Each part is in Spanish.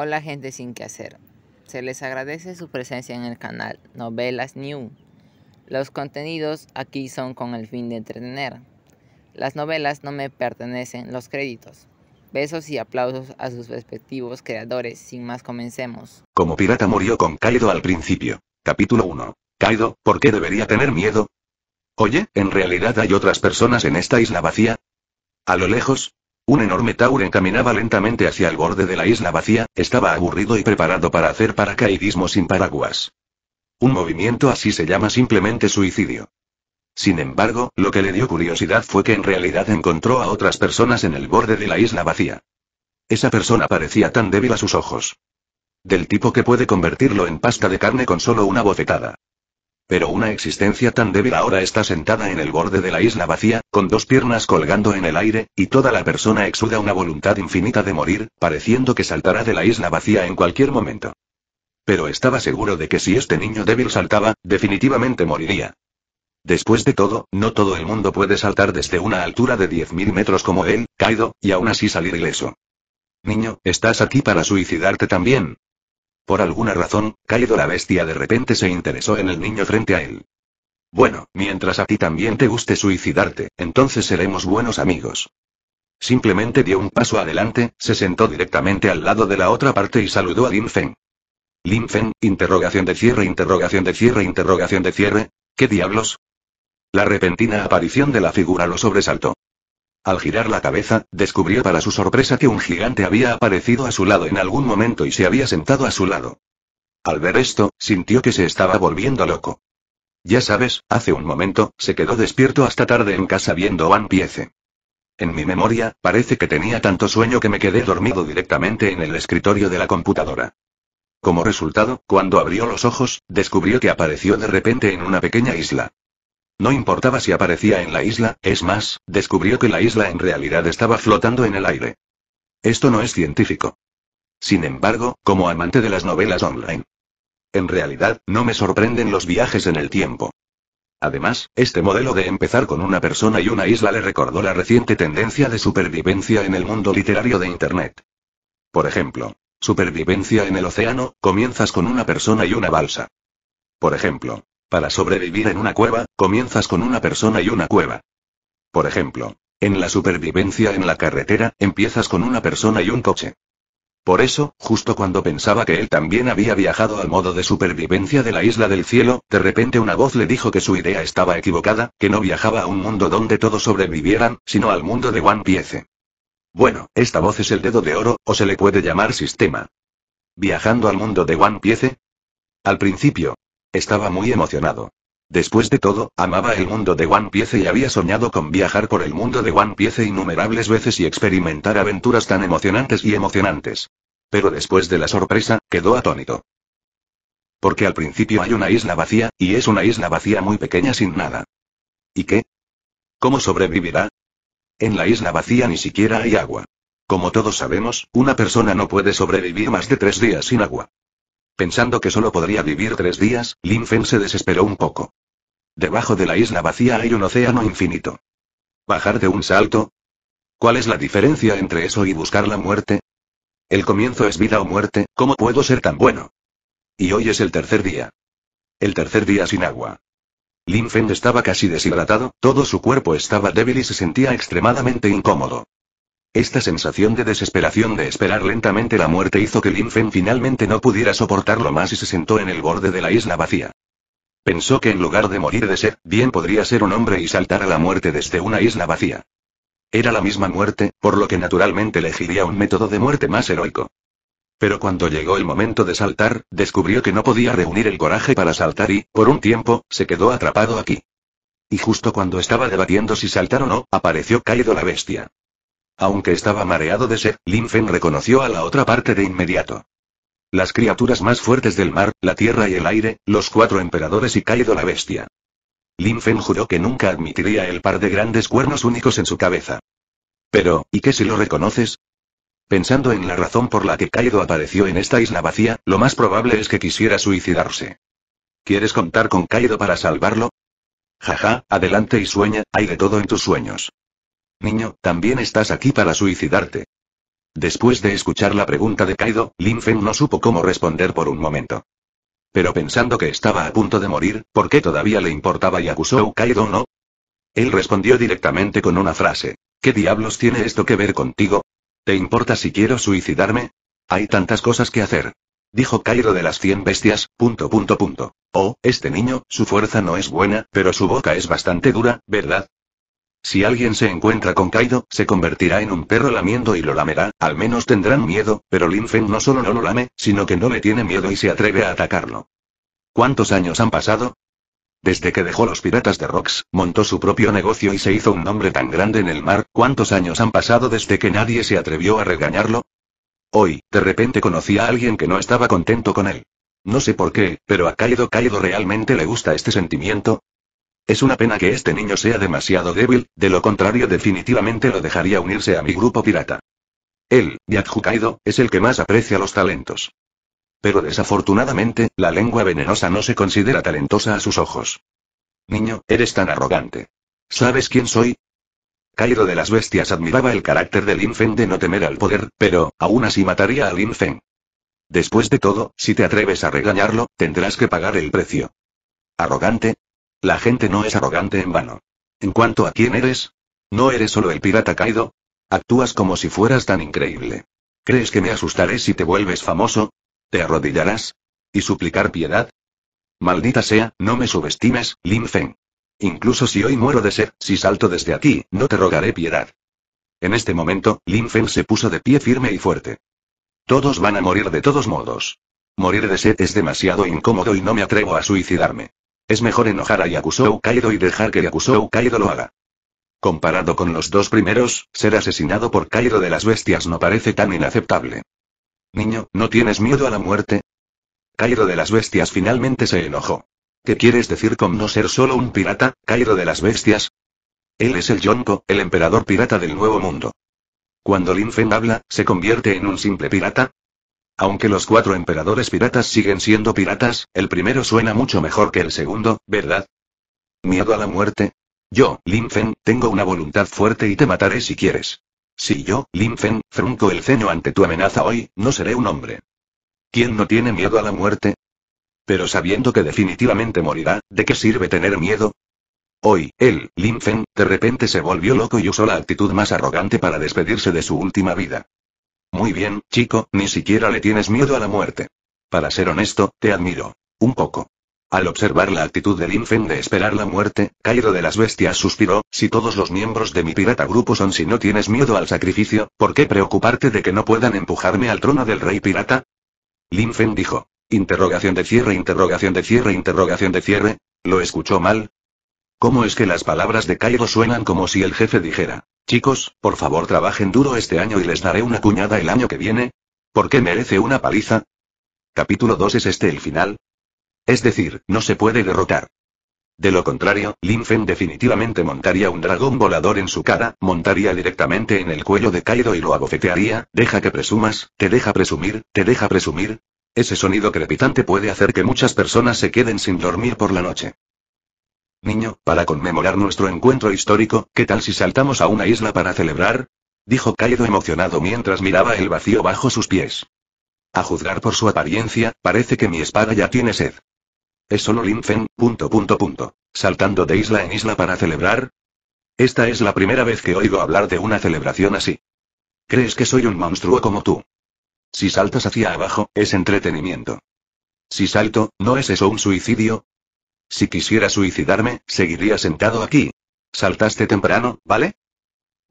Hola gente sin que hacer. Se les agradece su presencia en el canal Novelas New. Los contenidos aquí son con el fin de entretener. Las novelas no me pertenecen los créditos. Besos y aplausos a sus respectivos creadores. Sin más comencemos. Como pirata murió con Kaido al principio. Capítulo 1. Kaido, ¿por qué debería tener miedo? Oye, ¿en realidad hay otras personas en esta isla vacía? A lo lejos, un enorme Tauren caminaba lentamente hacia el borde de la isla vacía, estaba aburrido y preparado para hacer paracaidismo sin paraguas. Un movimiento así se llama simplemente suicidio. Sin embargo, lo que le dio curiosidad fue que en realidad encontró a otras personas en el borde de la isla vacía. Esa persona parecía tan débil a sus ojos. Del tipo que puede convertirlo en pasta de carne con solo una bofetada. Pero una existencia tan débil ahora está sentada en el borde de la isla vacía, con dos piernas colgando en el aire, y toda la persona exuda una voluntad infinita de morir, pareciendo que saltará de la isla vacía en cualquier momento. Pero estaba seguro de que si este niño débil saltaba, definitivamente moriría. Después de todo, no todo el mundo puede saltar desde una altura de 10.000 metros como él, caído, y aún así salir ileso. Niño, estás aquí para suicidarte también, por alguna razón, caído la bestia de repente se interesó en el niño frente a él. Bueno, mientras a ti también te guste suicidarte, entonces seremos buenos amigos. Simplemente dio un paso adelante, se sentó directamente al lado de la otra parte y saludó a Lin Feng. Lin Feng, interrogación de cierre, interrogación de cierre, interrogación de cierre. ¿Qué diablos? La repentina aparición de la figura lo sobresaltó. Al girar la cabeza, descubrió para su sorpresa que un gigante había aparecido a su lado en algún momento y se había sentado a su lado. Al ver esto, sintió que se estaba volviendo loco. Ya sabes, hace un momento, se quedó despierto hasta tarde en casa viendo One Piece. En mi memoria, parece que tenía tanto sueño que me quedé dormido directamente en el escritorio de la computadora. Como resultado, cuando abrió los ojos, descubrió que apareció de repente en una pequeña isla. No importaba si aparecía en la isla, es más, descubrió que la isla en realidad estaba flotando en el aire. Esto no es científico. Sin embargo, como amante de las novelas online. En realidad, no me sorprenden los viajes en el tiempo. Además, este modelo de empezar con una persona y una isla le recordó la reciente tendencia de supervivencia en el mundo literario de Internet. Por ejemplo, supervivencia en el océano, comienzas con una persona y una balsa. Por ejemplo, para sobrevivir en una cueva, comienzas con una persona y una cueva. Por ejemplo, en la supervivencia en la carretera, empiezas con una persona y un coche. Por eso, justo cuando pensaba que él también había viajado al modo de supervivencia de la isla del cielo, de repente una voz le dijo que su idea estaba equivocada, que no viajaba a un mundo donde todos sobrevivieran, sino al mundo de One Piece. Bueno, esta voz es el dedo de oro, o se le puede llamar sistema. Viajando al mundo de One Piece. Al principio, estaba muy emocionado. Después de todo, amaba el mundo de One Piece y había soñado con viajar por el mundo de One Piece innumerables veces y experimentar aventuras tan emocionantes y emocionantes. Pero después de la sorpresa, quedó atónito. Porque al principio hay una isla vacía, y es una isla vacía muy pequeña sin nada. ¿Y qué? ¿Cómo sobrevivirá? En la isla vacía ni siquiera hay agua. Como todos sabemos, una persona no puede sobrevivir más de tres días sin agua. Pensando que solo podría vivir tres días, Lin Fen se desesperó un poco. Debajo de la isla vacía hay un océano infinito. ¿Bajar de un salto? ¿Cuál es la diferencia entre eso y buscar la muerte? El comienzo es vida o muerte, ¿cómo puedo ser tan bueno? Y hoy es el tercer día. El tercer día sin agua. Lin Feng estaba casi deshidratado, todo su cuerpo estaba débil y se sentía extremadamente incómodo. Esta sensación de desesperación de esperar lentamente la muerte hizo que Lin Fen finalmente no pudiera soportarlo más y se sentó en el borde de la isla vacía. Pensó que en lugar de morir de sed, bien podría ser un hombre y saltar a la muerte desde una isla vacía. Era la misma muerte, por lo que naturalmente elegiría un método de muerte más heroico. Pero cuando llegó el momento de saltar, descubrió que no podía reunir el coraje para saltar y, por un tiempo, se quedó atrapado aquí. Y justo cuando estaba debatiendo si saltar o no, apareció caído la bestia. Aunque estaba mareado de ser, Lin Fen reconoció a la otra parte de inmediato. Las criaturas más fuertes del mar, la tierra y el aire, los cuatro emperadores y Kaido la bestia. Lin Fen juró que nunca admitiría el par de grandes cuernos únicos en su cabeza. Pero, ¿y qué si lo reconoces? Pensando en la razón por la que Kaido apareció en esta isla vacía, lo más probable es que quisiera suicidarse. ¿Quieres contar con Kaido para salvarlo? Jaja, adelante y sueña, hay de todo en tus sueños. Niño, también estás aquí para suicidarte. Después de escuchar la pregunta de Kaido, Lin Fen no supo cómo responder por un momento. Pero pensando que estaba a punto de morir, ¿por qué todavía le importaba y acusó a Kaido no? Él respondió directamente con una frase. ¿Qué diablos tiene esto que ver contigo? ¿Te importa si quiero suicidarme? Hay tantas cosas que hacer. Dijo Kaido de las cien bestias, punto punto punto. Oh, este niño, su fuerza no es buena, pero su boca es bastante dura, ¿verdad? Si alguien se encuentra con Kaido, se convertirá en un perro lamiendo y lo lamerá, al menos tendrán miedo, pero Lin no solo no lo lame, sino que no le tiene miedo y se atreve a atacarlo. ¿Cuántos años han pasado? Desde que dejó los piratas de Rocks, montó su propio negocio y se hizo un nombre tan grande en el mar, ¿cuántos años han pasado desde que nadie se atrevió a regañarlo? Hoy, de repente conocí a alguien que no estaba contento con él. No sé por qué, pero a Kaido Kaido realmente le gusta este sentimiento, es una pena que este niño sea demasiado débil, de lo contrario definitivamente lo dejaría unirse a mi grupo pirata. Él, Kaido, es el que más aprecia los talentos. Pero desafortunadamente, la lengua venenosa no se considera talentosa a sus ojos. Niño, eres tan arrogante. ¿Sabes quién soy? Kaido de las bestias admiraba el carácter de Lin de no temer al poder, pero, aún así mataría a Lin Después de todo, si te atreves a regañarlo, tendrás que pagar el precio. ¿Arrogante? La gente no es arrogante en vano. En cuanto a quién eres, no eres solo el pirata caído. Actúas como si fueras tan increíble. ¿Crees que me asustaré si te vuelves famoso? ¿Te arrodillarás? ¿Y suplicar piedad? Maldita sea, no me subestimes, Lin Feng. Incluso si hoy muero de sed, si salto desde aquí, no te rogaré piedad. En este momento, Lin Feng se puso de pie firme y fuerte. Todos van a morir de todos modos. Morir de sed es demasiado incómodo y no me atrevo a suicidarme. Es mejor enojar a Yakusou Kaido y dejar que Yakusou Kaido lo haga. Comparado con los dos primeros, ser asesinado por Kaido de las bestias no parece tan inaceptable. Niño, ¿no tienes miedo a la muerte? Kaido de las bestias finalmente se enojó. ¿Qué quieres decir con no ser solo un pirata, Kaido de las bestias? Él es el Yonko, el emperador pirata del Nuevo Mundo. Cuando Lin habla, se convierte en un simple pirata, aunque los cuatro emperadores piratas siguen siendo piratas, el primero suena mucho mejor que el segundo, ¿verdad? Miedo a la muerte. Yo, Linfen, tengo una voluntad fuerte y te mataré si quieres. Si yo, Linfen, frunco el ceño ante tu amenaza hoy, no seré un hombre. ¿Quién no tiene miedo a la muerte? Pero sabiendo que definitivamente morirá, ¿de qué sirve tener miedo? Hoy, él, Linfen, de repente se volvió loco y usó la actitud más arrogante para despedirse de su última vida. Muy bien, chico, ni siquiera le tienes miedo a la muerte. Para ser honesto, te admiro. Un poco. Al observar la actitud de Linfen de esperar la muerte, Cairo de las Bestias suspiró, si todos los miembros de mi pirata grupo son si no tienes miedo al sacrificio, ¿por qué preocuparte de que no puedan empujarme al trono del rey pirata? Linfen dijo. Interrogación de cierre, interrogación de cierre, interrogación de cierre. ¿Lo escuchó mal? ¿Cómo es que las palabras de Caído suenan como si el jefe dijera, chicos, por favor trabajen duro este año y les daré una cuñada el año que viene? ¿Por qué merece una paliza? Capítulo 2 es este el final. Es decir, no se puede derrotar. De lo contrario, Lin definitivamente montaría un dragón volador en su cara, montaría directamente en el cuello de Caído y lo abofetearía, deja que presumas, te deja presumir, te deja presumir. Ese sonido crepitante puede hacer que muchas personas se queden sin dormir por la noche. Niño, para conmemorar nuestro encuentro histórico, ¿qué tal si saltamos a una isla para celebrar? Dijo Kaido emocionado mientras miraba el vacío bajo sus pies. A juzgar por su apariencia, parece que mi espada ya tiene sed. Es solo Lin punto punto punto. Saltando de isla en isla para celebrar. Esta es la primera vez que oigo hablar de una celebración así. ¿Crees que soy un monstruo como tú? Si saltas hacia abajo, es entretenimiento. Si salto, ¿no es eso un suicidio? Si quisiera suicidarme, seguiría sentado aquí. Saltaste temprano, ¿vale?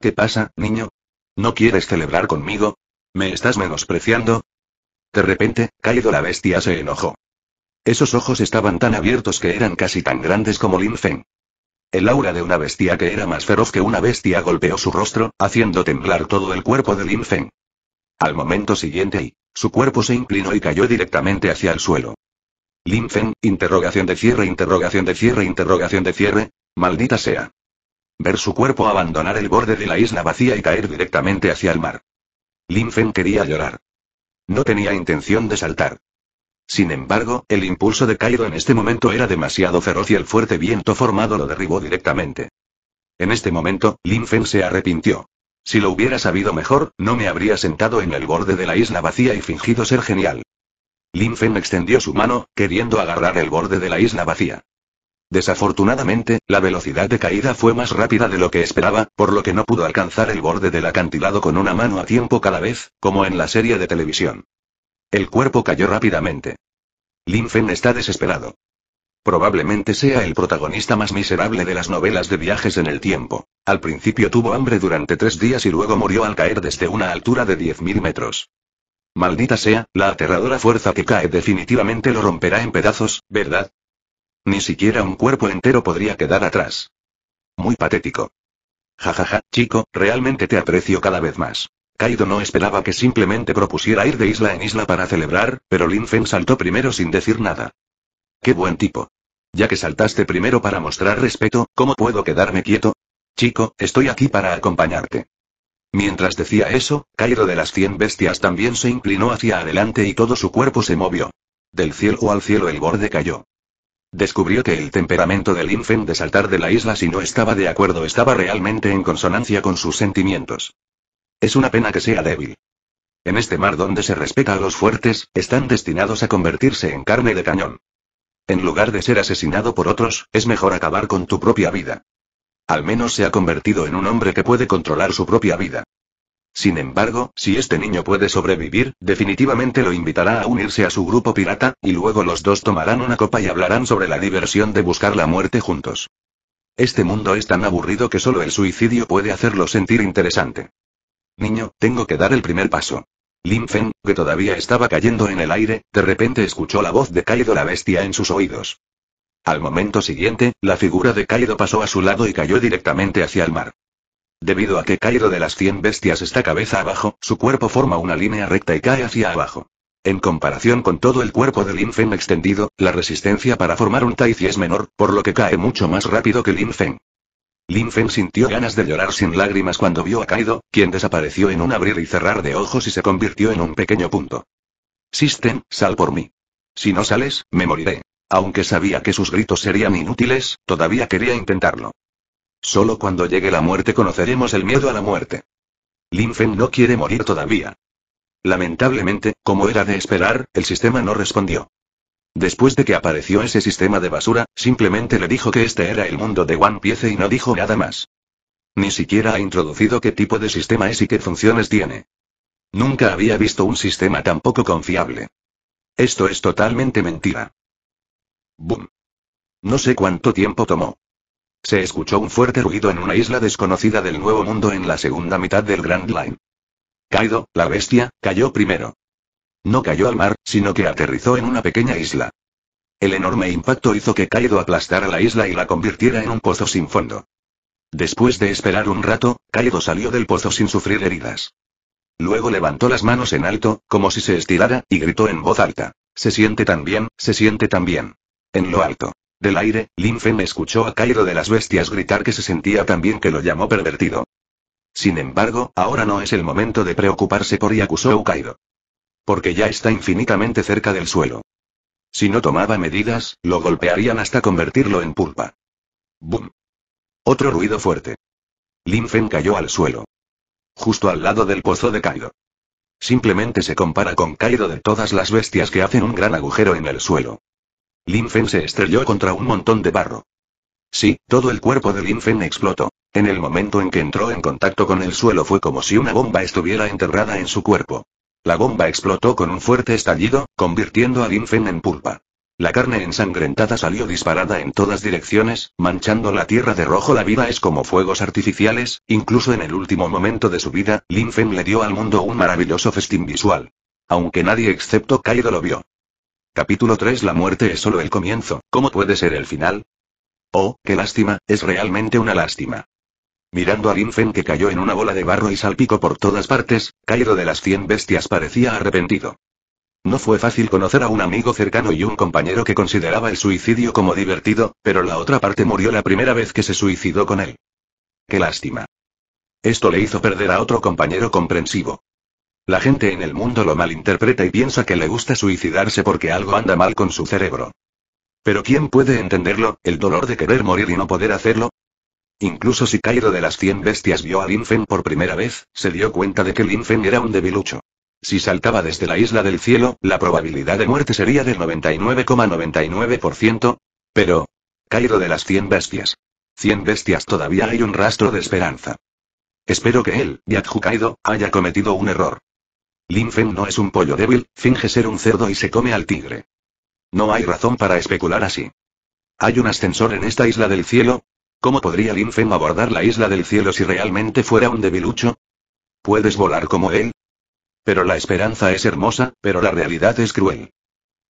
¿Qué pasa, niño? ¿No quieres celebrar conmigo? ¿Me estás menospreciando? De repente, caído la bestia se enojó. Esos ojos estaban tan abiertos que eran casi tan grandes como Lin Feng. El aura de una bestia que era más feroz que una bestia golpeó su rostro, haciendo temblar todo el cuerpo de Lin Feng. Al momento siguiente, su cuerpo se inclinó y cayó directamente hacia el suelo. Linfen, interrogación de cierre, interrogación de cierre, interrogación de cierre. Maldita sea. Ver su cuerpo abandonar el borde de la isla vacía y caer directamente hacia el mar. Linfen quería llorar. No tenía intención de saltar. Sin embargo, el impulso de Cairo en este momento era demasiado feroz y el fuerte viento formado lo derribó directamente. En este momento, Linfen se arrepintió. Si lo hubiera sabido mejor, no me habría sentado en el borde de la isla vacía y fingido ser genial. Lin Fen extendió su mano, queriendo agarrar el borde de la isla vacía. Desafortunadamente, la velocidad de caída fue más rápida de lo que esperaba, por lo que no pudo alcanzar el borde del acantilado con una mano a tiempo cada vez, como en la serie de televisión. El cuerpo cayó rápidamente. Lin Fen está desesperado. Probablemente sea el protagonista más miserable de las novelas de viajes en el tiempo. Al principio tuvo hambre durante tres días y luego murió al caer desde una altura de 10.000 metros. Maldita sea, la aterradora fuerza que cae definitivamente lo romperá en pedazos, ¿verdad? Ni siquiera un cuerpo entero podría quedar atrás. Muy patético. Jajaja, ja, ja, chico, realmente te aprecio cada vez más. Kaido no esperaba que simplemente propusiera ir de isla en isla para celebrar, pero Lin Fen saltó primero sin decir nada. Qué buen tipo. Ya que saltaste primero para mostrar respeto, ¿cómo puedo quedarme quieto? Chico, estoy aquí para acompañarte. Mientras decía eso, Cairo de las cien bestias también se inclinó hacia adelante y todo su cuerpo se movió. Del cielo al cielo el borde cayó. Descubrió que el temperamento del Infen de saltar de la isla si no estaba de acuerdo estaba realmente en consonancia con sus sentimientos. Es una pena que sea débil. En este mar donde se respeta a los fuertes, están destinados a convertirse en carne de cañón. En lugar de ser asesinado por otros, es mejor acabar con tu propia vida. Al menos se ha convertido en un hombre que puede controlar su propia vida. Sin embargo, si este niño puede sobrevivir, definitivamente lo invitará a unirse a su grupo pirata, y luego los dos tomarán una copa y hablarán sobre la diversión de buscar la muerte juntos. Este mundo es tan aburrido que solo el suicidio puede hacerlo sentir interesante. Niño, tengo que dar el primer paso. Lin que todavía estaba cayendo en el aire, de repente escuchó la voz de Kaido la bestia en sus oídos. Al momento siguiente, la figura de Kaido pasó a su lado y cayó directamente hacia el mar. Debido a que Kaido de las 100 bestias está cabeza abajo, su cuerpo forma una línea recta y cae hacia abajo. En comparación con todo el cuerpo de Lin extendido, la resistencia para formar un Taizi es menor, por lo que cae mucho más rápido que Lin Linfen Lin sintió ganas de llorar sin lágrimas cuando vio a Kaido, quien desapareció en un abrir y cerrar de ojos y se convirtió en un pequeño punto. Sisten, sal por mí. Si no sales, me moriré. Aunque sabía que sus gritos serían inútiles, todavía quería intentarlo. Solo cuando llegue la muerte conoceremos el miedo a la muerte. Lin no quiere morir todavía. Lamentablemente, como era de esperar, el sistema no respondió. Después de que apareció ese sistema de basura, simplemente le dijo que este era el mundo de One Piece y no dijo nada más. Ni siquiera ha introducido qué tipo de sistema es y qué funciones tiene. Nunca había visto un sistema tan poco confiable. Esto es totalmente mentira. Boom. No sé cuánto tiempo tomó. Se escuchó un fuerte ruido en una isla desconocida del Nuevo Mundo en la segunda mitad del Grand Line. Kaido, la bestia, cayó primero. No cayó al mar, sino que aterrizó en una pequeña isla. El enorme impacto hizo que Kaido aplastara la isla y la convirtiera en un pozo sin fondo. Después de esperar un rato, Kaido salió del pozo sin sufrir heridas. Luego levantó las manos en alto, como si se estirara, y gritó en voz alta. Se siente tan bien, se siente tan bien. En lo alto. Del aire, linfen escuchó a Kaido de las Bestias gritar que se sentía tan bien que lo llamó pervertido. Sin embargo, ahora no es el momento de preocuparse por Yakusou Kaido. Porque ya está infinitamente cerca del suelo. Si no tomaba medidas, lo golpearían hasta convertirlo en pulpa. ¡Bum! Otro ruido fuerte. linfen cayó al suelo. Justo al lado del pozo de Kaido. Simplemente se compara con Kaido de todas las bestias que hacen un gran agujero en el suelo. Lin Fen se estrelló contra un montón de barro. Sí, todo el cuerpo de Linfen Fen explotó. En el momento en que entró en contacto con el suelo fue como si una bomba estuviera enterrada en su cuerpo. La bomba explotó con un fuerte estallido, convirtiendo a Linfen Fen en pulpa. La carne ensangrentada salió disparada en todas direcciones, manchando la tierra de rojo. La vida es como fuegos artificiales, incluso en el último momento de su vida, Linfen Fen le dio al mundo un maravilloso festín visual. Aunque nadie excepto Kaido lo vio. Capítulo 3 La muerte es solo el comienzo, ¿cómo puede ser el final? Oh, qué lástima, es realmente una lástima. Mirando a Linfen que cayó en una bola de barro y salpicó por todas partes, Caído de las cien bestias parecía arrepentido. No fue fácil conocer a un amigo cercano y un compañero que consideraba el suicidio como divertido, pero la otra parte murió la primera vez que se suicidó con él. Qué lástima. Esto le hizo perder a otro compañero comprensivo. La gente en el mundo lo malinterpreta y piensa que le gusta suicidarse porque algo anda mal con su cerebro. Pero ¿quién puede entenderlo, el dolor de querer morir y no poder hacerlo? Incluso si Cairo de las 100 bestias vio a Linfen por primera vez, se dio cuenta de que Lin Fen era un debilucho. Si saltaba desde la isla del cielo, la probabilidad de muerte sería del 99,99%, pero... Cairo de las 100 bestias. 100 bestias todavía hay un rastro de esperanza. Espero que él, Yadhu Kaido, haya cometido un error. Lin Feng no es un pollo débil, finge ser un cerdo y se come al tigre. No hay razón para especular así. ¿Hay un ascensor en esta isla del cielo? ¿Cómo podría Lin Feng abordar la isla del cielo si realmente fuera un debilucho? ¿Puedes volar como él? Pero la esperanza es hermosa, pero la realidad es cruel.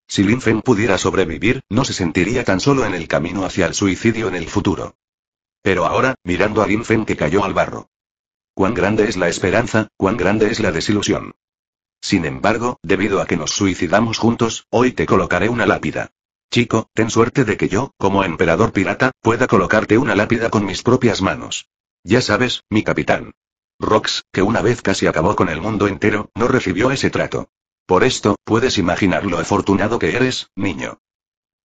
Si Lin Feng pudiera sobrevivir, no se sentiría tan solo en el camino hacia el suicidio en el futuro. Pero ahora, mirando a Lin Feng que cayó al barro. ¿Cuán grande es la esperanza, cuán grande es la desilusión? Sin embargo, debido a que nos suicidamos juntos, hoy te colocaré una lápida. Chico, ten suerte de que yo, como emperador pirata, pueda colocarte una lápida con mis propias manos. Ya sabes, mi capitán. Rox, que una vez casi acabó con el mundo entero, no recibió ese trato. Por esto, puedes imaginar lo afortunado que eres, niño.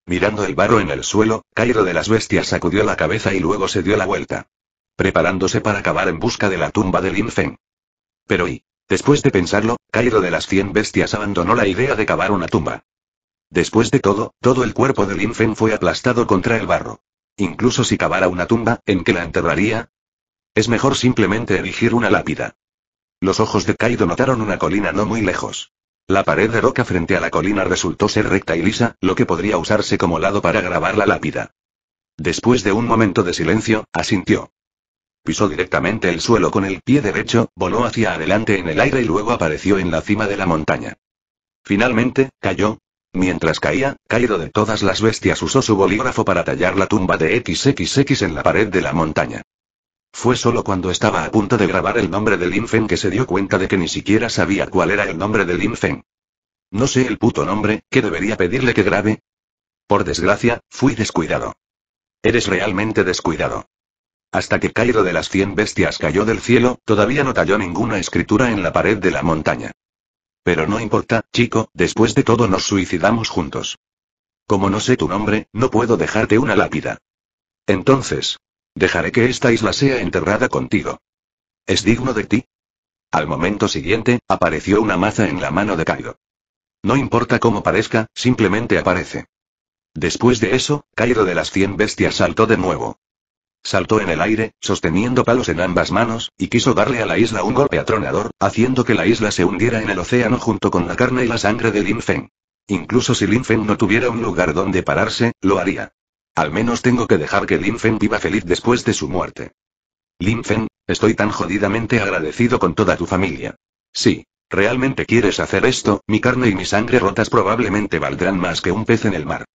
Mirando el barro en el suelo, Cairo de las Bestias sacudió la cabeza y luego se dio la vuelta. Preparándose para acabar en busca de la tumba de Lin Feng. Pero ¿y? Después de pensarlo, Cairo de las 100 bestias abandonó la idea de cavar una tumba. Después de todo, todo el cuerpo de Linfen fue aplastado contra el barro. Incluso si cavara una tumba, ¿en qué la enterraría? Es mejor simplemente erigir una lápida. Los ojos de Kaido notaron una colina no muy lejos. La pared de roca frente a la colina resultó ser recta y lisa, lo que podría usarse como lado para grabar la lápida. Después de un momento de silencio, asintió. Pisó directamente el suelo con el pie derecho, voló hacia adelante en el aire y luego apareció en la cima de la montaña. Finalmente, cayó. Mientras caía, caído de todas las bestias usó su bolígrafo para tallar la tumba de XXX en la pared de la montaña. Fue solo cuando estaba a punto de grabar el nombre del Infen que se dio cuenta de que ni siquiera sabía cuál era el nombre del Linfen. No sé el puto nombre, ¿qué debería pedirle que grabe? Por desgracia, fui descuidado. Eres realmente descuidado. Hasta que Cairo de las cien bestias cayó del cielo, todavía no talló ninguna escritura en la pared de la montaña. Pero no importa, chico, después de todo nos suicidamos juntos. Como no sé tu nombre, no puedo dejarte una lápida. Entonces, dejaré que esta isla sea enterrada contigo. ¿Es digno de ti? Al momento siguiente, apareció una maza en la mano de Cairo. No importa cómo parezca, simplemente aparece. Después de eso, Cairo de las cien bestias saltó de nuevo. Saltó en el aire, sosteniendo palos en ambas manos, y quiso darle a la isla un golpe atronador, haciendo que la isla se hundiera en el océano junto con la carne y la sangre de Lin Feng. Incluso si Lin Feng no tuviera un lugar donde pararse, lo haría. Al menos tengo que dejar que Lin Feng viva feliz después de su muerte. Lin Feng, estoy tan jodidamente agradecido con toda tu familia. Si, realmente quieres hacer esto, mi carne y mi sangre rotas probablemente valdrán más que un pez en el mar.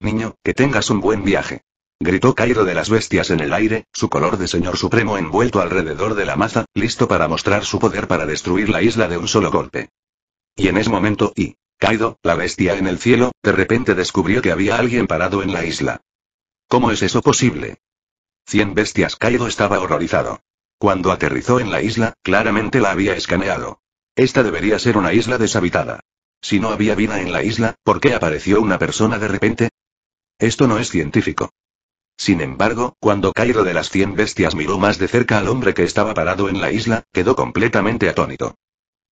Niño, que tengas un buen viaje gritó Cairo de las bestias en el aire, su color de señor supremo envuelto alrededor de la maza, listo para mostrar su poder para destruir la isla de un solo golpe. Y en ese momento, y Kaido, la bestia en el cielo, de repente descubrió que había alguien parado en la isla. ¿Cómo es eso posible? Cien bestias Kaido estaba horrorizado. Cuando aterrizó en la isla, claramente la había escaneado. Esta debería ser una isla deshabitada. Si no había vida en la isla, ¿por qué apareció una persona de repente? Esto no es científico. Sin embargo, cuando Cairo de las Cien Bestias miró más de cerca al hombre que estaba parado en la isla, quedó completamente atónito.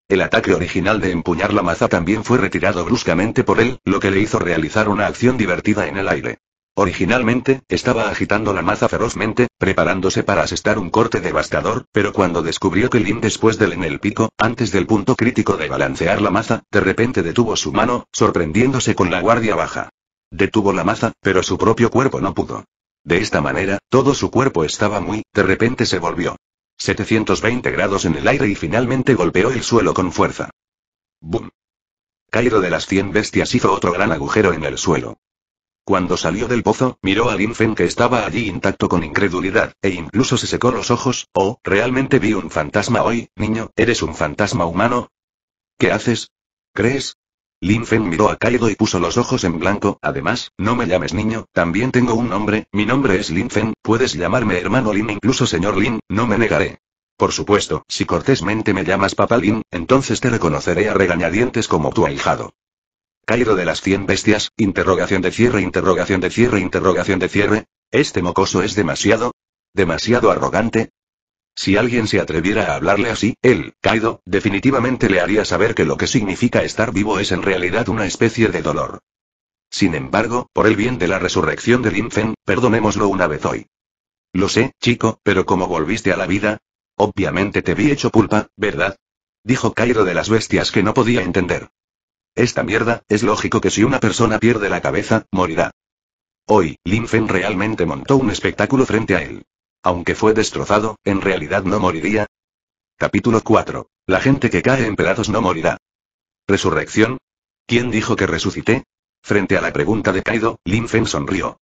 El ataque original de empuñar la maza también fue retirado bruscamente por él, lo que le hizo realizar una acción divertida en el aire. Originalmente, estaba agitando la maza ferozmente, preparándose para asestar un corte devastador, pero cuando descubrió que Lin después del en el pico, antes del punto crítico de balancear la maza, de repente detuvo su mano, sorprendiéndose con la guardia baja. Detuvo la maza, pero su propio cuerpo no pudo. De esta manera, todo su cuerpo estaba muy, de repente se volvió. 720 grados en el aire y finalmente golpeó el suelo con fuerza. ¡Bum! Cairo de las 100 bestias hizo otro gran agujero en el suelo. Cuando salió del pozo, miró a Linfen que estaba allí intacto con incredulidad, e incluso se secó los ojos, oh, realmente vi un fantasma hoy, niño, ¿eres un fantasma humano? ¿Qué haces? ¿Crees? Lin Fen miró a Kaido y puso los ojos en blanco, además, no me llames niño, también tengo un nombre, mi nombre es Lin Fen, puedes llamarme hermano Lin incluso señor Lin, no me negaré. Por supuesto, si cortésmente me llamas papá Lin, entonces te reconoceré a regañadientes como tu ahijado. Kaido de las cien bestias, interrogación de cierre, interrogación de cierre, interrogación de cierre. ¿Este mocoso es demasiado? ¿Demasiado arrogante? Si alguien se atreviera a hablarle así, él, Kaido, definitivamente le haría saber que lo que significa estar vivo es en realidad una especie de dolor. Sin embargo, por el bien de la resurrección de Lin Fen, perdonémoslo una vez hoy. Lo sé, chico, pero como volviste a la vida? Obviamente te vi hecho pulpa, ¿verdad? Dijo Kaido de las bestias que no podía entender. Esta mierda, es lógico que si una persona pierde la cabeza, morirá. Hoy, Lin Fen realmente montó un espectáculo frente a él aunque fue destrozado, en realidad no moriría. Capítulo 4. La gente que cae en pedazos no morirá. ¿Resurrección? ¿Quién dijo que resucité? Frente a la pregunta de Kaido, Lin Feng sonrió.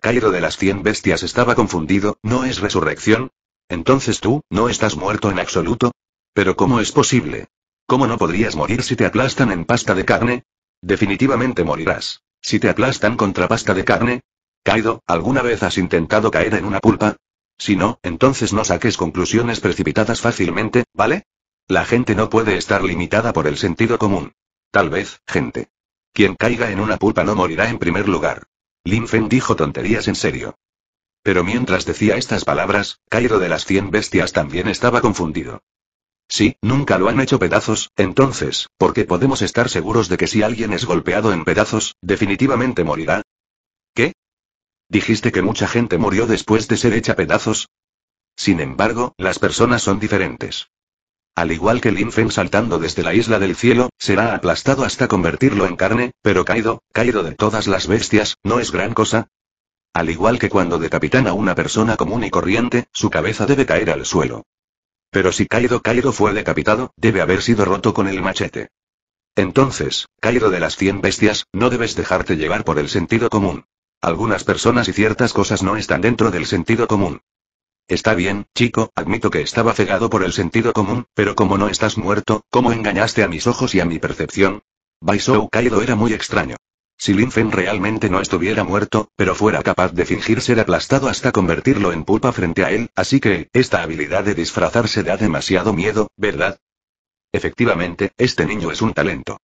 Kaido de las cien bestias estaba confundido, ¿no es resurrección? Entonces tú, ¿no estás muerto en absoluto? Pero ¿cómo es posible? ¿Cómo no podrías morir si te aplastan en pasta de carne? Definitivamente morirás. Si te aplastan contra pasta de carne. Kaido, ¿alguna vez has intentado caer en una pulpa? Si no, entonces no saques conclusiones precipitadas fácilmente, ¿vale? La gente no puede estar limitada por el sentido común. Tal vez, gente. Quien caiga en una pulpa no morirá en primer lugar. Lin Fen dijo tonterías en serio. Pero mientras decía estas palabras, Cairo de las cien bestias también estaba confundido. Sí, nunca lo han hecho pedazos, entonces, ¿por qué podemos estar seguros de que si alguien es golpeado en pedazos, definitivamente morirá? ¿Qué? Dijiste que mucha gente murió después de ser hecha pedazos. Sin embargo, las personas son diferentes. Al igual que Linfen saltando desde la isla del cielo, será aplastado hasta convertirlo en carne, pero Kaido, Kaido de todas las bestias, no es gran cosa. Al igual que cuando decapitan a una persona común y corriente, su cabeza debe caer al suelo. Pero si Kaido Kaido fue decapitado, debe haber sido roto con el machete. Entonces, Kaido de las 100 bestias, no debes dejarte llevar por el sentido común. Algunas personas y ciertas cosas no están dentro del sentido común. Está bien, chico, admito que estaba cegado por el sentido común, pero como no estás muerto, ¿cómo engañaste a mis ojos y a mi percepción? Baisou Kaido era muy extraño. Si Lin Fen realmente no estuviera muerto, pero fuera capaz de fingir ser aplastado hasta convertirlo en pulpa frente a él, así que, esta habilidad de disfrazarse da demasiado miedo, ¿verdad? Efectivamente, este niño es un talento.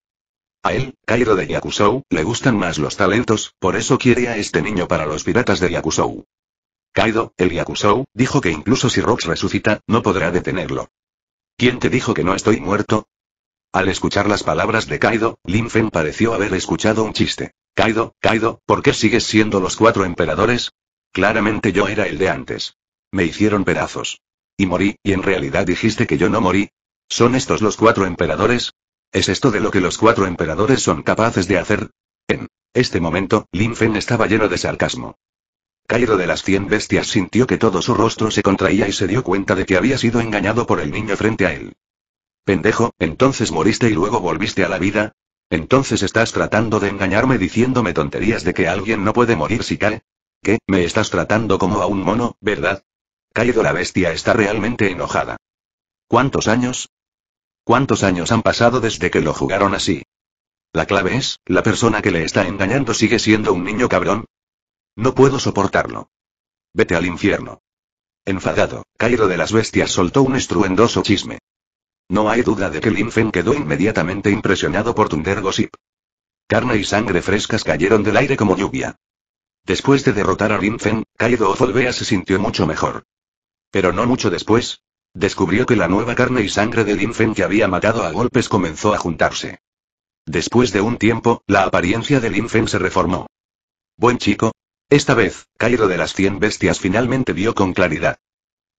A él, Kaido de Yakusou, le gustan más los talentos, por eso quiere a este niño para los piratas de Yakusou. Kaido, el Yakusou, dijo que incluso si Rox resucita, no podrá detenerlo. ¿Quién te dijo que no estoy muerto? Al escuchar las palabras de Kaido, Lin pareció haber escuchado un chiste. Kaido, Kaido, ¿por qué sigues siendo los cuatro emperadores? Claramente yo era el de antes. Me hicieron pedazos. Y morí, y en realidad dijiste que yo no morí. ¿Son estos los cuatro emperadores? ¿Es esto de lo que los cuatro emperadores son capaces de hacer? En este momento, Lin Fen estaba lleno de sarcasmo. Cairo de las cien bestias sintió que todo su rostro se contraía y se dio cuenta de que había sido engañado por el niño frente a él. Pendejo, entonces moriste y luego volviste a la vida. Entonces estás tratando de engañarme diciéndome tonterías de que alguien no puede morir si cae. ¿Qué? Me estás tratando como a un mono, ¿verdad? caído la bestia está realmente enojada. ¿Cuántos años? ¿Cuántos años han pasado desde que lo jugaron así? La clave es, la persona que le está engañando sigue siendo un niño cabrón. No puedo soportarlo. Vete al infierno. Enfadado, Caído de las Bestias soltó un estruendoso chisme. No hay duda de que Lin quedó inmediatamente impresionado por Tunder Gossip. Carne y sangre frescas cayeron del aire como lluvia. Después de derrotar a Lin Caído Kaido Zolbea se sintió mucho mejor. Pero no mucho después, Descubrió que la nueva carne y sangre de Linfen que había matado a golpes comenzó a juntarse. Después de un tiempo, la apariencia del Linfen se reformó. Buen chico. Esta vez, Cairo de las cien bestias finalmente vio con claridad.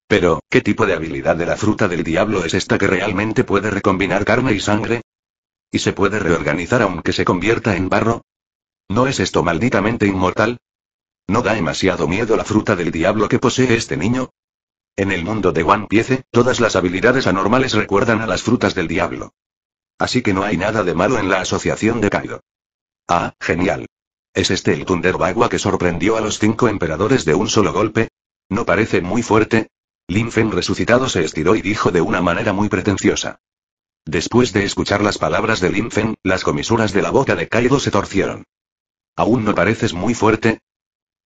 Pero, ¿qué tipo de habilidad de la fruta del diablo es esta que realmente puede recombinar carne y sangre? ¿Y se puede reorganizar aunque se convierta en barro? ¿No es esto malditamente inmortal? ¿No da demasiado miedo la fruta del diablo que posee este niño? En el mundo de One Piece, todas las habilidades anormales recuerdan a las frutas del diablo. Así que no hay nada de malo en la asociación de Kaido. Ah, genial. ¿Es este el Bagua que sorprendió a los cinco emperadores de un solo golpe? ¿No parece muy fuerte? Lin resucitado se estiró y dijo de una manera muy pretenciosa. Después de escuchar las palabras de Lin Fen, las comisuras de la boca de Kaido se torcieron. Aún no pareces muy fuerte,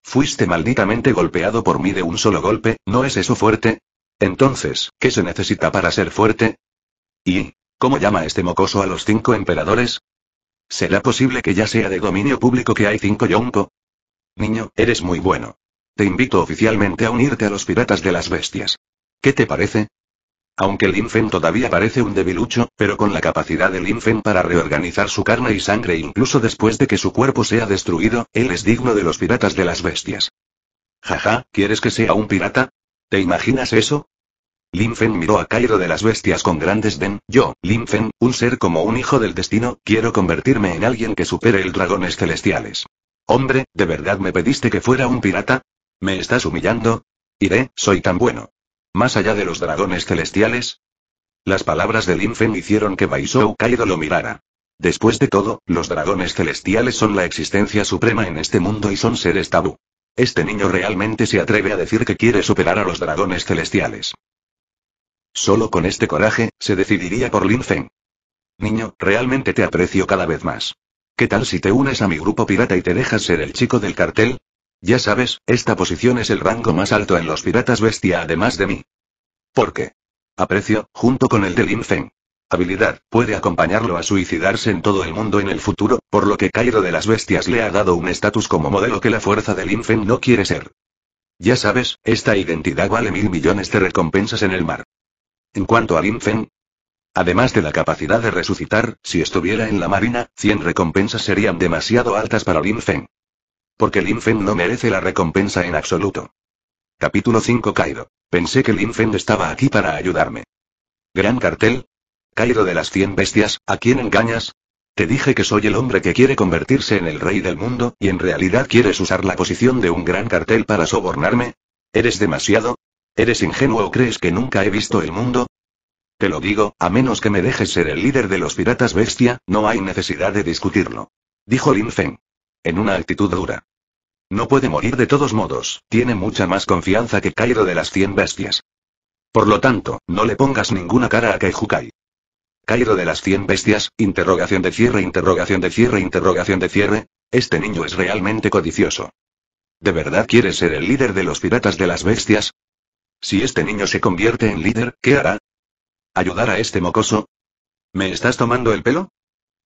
Fuiste malditamente golpeado por mí de un solo golpe, ¿no es eso fuerte? Entonces, ¿qué se necesita para ser fuerte? ¿Y cómo llama este mocoso a los cinco emperadores? ¿Será posible que ya sea de dominio público que hay cinco Yonko? Niño, eres muy bueno. Te invito oficialmente a unirte a los piratas de las bestias. ¿Qué te parece? Aunque Linfen todavía parece un debilucho, pero con la capacidad de Linfen para reorganizar su carne y sangre incluso después de que su cuerpo sea destruido, él es digno de los piratas de las bestias. Jaja, ¿quieres que sea un pirata? ¿Te imaginas eso? Linfen miró a Cairo de las bestias con gran desdén. Yo, Linfen, un ser como un hijo del destino, quiero convertirme en alguien que supere el dragones celestiales. Hombre, ¿de verdad me pediste que fuera un pirata? ¿Me estás humillando? Iré, soy tan bueno. Más allá de los dragones celestiales. Las palabras de Lin Fen hicieron que Baishou Kaido lo mirara. Después de todo, los dragones celestiales son la existencia suprema en este mundo y son seres tabú. Este niño realmente se atreve a decir que quiere superar a los dragones celestiales. Solo con este coraje, se decidiría por Lin Feng. Niño, realmente te aprecio cada vez más. ¿Qué tal si te unes a mi grupo pirata y te dejas ser el chico del cartel? Ya sabes, esta posición es el rango más alto en los piratas bestia además de mí. ¿Por qué? Aprecio, junto con el de Lin Feng. Habilidad, puede acompañarlo a suicidarse en todo el mundo en el futuro, por lo que Cairo de las Bestias le ha dado un estatus como modelo que la fuerza de Lin Feng no quiere ser. Ya sabes, esta identidad vale mil millones de recompensas en el mar. En cuanto a Lin Feng, Además de la capacidad de resucitar, si estuviera en la marina, 100 recompensas serían demasiado altas para Lin Feng. Porque Lin no merece la recompensa en absoluto. Capítulo 5 Kaido. Pensé que Lin estaba aquí para ayudarme. Gran cartel. Kaido de las 100 bestias, ¿a quién engañas? Te dije que soy el hombre que quiere convertirse en el rey del mundo, y en realidad quieres usar la posición de un gran cartel para sobornarme. ¿Eres demasiado? ¿Eres ingenuo o crees que nunca he visto el mundo? Te lo digo, a menos que me dejes ser el líder de los piratas bestia, no hay necesidad de discutirlo. Dijo Linfen en una actitud dura. No puede morir de todos modos, tiene mucha más confianza que Cairo de las cien bestias. Por lo tanto, no le pongas ninguna cara a Keijukai. Cairo de las cien bestias, interrogación de cierre, interrogación de cierre, interrogación de cierre, este niño es realmente codicioso. ¿De verdad quiere ser el líder de los piratas de las bestias? Si este niño se convierte en líder, ¿qué hará? ¿Ayudar a este mocoso? ¿Me estás tomando el pelo?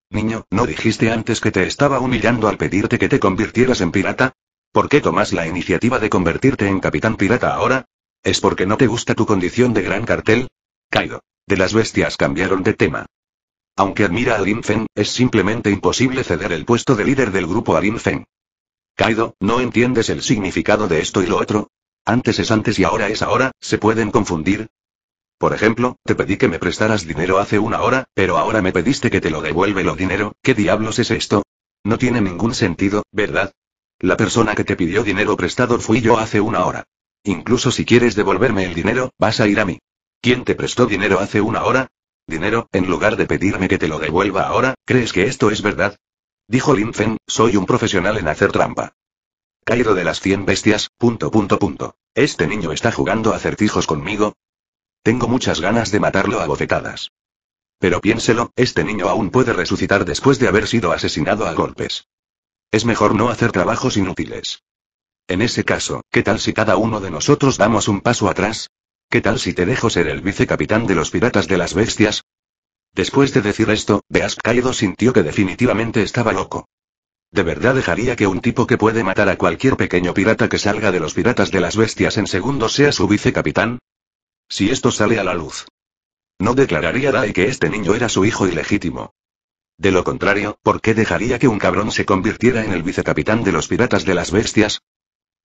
Niño, ¿no dijiste antes que te estaba humillando al pedirte que te convirtieras en pirata? ¿Por qué tomas la iniciativa de convertirte en capitán pirata ahora? ¿Es porque no te gusta tu condición de gran cartel? Kaido. De las bestias cambiaron de tema. Aunque admira a Lin es simplemente imposible ceder el puesto de líder del grupo a Lin Kaido, ¿no entiendes el significado de esto y lo otro? Antes es antes y ahora es ahora, ¿se pueden confundir? Por ejemplo, te pedí que me prestaras dinero hace una hora, pero ahora me pediste que te lo devuelve lo dinero, ¿qué diablos es esto? No tiene ningún sentido, ¿verdad? La persona que te pidió dinero prestado fui yo hace una hora. Incluso si quieres devolverme el dinero, vas a ir a mí. ¿Quién te prestó dinero hace una hora? Dinero, en lugar de pedirme que te lo devuelva ahora, ¿crees que esto es verdad? Dijo Lin Feng, soy un profesional en hacer trampa. Caído de las 100 bestias, punto punto punto. Este niño está jugando acertijos conmigo, tengo muchas ganas de matarlo a bofetadas. Pero piénselo, este niño aún puede resucitar después de haber sido asesinado a golpes. Es mejor no hacer trabajos inútiles. En ese caso, ¿qué tal si cada uno de nosotros damos un paso atrás? ¿Qué tal si te dejo ser el vicecapitán de los piratas de las bestias? Después de decir esto, Beask Kaido sintió que definitivamente estaba loco. ¿De verdad dejaría que un tipo que puede matar a cualquier pequeño pirata que salga de los piratas de las bestias en segundos sea su vicecapitán? Si esto sale a la luz. No declararía Dai que este niño era su hijo ilegítimo. De lo contrario, ¿por qué dejaría que un cabrón se convirtiera en el vicecapitán de los piratas de las bestias?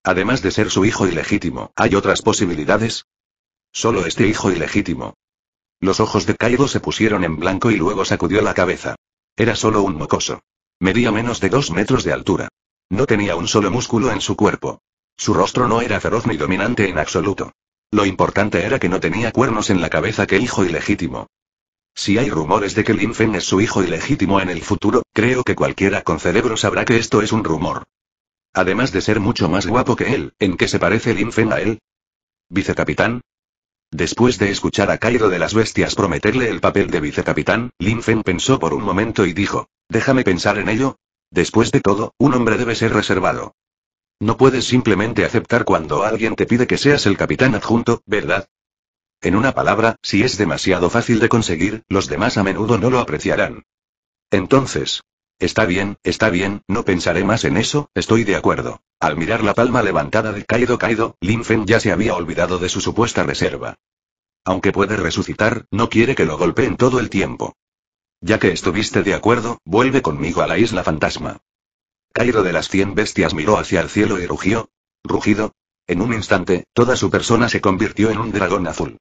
Además de ser su hijo ilegítimo, ¿hay otras posibilidades? Solo este hijo ilegítimo. Los ojos de Kaido se pusieron en blanco y luego sacudió la cabeza. Era solo un mocoso. Medía menos de dos metros de altura. No tenía un solo músculo en su cuerpo. Su rostro no era feroz ni dominante en absoluto. Lo importante era que no tenía cuernos en la cabeza que hijo ilegítimo. Si hay rumores de que Linfen es su hijo ilegítimo en el futuro, creo que cualquiera con cerebro sabrá que esto es un rumor. Además de ser mucho más guapo que él, ¿en qué se parece Linfen a él? Vicecapitán. Después de escuchar a Cairo de las Bestias prometerle el papel de vicecapitán, Linfen pensó por un momento y dijo, déjame pensar en ello. Después de todo, un hombre debe ser reservado. No puedes simplemente aceptar cuando alguien te pide que seas el capitán adjunto, ¿verdad? En una palabra, si es demasiado fácil de conseguir, los demás a menudo no lo apreciarán. Entonces. Está bien, está bien, no pensaré más en eso, estoy de acuerdo. Al mirar la palma levantada de Kaido Kaido, Lin ya se había olvidado de su supuesta reserva. Aunque puede resucitar, no quiere que lo golpeen todo el tiempo. Ya que estuviste de acuerdo, vuelve conmigo a la isla fantasma. Cairo de las cien bestias miró hacia el cielo y rugió. Rugido. En un instante, toda su persona se convirtió en un dragón azul.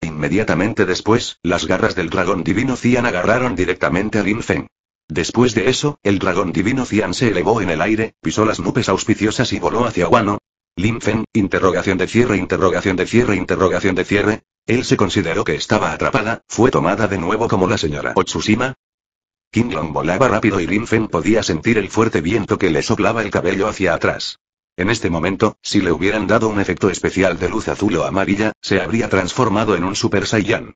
Inmediatamente después, las garras del dragón divino Cian agarraron directamente a Lin Feng. Después de eso, el dragón divino Cian se elevó en el aire, pisó las nubes auspiciosas y voló hacia Wano. Lin Feng, interrogación de cierre, interrogación de cierre, interrogación de cierre. Él se consideró que estaba atrapada, fue tomada de nuevo como la señora Otsushima, Long volaba rápido y Fen podía sentir el fuerte viento que le soplaba el cabello hacia atrás. En este momento, si le hubieran dado un efecto especial de luz azul o amarilla, se habría transformado en un Super Saiyan.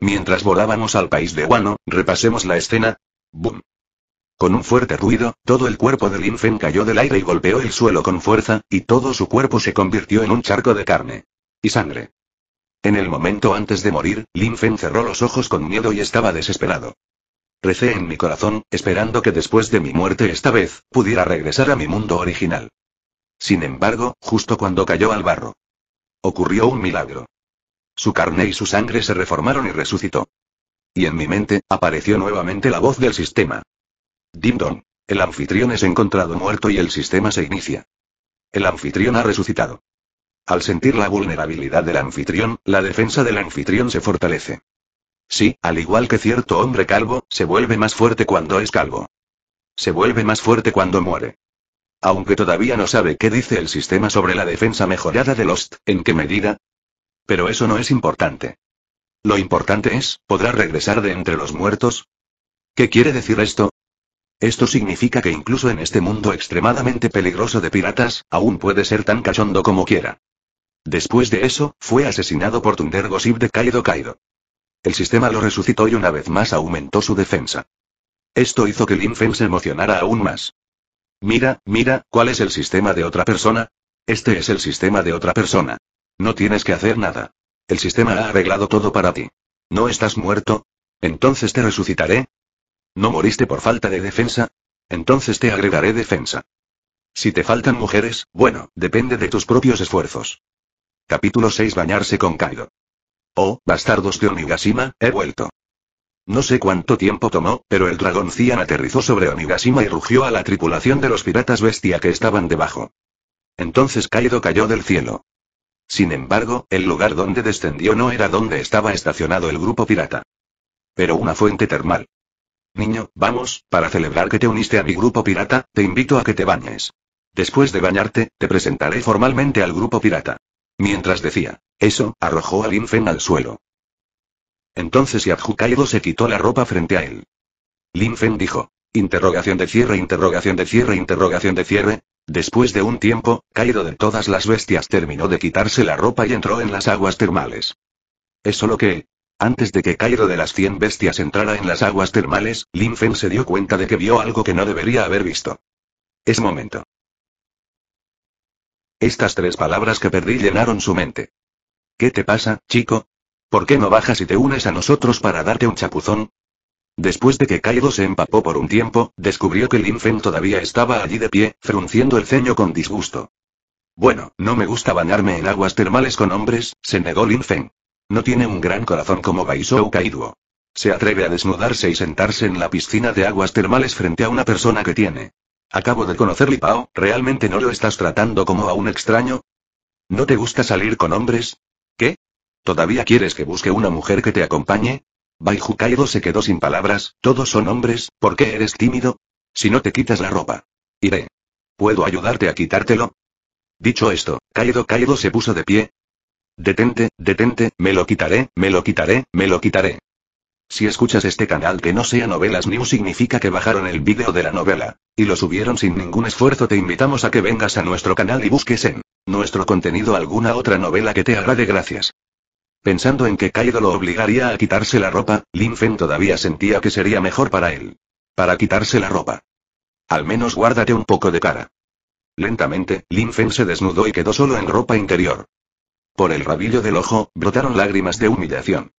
Mientras volábamos al país de Wano, repasemos la escena. ¡Bum! Con un fuerte ruido, todo el cuerpo de Fen cayó del aire y golpeó el suelo con fuerza, y todo su cuerpo se convirtió en un charco de carne. Y sangre. En el momento antes de morir, Fen cerró los ojos con miedo y estaba desesperado. Recé en mi corazón, esperando que después de mi muerte esta vez, pudiera regresar a mi mundo original. Sin embargo, justo cuando cayó al barro, ocurrió un milagro. Su carne y su sangre se reformaron y resucitó. Y en mi mente, apareció nuevamente la voz del sistema. Dimdon, El anfitrión es encontrado muerto y el sistema se inicia. El anfitrión ha resucitado. Al sentir la vulnerabilidad del anfitrión, la defensa del anfitrión se fortalece. Sí, al igual que cierto hombre calvo, se vuelve más fuerte cuando es calvo. Se vuelve más fuerte cuando muere. Aunque todavía no sabe qué dice el sistema sobre la defensa mejorada de Lost, en qué medida. Pero eso no es importante. Lo importante es, ¿podrá regresar de entre los muertos? ¿Qué quiere decir esto? Esto significa que incluso en este mundo extremadamente peligroso de piratas, aún puede ser tan cachondo como quiera. Después de eso, fue asesinado por Thunder de Kaido Kaido. El sistema lo resucitó y una vez más aumentó su defensa. Esto hizo que Lin Fen se emocionara aún más. Mira, mira, ¿cuál es el sistema de otra persona? Este es el sistema de otra persona. No tienes que hacer nada. El sistema ha arreglado todo para ti. ¿No estás muerto? Entonces te resucitaré. ¿No moriste por falta de defensa? Entonces te agregaré defensa. Si te faltan mujeres, bueno, depende de tus propios esfuerzos. Capítulo 6 Bañarse con Kaido. Oh, bastardos de Onigashima, he vuelto. No sé cuánto tiempo tomó, pero el dragón Cian aterrizó sobre Onigashima y rugió a la tripulación de los piratas bestia que estaban debajo. Entonces Kaido cayó del cielo. Sin embargo, el lugar donde descendió no era donde estaba estacionado el grupo pirata. Pero una fuente termal. Niño, vamos, para celebrar que te uniste a mi grupo pirata, te invito a que te bañes. Después de bañarte, te presentaré formalmente al grupo pirata. Mientras decía, eso, arrojó a Lin Fen al suelo. Entonces Kaido se quitó la ropa frente a él. Lin Fen dijo. Interrogación de cierre, interrogación de cierre, interrogación de cierre. Después de un tiempo, Kaido de todas las bestias terminó de quitarse la ropa y entró en las aguas termales. Es solo que, antes de que Kaido de las 100 bestias entrara en las aguas termales, Lin Fen se dio cuenta de que vio algo que no debería haber visto. Es momento. Estas tres palabras que perdí llenaron su mente. ¿Qué te pasa, chico? ¿Por qué no bajas y te unes a nosotros para darte un chapuzón? Después de que Kaido se empapó por un tiempo, descubrió que Lin Fen todavía estaba allí de pie, frunciendo el ceño con disgusto. Bueno, no me gusta bañarme en aguas termales con hombres, se negó Lin No tiene un gran corazón como Baisou Kaido. Se atreve a desnudarse y sentarse en la piscina de aguas termales frente a una persona que tiene. Acabo de conocer Lipao, ¿realmente no lo estás tratando como a un extraño? ¿No te gusta salir con hombres? ¿Todavía quieres que busque una mujer que te acompañe? Baiju Kaido se quedó sin palabras, todos son hombres, ¿por qué eres tímido? Si no te quitas la ropa. Iré. ¿Puedo ayudarte a quitártelo? Dicho esto, Kaido Kaido se puso de pie. Detente, detente, me lo quitaré, me lo quitaré, me lo quitaré. Si escuchas este canal que no sea Novelas New significa que bajaron el vídeo de la novela, y lo subieron sin ningún esfuerzo te invitamos a que vengas a nuestro canal y busques en nuestro contenido alguna otra novela que te agrade. gracias. Pensando en que Kaido lo obligaría a quitarse la ropa, Lin Fen todavía sentía que sería mejor para él. Para quitarse la ropa. Al menos guárdate un poco de cara. Lentamente, Lin Fen se desnudó y quedó solo en ropa interior. Por el rabillo del ojo, brotaron lágrimas de humillación.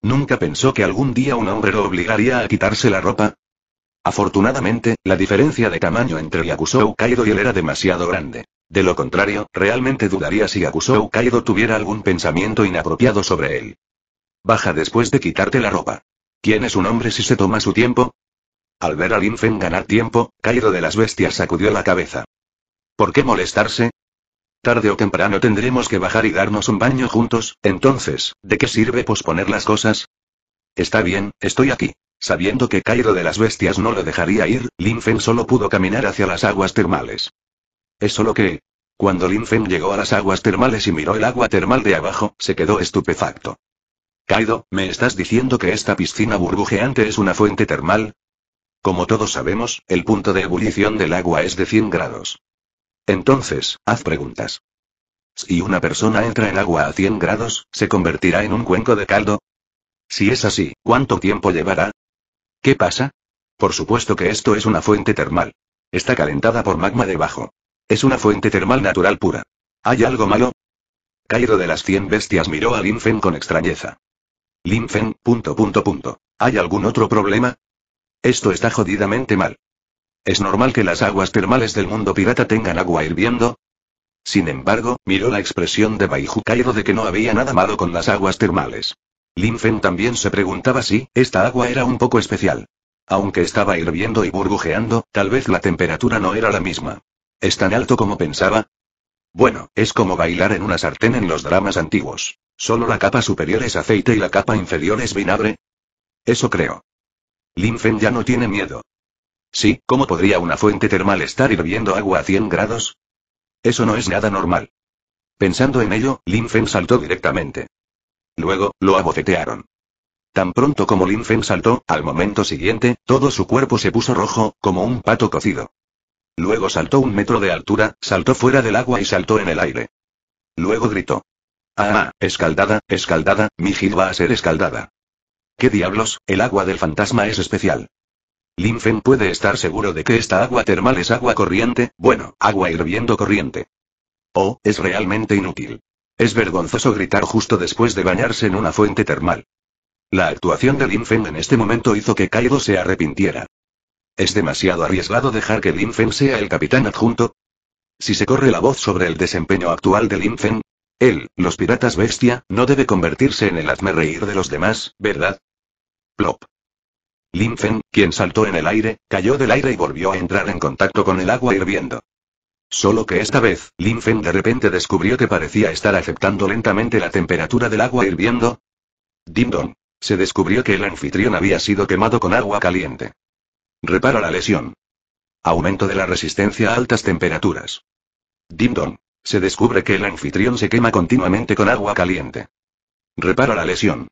Nunca pensó que algún día un hombre lo obligaría a quitarse la ropa. Afortunadamente, la diferencia de tamaño entre Yakusou Kaido y él era demasiado grande. De lo contrario, realmente dudaría si Akusou Kaido tuviera algún pensamiento inapropiado sobre él. Baja después de quitarte la ropa. ¿Quién es un hombre si se toma su tiempo? Al ver a Lin ganar tiempo, Kaido de las bestias sacudió la cabeza. ¿Por qué molestarse? Tarde o temprano tendremos que bajar y darnos un baño juntos, entonces, ¿de qué sirve posponer las cosas? Está bien, estoy aquí. Sabiendo que Kaido de las Bestias no lo dejaría ir, Lin solo pudo caminar hacia las aguas termales. Es solo que... Cuando Lin llegó a las aguas termales y miró el agua termal de abajo, se quedó estupefacto. Kaido, ¿me estás diciendo que esta piscina burbujeante es una fuente termal? Como todos sabemos, el punto de ebullición del agua es de 100 grados. Entonces, haz preguntas. Si una persona entra en agua a 100 grados, ¿se convertirá en un cuenco de caldo? Si es así, ¿cuánto tiempo llevará? ¿Qué pasa? Por supuesto que esto es una fuente termal. Está calentada por magma debajo. Es una fuente termal natural pura. ¿Hay algo malo? Cairo de las 100 bestias miró a Linfen con extrañeza. Linfen. punto punto punto. ¿Hay algún otro problema? Esto está jodidamente mal. ¿Es normal que las aguas termales del mundo pirata tengan agua hirviendo? Sin embargo, miró la expresión de Baiju Cairo de que no había nada malo con las aguas termales. Linfen también se preguntaba si esta agua era un poco especial. Aunque estaba hirviendo y burbujeando, tal vez la temperatura no era la misma. ¿Es tan alto como pensaba? Bueno, es como bailar en una sartén en los dramas antiguos. Solo la capa superior es aceite y la capa inferior es vinagre. Eso creo. Lin ya no tiene miedo. Sí, ¿cómo podría una fuente termal estar hirviendo agua a 100 grados? Eso no es nada normal. Pensando en ello, Lin saltó directamente. Luego, lo abofetearon. Tan pronto como Lin saltó, al momento siguiente, todo su cuerpo se puso rojo, como un pato cocido. Luego saltó un metro de altura, saltó fuera del agua y saltó en el aire. Luego gritó. Ah, escaldada, escaldada, mi Gil va a ser escaldada. ¿Qué diablos? El agua del fantasma es especial. Lin puede estar seguro de que esta agua termal es agua corriente, bueno, agua hirviendo corriente. Oh, es realmente inútil. Es vergonzoso gritar justo después de bañarse en una fuente termal. La actuación de Lin en este momento hizo que Kaido se arrepintiera. ¿Es demasiado arriesgado dejar que Lin sea el capitán adjunto? Si se corre la voz sobre el desempeño actual de Lin Fen, él, los piratas bestia, no debe convertirse en el hazme reír de los demás, ¿verdad? Plop. Lin Fen, quien saltó en el aire, cayó del aire y volvió a entrar en contacto con el agua hirviendo. Solo que esta vez, Lin Fen de repente descubrió que parecía estar aceptando lentamente la temperatura del agua hirviendo. Dim Se descubrió que el anfitrión había sido quemado con agua caliente. Repara la lesión. Aumento de la resistencia a altas temperaturas. Dimdong. Se descubre que el anfitrión se quema continuamente con agua caliente. Repara la lesión.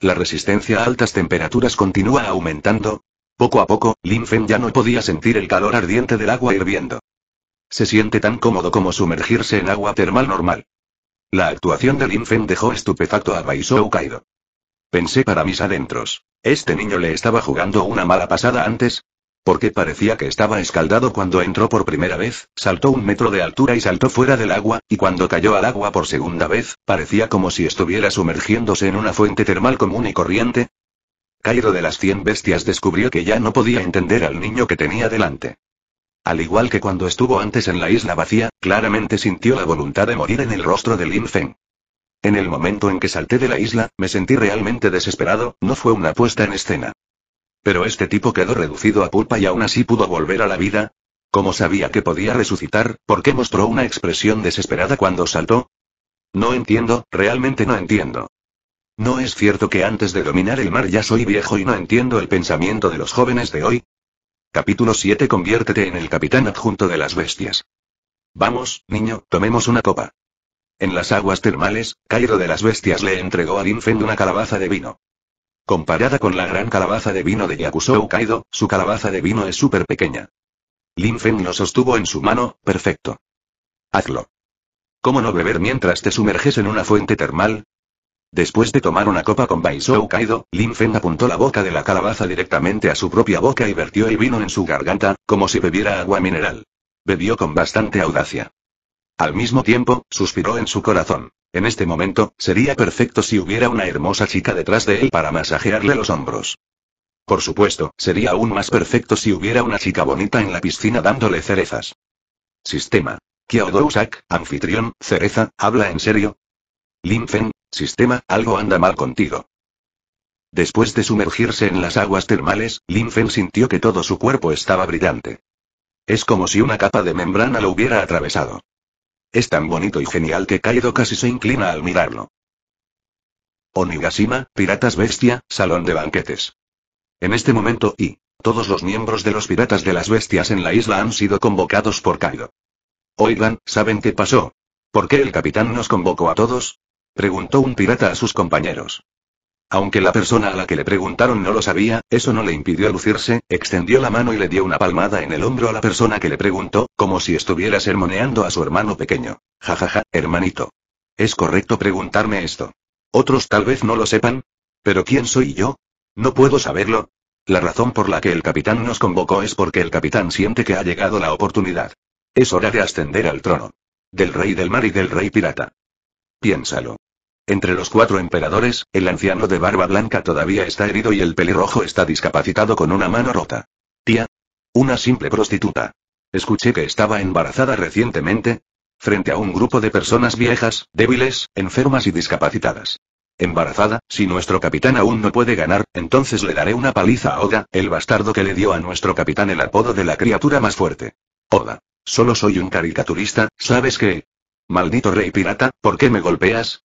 La resistencia a altas temperaturas continúa aumentando. Poco a poco, Linfen ya no podía sentir el calor ardiente del agua hirviendo. Se siente tan cómodo como sumergirse en agua termal normal. La actuación de Linfen dejó estupefacto a Baisou Kaido. Pensé para mis adentros. Este niño le estaba jugando una mala pasada antes, porque parecía que estaba escaldado cuando entró por primera vez, saltó un metro de altura y saltó fuera del agua, y cuando cayó al agua por segunda vez, parecía como si estuviera sumergiéndose en una fuente termal común y corriente. Cairo de las cien bestias descubrió que ya no podía entender al niño que tenía delante. Al igual que cuando estuvo antes en la isla vacía, claramente sintió la voluntad de morir en el rostro de Lin Feng. En el momento en que salté de la isla, me sentí realmente desesperado, no fue una puesta en escena. Pero este tipo quedó reducido a pulpa y aún así pudo volver a la vida. ¿Cómo sabía que podía resucitar, ¿por qué mostró una expresión desesperada cuando saltó? No entiendo, realmente no entiendo. ¿No es cierto que antes de dominar el mar ya soy viejo y no entiendo el pensamiento de los jóvenes de hoy? Capítulo 7 Conviértete en el capitán adjunto de las bestias. Vamos, niño, tomemos una copa. En las aguas termales, Cairo de las Bestias le entregó a Linfen una calabaza de vino. Comparada con la gran calabaza de vino de Yakusou Kaido, su calabaza de vino es súper pequeña. Linfen lo sostuvo en su mano, perfecto. Hazlo. ¿Cómo no beber mientras te sumerges en una fuente termal? Después de tomar una copa con Baisou Kaido, Lin apuntó la boca de la calabaza directamente a su propia boca y vertió el vino en su garganta, como si bebiera agua mineral. Bebió con bastante audacia. Al mismo tiempo, suspiró en su corazón. En este momento, sería perfecto si hubiera una hermosa chica detrás de él para masajearle los hombros. Por supuesto, sería aún más perfecto si hubiera una chica bonita en la piscina dándole cerezas. Sistema. Kyodousak, anfitrión, cereza, habla en serio. Linfen, sistema, algo anda mal contigo. Después de sumergirse en las aguas termales, Linfen sintió que todo su cuerpo estaba brillante. Es como si una capa de membrana lo hubiera atravesado. Es tan bonito y genial que Kaido casi se inclina al mirarlo. Onigashima, Piratas Bestia, Salón de Banquetes. En este momento y todos los miembros de los Piratas de las Bestias en la isla han sido convocados por Kaido. Oigan, ¿saben qué pasó? ¿Por qué el capitán nos convocó a todos? Preguntó un pirata a sus compañeros. Aunque la persona a la que le preguntaron no lo sabía, eso no le impidió lucirse, extendió la mano y le dio una palmada en el hombro a la persona que le preguntó, como si estuviera sermoneando a su hermano pequeño. Jajaja, ja, ja, hermanito. Es correcto preguntarme esto. Otros tal vez no lo sepan. Pero ¿quién soy yo? No puedo saberlo. La razón por la que el capitán nos convocó es porque el capitán siente que ha llegado la oportunidad. Es hora de ascender al trono. Del rey del mar y del rey pirata. Piénsalo. Entre los cuatro emperadores, el anciano de barba blanca todavía está herido y el pelirrojo está discapacitado con una mano rota. Tía. Una simple prostituta. Escuché que estaba embarazada recientemente. Frente a un grupo de personas viejas, débiles, enfermas y discapacitadas. Embarazada, si nuestro capitán aún no puede ganar, entonces le daré una paliza a Oda, el bastardo que le dio a nuestro capitán el apodo de la criatura más fuerte. Oda. Solo soy un caricaturista, ¿sabes qué? Maldito rey pirata, ¿por qué me golpeas?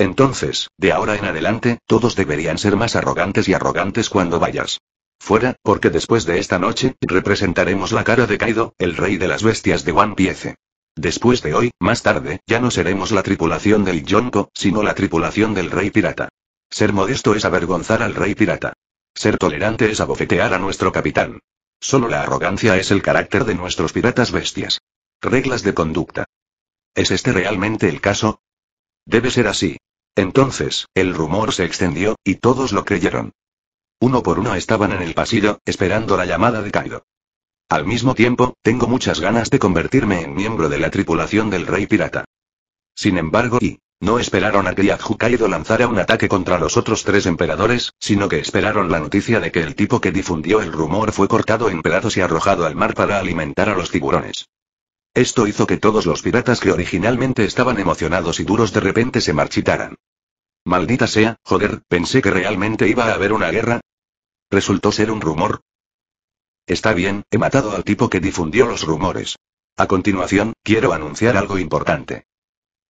Entonces, de ahora en adelante, todos deberían ser más arrogantes y arrogantes cuando vayas. Fuera, porque después de esta noche, representaremos la cara de Kaido, el rey de las bestias de One Piece. Después de hoy, más tarde, ya no seremos la tripulación del Yonko, sino la tripulación del rey pirata. Ser modesto es avergonzar al rey pirata. Ser tolerante es abofetear a nuestro capitán. Solo la arrogancia es el carácter de nuestros piratas bestias. Reglas de conducta. ¿Es este realmente el caso? Debe ser así. Entonces, el rumor se extendió, y todos lo creyeron. Uno por uno estaban en el pasillo, esperando la llamada de Kaido. Al mismo tiempo, tengo muchas ganas de convertirme en miembro de la tripulación del Rey Pirata. Sin embargo, y no esperaron a que Yadju Kaido lanzara un ataque contra los otros tres emperadores, sino que esperaron la noticia de que el tipo que difundió el rumor fue cortado en pedazos y arrojado al mar para alimentar a los tiburones. Esto hizo que todos los piratas que originalmente estaban emocionados y duros de repente se marchitaran. Maldita sea, joder, pensé que realmente iba a haber una guerra. Resultó ser un rumor. Está bien, he matado al tipo que difundió los rumores. A continuación, quiero anunciar algo importante.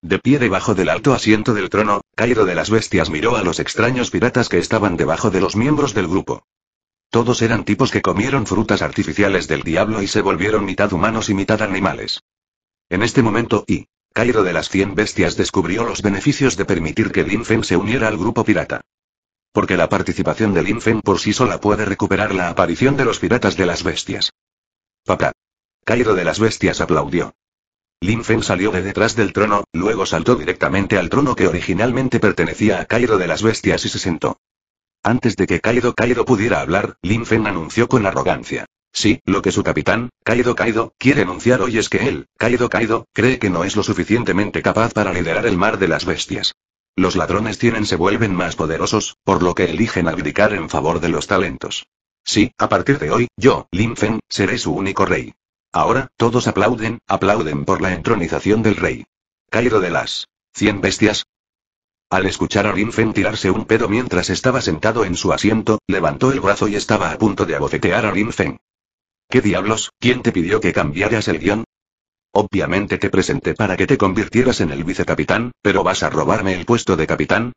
De pie debajo del alto asiento del trono, Cairo de las Bestias miró a los extraños piratas que estaban debajo de los miembros del grupo. Todos eran tipos que comieron frutas artificiales del diablo y se volvieron mitad humanos y mitad animales. En este momento y Cairo de las 100 bestias descubrió los beneficios de permitir que Linfen se uniera al grupo pirata. Porque la participación de Linfen por sí sola puede recuperar la aparición de los piratas de las bestias. Papá. Cairo de las bestias aplaudió. Linfen salió de detrás del trono, luego saltó directamente al trono que originalmente pertenecía a Cairo de las bestias y se sentó. Antes de que Kaido Kaido pudiera hablar, Lin anunció con arrogancia. Sí, lo que su capitán, Kaido Kaido, quiere anunciar hoy es que él, Kaido Kaido, cree que no es lo suficientemente capaz para liderar el mar de las bestias. Los ladrones tienen se vuelven más poderosos, por lo que eligen abdicar en favor de los talentos. Sí, a partir de hoy, yo, Lin seré su único rey. Ahora, todos aplauden, aplauden por la entronización del rey. Kaido de las 100 bestias, al escuchar a Linfen tirarse un pedo mientras estaba sentado en su asiento, levantó el brazo y estaba a punto de abofetear a Linfen. ¿Qué diablos? ¿Quién te pidió que cambiaras el guión? Obviamente te presenté para que te convirtieras en el vicecapitán, pero vas a robarme el puesto de capitán.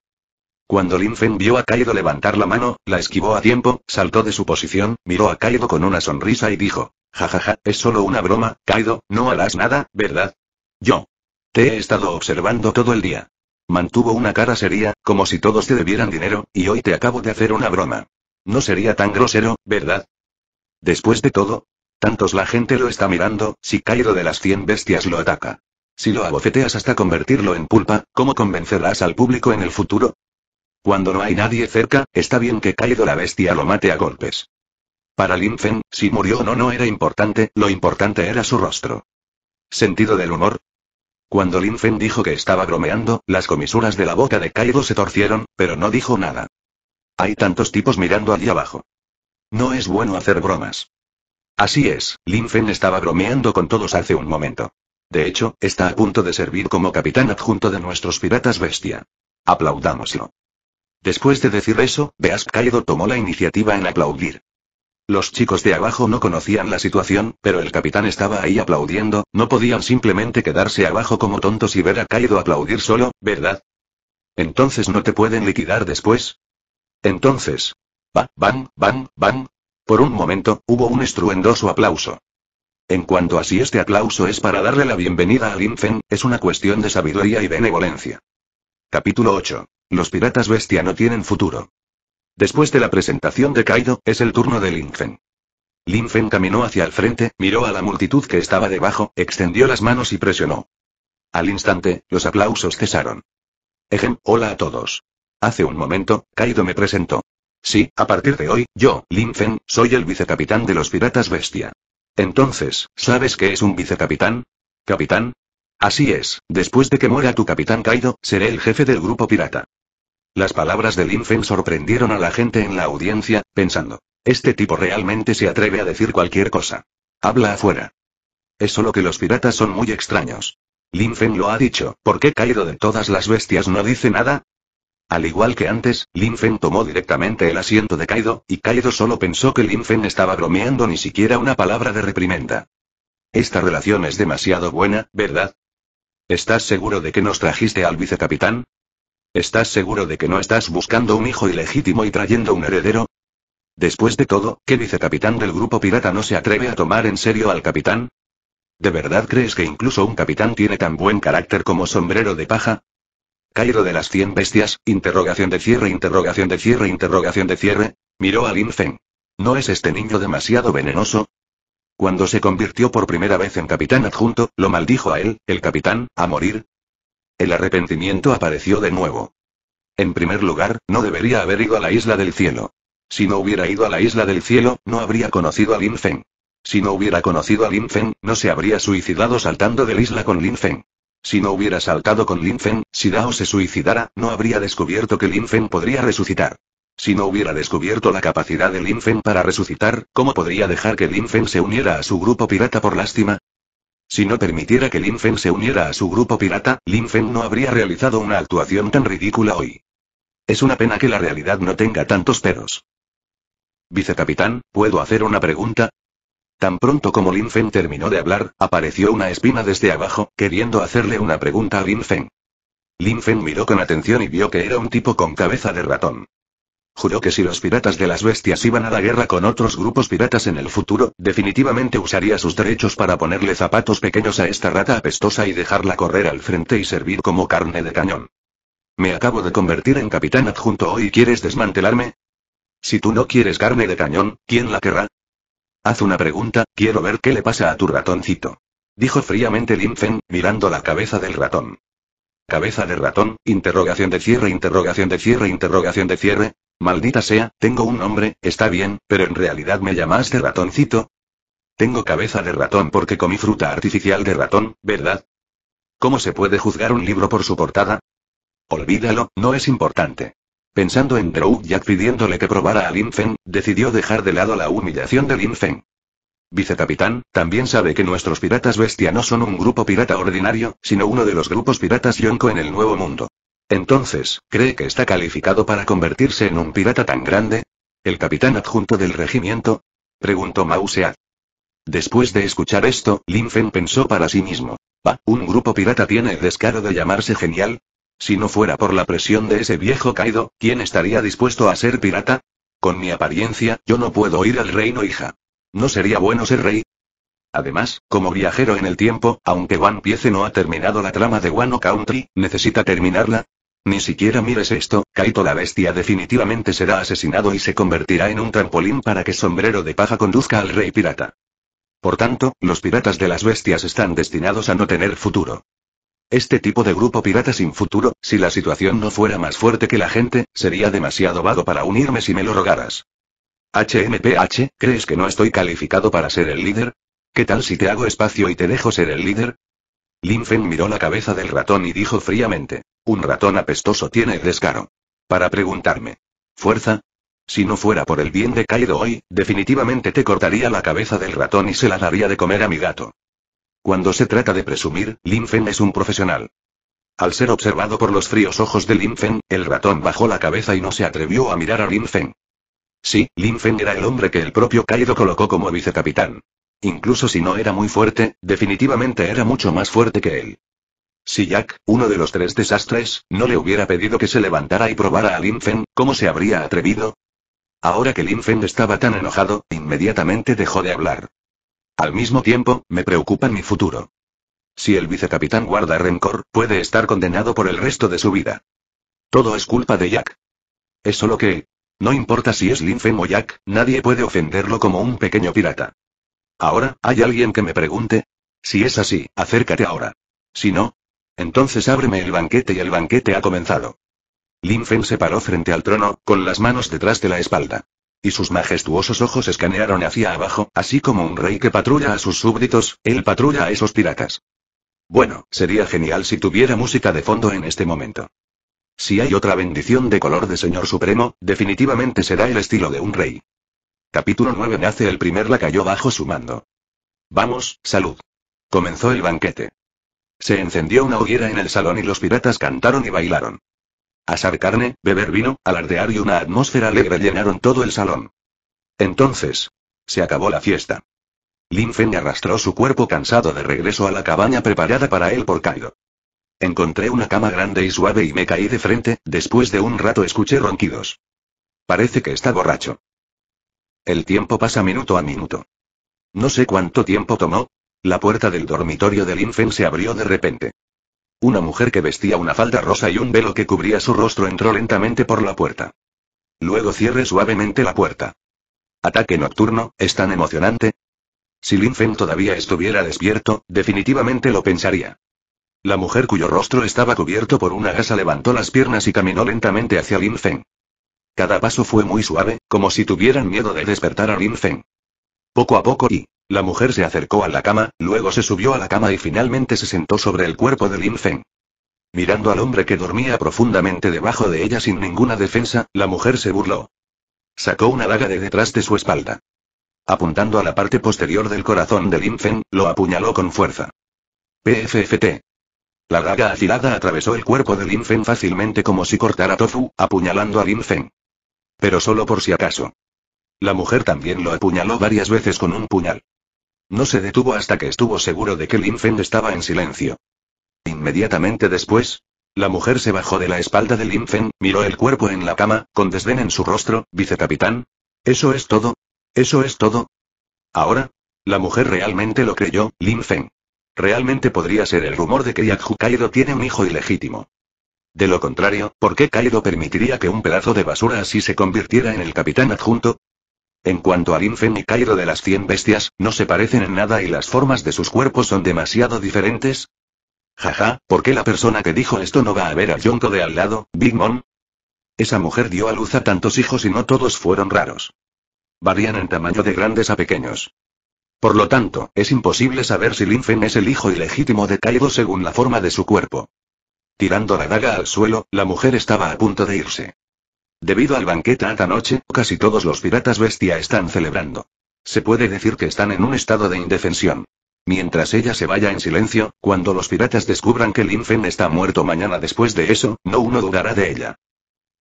Cuando Linfen vio a Kaido levantar la mano, la esquivó a tiempo, saltó de su posición, miró a Kaido con una sonrisa y dijo, jajaja, ja, ja, es solo una broma, Kaido, no harás nada, ¿verdad? Yo. Te he estado observando todo el día. Mantuvo una cara seria, como si todos te debieran dinero, y hoy te acabo de hacer una broma. No sería tan grosero, ¿verdad? Después de todo, tantos la gente lo está mirando, si Cairo de las 100 bestias lo ataca. Si lo abofeteas hasta convertirlo en pulpa, ¿cómo convencerás al público en el futuro? Cuando no hay nadie cerca, está bien que Cairo la bestia lo mate a golpes. Para Lin si murió o no no era importante, lo importante era su rostro. Sentido del humor, cuando Lin Fen dijo que estaba bromeando, las comisuras de la boca de Kaido se torcieron, pero no dijo nada. Hay tantos tipos mirando allí abajo. No es bueno hacer bromas. Así es, Lin Fen estaba bromeando con todos hace un momento. De hecho, está a punto de servir como capitán adjunto de nuestros piratas bestia. Aplaudámoslo. Después de decir eso, Beask Kaido tomó la iniciativa en aplaudir. Los chicos de abajo no conocían la situación, pero el capitán estaba ahí aplaudiendo, no podían simplemente quedarse abajo como tontos y ver a Kaido aplaudir solo, ¿verdad? Entonces no te pueden liquidar después. Entonces. Va, van, van, van. Por un momento, hubo un estruendoso aplauso. En cuanto a si este aplauso es para darle la bienvenida a Linfen, es una cuestión de sabiduría y benevolencia. Capítulo 8. Los piratas bestia no tienen futuro. Después de la presentación de Kaido, es el turno de Linfen. Linfen caminó hacia el frente, miró a la multitud que estaba debajo, extendió las manos y presionó. Al instante, los aplausos cesaron. Ejem, hola a todos. Hace un momento, Kaido me presentó. Sí, a partir de hoy, yo, Linfen, soy el vicecapitán de los piratas bestia. Entonces, ¿sabes qué es un vicecapitán? ¿Capitán? Así es, después de que muera tu capitán Kaido, seré el jefe del grupo pirata. Las palabras de Linfen sorprendieron a la gente en la audiencia, pensando, este tipo realmente se atreve a decir cualquier cosa. Habla afuera. Es solo que los piratas son muy extraños. Linfen lo ha dicho, ¿por qué Kaido de todas las bestias no dice nada? Al igual que antes, Linfen tomó directamente el asiento de Kaido, y Kaido solo pensó que Linfen estaba bromeando ni siquiera una palabra de reprimenda. Esta relación es demasiado buena, ¿verdad? ¿Estás seguro de que nos trajiste al vicecapitán? ¿Estás seguro de que no estás buscando un hijo ilegítimo y trayendo un heredero? Después de todo, ¿qué vicecapitán del grupo pirata no se atreve a tomar en serio al capitán? ¿De verdad crees que incluso un capitán tiene tan buen carácter como sombrero de paja? Cairo de las 100 bestias, interrogación de cierre, interrogación de cierre, interrogación de cierre, miró a Lin Feng. ¿No es este niño demasiado venenoso? Cuando se convirtió por primera vez en capitán adjunto, lo maldijo a él, el capitán, a morir, el arrepentimiento apareció de nuevo. En primer lugar, no debería haber ido a la isla del cielo. Si no hubiera ido a la isla del cielo, no habría conocido a Lin Feng. Si no hubiera conocido a Lin Feng, no se habría suicidado saltando de la isla con Lin Feng. Si no hubiera saltado con Lin Feng, si Dao se suicidara, no habría descubierto que Lin Feng podría resucitar. Si no hubiera descubierto la capacidad de Lin Feng para resucitar, ¿cómo podría dejar que Lin Feng se uniera a su grupo pirata por lástima? Si no permitiera que Lin Fen se uniera a su grupo pirata, Lin Fen no habría realizado una actuación tan ridícula hoy. Es una pena que la realidad no tenga tantos peros. Vicecapitán, ¿puedo hacer una pregunta? Tan pronto como Lin Fen terminó de hablar, apareció una espina desde abajo, queriendo hacerle una pregunta a Lin Fen. Lin Fen miró con atención y vio que era un tipo con cabeza de ratón. Juró que si los piratas de las bestias iban a la guerra con otros grupos piratas en el futuro, definitivamente usaría sus derechos para ponerle zapatos pequeños a esta rata apestosa y dejarla correr al frente y servir como carne de cañón. Me acabo de convertir en capitán adjunto hoy y quieres desmantelarme. Si tú no quieres carne de cañón, ¿quién la querrá? Haz una pregunta, quiero ver qué le pasa a tu ratoncito. Dijo fríamente Lin mirando la cabeza del ratón. Cabeza de ratón, interrogación de cierre, interrogación de cierre, interrogación de cierre, Maldita sea, tengo un nombre, está bien, pero en realidad me llamaste ratoncito. Tengo cabeza de ratón porque comí fruta artificial de ratón, ¿verdad? ¿Cómo se puede juzgar un libro por su portada? Olvídalo, no es importante. Pensando en Drew Jack pidiéndole que probara a Lin Feng, decidió dejar de lado la humillación de Lin Feng. Vicecapitán, también sabe que nuestros piratas bestia no son un grupo pirata ordinario, sino uno de los grupos piratas Yonko en el Nuevo Mundo. Entonces, ¿cree que está calificado para convertirse en un pirata tan grande? ¿El capitán adjunto del regimiento? preguntó Mausea. Después de escuchar esto, Lin Fen pensó para sí mismo. ¿Va? ¿Un grupo pirata tiene el descaro de llamarse genial? Si no fuera por la presión de ese viejo caído, ¿quién estaría dispuesto a ser pirata? Con mi apariencia, yo no puedo ir al reino hija. ¿No sería bueno ser rey? Además, como viajero en el tiempo, aunque One Piece no ha terminado la trama de Wano Country, necesita terminarla, ni siquiera mires esto, Kaito la bestia definitivamente será asesinado y se convertirá en un trampolín para que Sombrero de Paja conduzca al rey pirata. Por tanto, los piratas de las bestias están destinados a no tener futuro. Este tipo de grupo pirata sin futuro, si la situación no fuera más fuerte que la gente, sería demasiado vago para unirme si me lo rogaras. HMPH, ¿crees que no estoy calificado para ser el líder? ¿Qué tal si te hago espacio y te dejo ser el líder? Linfen miró la cabeza del ratón y dijo fríamente. Un ratón apestoso tiene descaro. Para preguntarme. Fuerza. Si no fuera por el bien de Kaido hoy, definitivamente te cortaría la cabeza del ratón y se la daría de comer a mi gato. Cuando se trata de presumir, Lin Fen es un profesional. Al ser observado por los fríos ojos de Lin Fen, el ratón bajó la cabeza y no se atrevió a mirar a Lin Fen. Sí, Lin Fen era el hombre que el propio Kaido colocó como vicecapitán. Incluso si no era muy fuerte, definitivamente era mucho más fuerte que él. Si Jack, uno de los tres desastres, no le hubiera pedido que se levantara y probara a Linfen, ¿cómo se habría atrevido? Ahora que Lin estaba tan enojado, inmediatamente dejó de hablar. Al mismo tiempo, me preocupa mi futuro. Si el vicecapitán guarda rencor, puede estar condenado por el resto de su vida. Todo es culpa de Jack. Es solo que... No importa si es Lin o Jack, nadie puede ofenderlo como un pequeño pirata. Ahora, ¿hay alguien que me pregunte? Si es así, acércate ahora. Si no, entonces ábreme el banquete y el banquete ha comenzado. Lin se paró frente al trono, con las manos detrás de la espalda. Y sus majestuosos ojos escanearon hacia abajo, así como un rey que patrulla a sus súbditos, él patrulla a esos piratas. Bueno, sería genial si tuviera música de fondo en este momento. Si hay otra bendición de color de Señor Supremo, definitivamente será el estilo de un rey. Capítulo 9 Nace el primer la cayó bajo su mando. Vamos, salud. Comenzó el banquete. Se encendió una hoguera en el salón y los piratas cantaron y bailaron. Asar carne, beber vino, alardear y una atmósfera alegre llenaron todo el salón. Entonces, se acabó la fiesta. Lin Feng arrastró su cuerpo cansado de regreso a la cabaña preparada para él por Kaido. Encontré una cama grande y suave y me caí de frente, después de un rato escuché ronquidos. Parece que está borracho. El tiempo pasa minuto a minuto. No sé cuánto tiempo tomó, la puerta del dormitorio de Linfen se abrió de repente. Una mujer que vestía una falda rosa y un velo que cubría su rostro entró lentamente por la puerta. Luego cierre suavemente la puerta. Ataque nocturno, es tan emocionante. Si Linfen todavía estuviera despierto, definitivamente lo pensaría. La mujer cuyo rostro estaba cubierto por una gasa levantó las piernas y caminó lentamente hacia Feng. Cada paso fue muy suave, como si tuvieran miedo de despertar a Feng. Poco a poco y, la mujer se acercó a la cama, luego se subió a la cama y finalmente se sentó sobre el cuerpo de Lin Feng. Mirando al hombre que dormía profundamente debajo de ella sin ninguna defensa, la mujer se burló. Sacó una daga de detrás de su espalda. Apuntando a la parte posterior del corazón de Lin Feng, lo apuñaló con fuerza. PFFT. La daga afilada atravesó el cuerpo de Lin Feng fácilmente como si cortara tofu, apuñalando a Lin Feng. Pero solo por si acaso. La mujer también lo apuñaló varias veces con un puñal. No se detuvo hasta que estuvo seguro de que Lin Feng estaba en silencio. Inmediatamente después, la mujer se bajó de la espalda de Lin Feng, miró el cuerpo en la cama, con desdén en su rostro, vicecapitán. ¿Eso es todo? ¿Eso es todo? Ahora, la mujer realmente lo creyó, Lin Feng. Realmente podría ser el rumor de que Yakju Kaido tiene un hijo ilegítimo. De lo contrario, ¿por qué Kaido permitiría que un pedazo de basura así se convirtiera en el capitán adjunto? En cuanto a Linfen y Cairo de las 100 bestias, no se parecen en nada y las formas de sus cuerpos son demasiado diferentes. Jaja, ¿por qué la persona que dijo esto no va a ver al Yonko de al lado, Big Mom? Esa mujer dio a luz a tantos hijos y no todos fueron raros. Varían en tamaño de grandes a pequeños. Por lo tanto, es imposible saber si Linfen es el hijo ilegítimo de Cairo según la forma de su cuerpo. Tirando la daga al suelo, la mujer estaba a punto de irse. Debido al banquete esta noche, casi todos los piratas bestia están celebrando. Se puede decir que están en un estado de indefensión. Mientras ella se vaya en silencio, cuando los piratas descubran que Linfen está muerto mañana después de eso, no uno dudará de ella.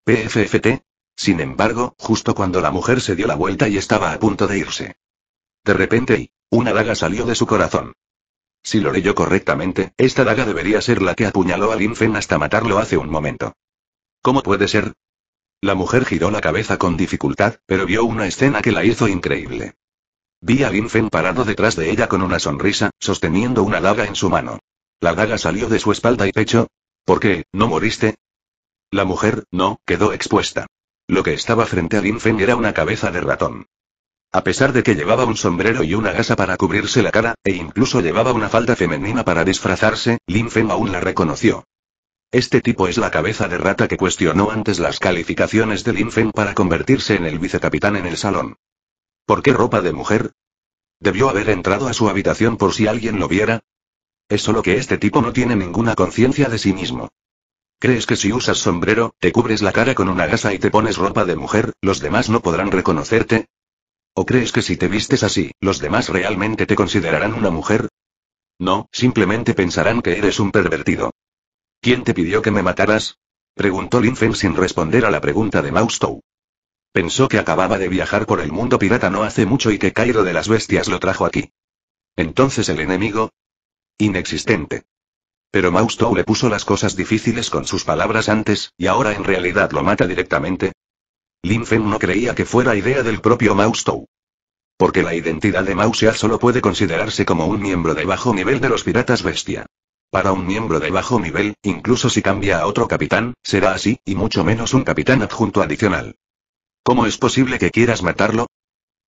PFFT. Sin embargo, justo cuando la mujer se dio la vuelta y estaba a punto de irse. De repente, una daga salió de su corazón. Si lo leyó correctamente, esta daga debería ser la que apuñaló a Linfen hasta matarlo hace un momento. ¿Cómo puede ser? La mujer giró la cabeza con dificultad, pero vio una escena que la hizo increíble. Vi a Lin parado detrás de ella con una sonrisa, sosteniendo una daga en su mano. La daga salió de su espalda y pecho. ¿Por qué, no moriste? La mujer, no, quedó expuesta. Lo que estaba frente a Lin era una cabeza de ratón. A pesar de que llevaba un sombrero y una gasa para cubrirse la cara, e incluso llevaba una falda femenina para disfrazarse, Lin aún la reconoció. Este tipo es la cabeza de rata que cuestionó antes las calificaciones del Infen para convertirse en el vicecapitán en el salón. ¿Por qué ropa de mujer? Debió haber entrado a su habitación por si alguien lo viera. Es solo que este tipo no tiene ninguna conciencia de sí mismo. ¿Crees que si usas sombrero, te cubres la cara con una gasa y te pones ropa de mujer, los demás no podrán reconocerte? ¿O crees que si te vistes así, los demás realmente te considerarán una mujer? No, simplemente pensarán que eres un pervertido. ¿Quién te pidió que me mataras? Preguntó Lin sin responder a la pregunta de Maustou. Pensó que acababa de viajar por el mundo pirata no hace mucho y que Cairo de las Bestias lo trajo aquí. Entonces el enemigo... Inexistente. Pero Maustou le puso las cosas difíciles con sus palabras antes, y ahora en realidad lo mata directamente. Lin no creía que fuera idea del propio Maustou. Porque la identidad de Mausia solo puede considerarse como un miembro de bajo nivel de los piratas bestia. Para un miembro de bajo nivel, incluso si cambia a otro capitán, será así, y mucho menos un capitán adjunto adicional. ¿Cómo es posible que quieras matarlo?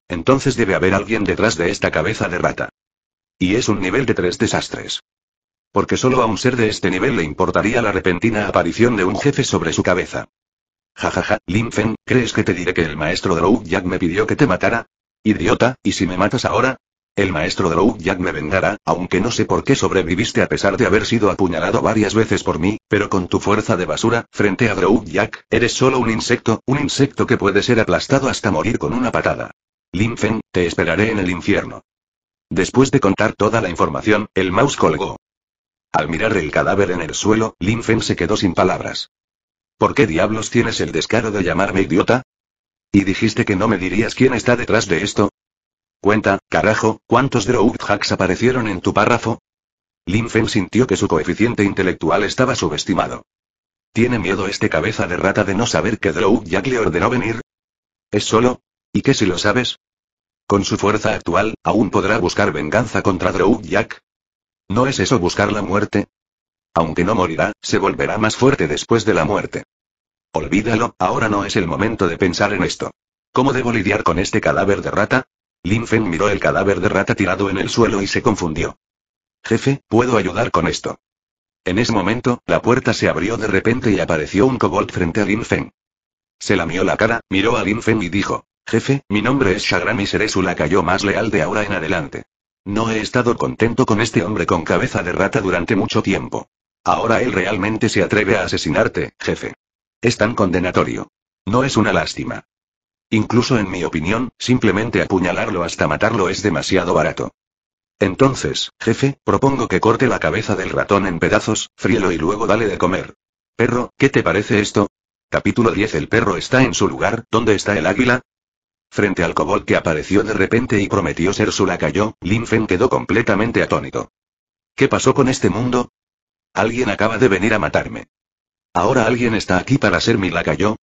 Entonces debe haber alguien detrás de esta cabeza de rata. Y es un nivel de tres desastres. Porque solo a un ser de este nivel le importaría la repentina aparición de un jefe sobre su cabeza. Jajaja, ja, ja, Lin ¿crees que te diré que el maestro Drow Jack me pidió que te matara? Idiota, ¿y si me matas ahora? El maestro Drow Jack me vengará, aunque no sé por qué sobreviviste a pesar de haber sido apuñalado varias veces por mí, pero con tu fuerza de basura, frente a Drow Jack, eres solo un insecto, un insecto que puede ser aplastado hasta morir con una patada. Linfen, te esperaré en el infierno. Después de contar toda la información, el mouse colgó. Al mirar el cadáver en el suelo, Lin se quedó sin palabras. ¿Por qué diablos tienes el descaro de llamarme idiota? ¿Y dijiste que no me dirías quién está detrás de esto? Cuenta, carajo, ¿cuántos Drought Hacks aparecieron en tu párrafo? Lin sintió que su coeficiente intelectual estaba subestimado. ¿Tiene miedo este cabeza de rata de no saber que Drought Jack le ordenó venir? ¿Es solo? ¿Y qué si lo sabes? Con su fuerza actual, ¿aún podrá buscar venganza contra Drought Jack? ¿No es eso buscar la muerte? Aunque no morirá, se volverá más fuerte después de la muerte. Olvídalo, ahora no es el momento de pensar en esto. ¿Cómo debo lidiar con este cadáver de rata? Lin Feng miró el cadáver de rata tirado en el suelo y se confundió. Jefe, ¿puedo ayudar con esto? En ese momento, la puerta se abrió de repente y apareció un kobold frente a Lin Feng. Se lamió la cara, miró a Lin Feng y dijo, Jefe, mi nombre es Shagram y seré su lacayo más leal de ahora en adelante. No he estado contento con este hombre con cabeza de rata durante mucho tiempo. Ahora él realmente se atreve a asesinarte, jefe. Es tan condenatorio. No es una lástima. Incluso en mi opinión, simplemente apuñalarlo hasta matarlo es demasiado barato. Entonces, jefe, propongo que corte la cabeza del ratón en pedazos, fríelo y luego dale de comer. Perro, ¿qué te parece esto? Capítulo 10 El perro está en su lugar, ¿dónde está el águila? Frente al cobol que apareció de repente y prometió ser su lacayo, Lin quedó completamente atónito. ¿Qué pasó con este mundo? Alguien acaba de venir a matarme. Ahora alguien está aquí para ser mi lacayo.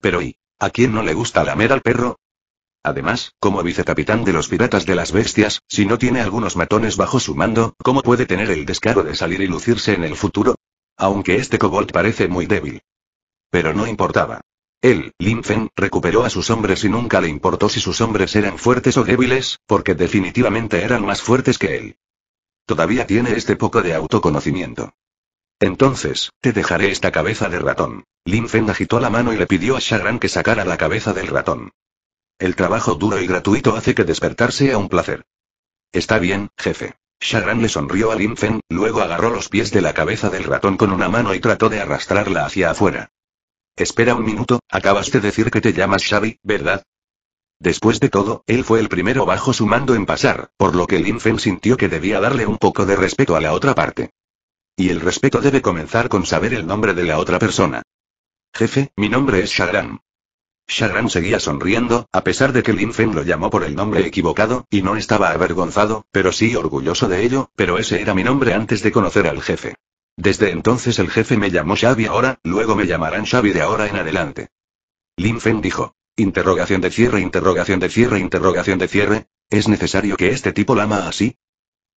Pero ¿y? ¿A quién no le gusta lamer al perro? Además, como vicecapitán de los piratas de las bestias, si no tiene algunos matones bajo su mando, ¿cómo puede tener el descaro de salir y lucirse en el futuro? Aunque este kobold parece muy débil. Pero no importaba. Él, Linfen, recuperó a sus hombres y nunca le importó si sus hombres eran fuertes o débiles, porque definitivamente eran más fuertes que él. Todavía tiene este poco de autoconocimiento. Entonces, te dejaré esta cabeza de ratón. Lin agitó la mano y le pidió a Shagran que sacara la cabeza del ratón. El trabajo duro y gratuito hace que despertar sea un placer. Está bien, jefe. Shagran le sonrió a Linfen, luego agarró los pies de la cabeza del ratón con una mano y trató de arrastrarla hacia afuera. Espera un minuto, acabaste de decir que te llamas Xavi, ¿verdad? Después de todo, él fue el primero bajo su mando en pasar, por lo que Linfen sintió que debía darle un poco de respeto a la otra parte. Y el respeto debe comenzar con saber el nombre de la otra persona. Jefe, mi nombre es Sharan. Sharan seguía sonriendo, a pesar de que Lin lo llamó por el nombre equivocado, y no estaba avergonzado, pero sí orgulloso de ello, pero ese era mi nombre antes de conocer al jefe. Desde entonces el jefe me llamó Xavi ahora, luego me llamarán Xavi de ahora en adelante. Lin dijo. Interrogación de cierre, interrogación de cierre, interrogación de cierre. ¿Es necesario que este tipo lama así?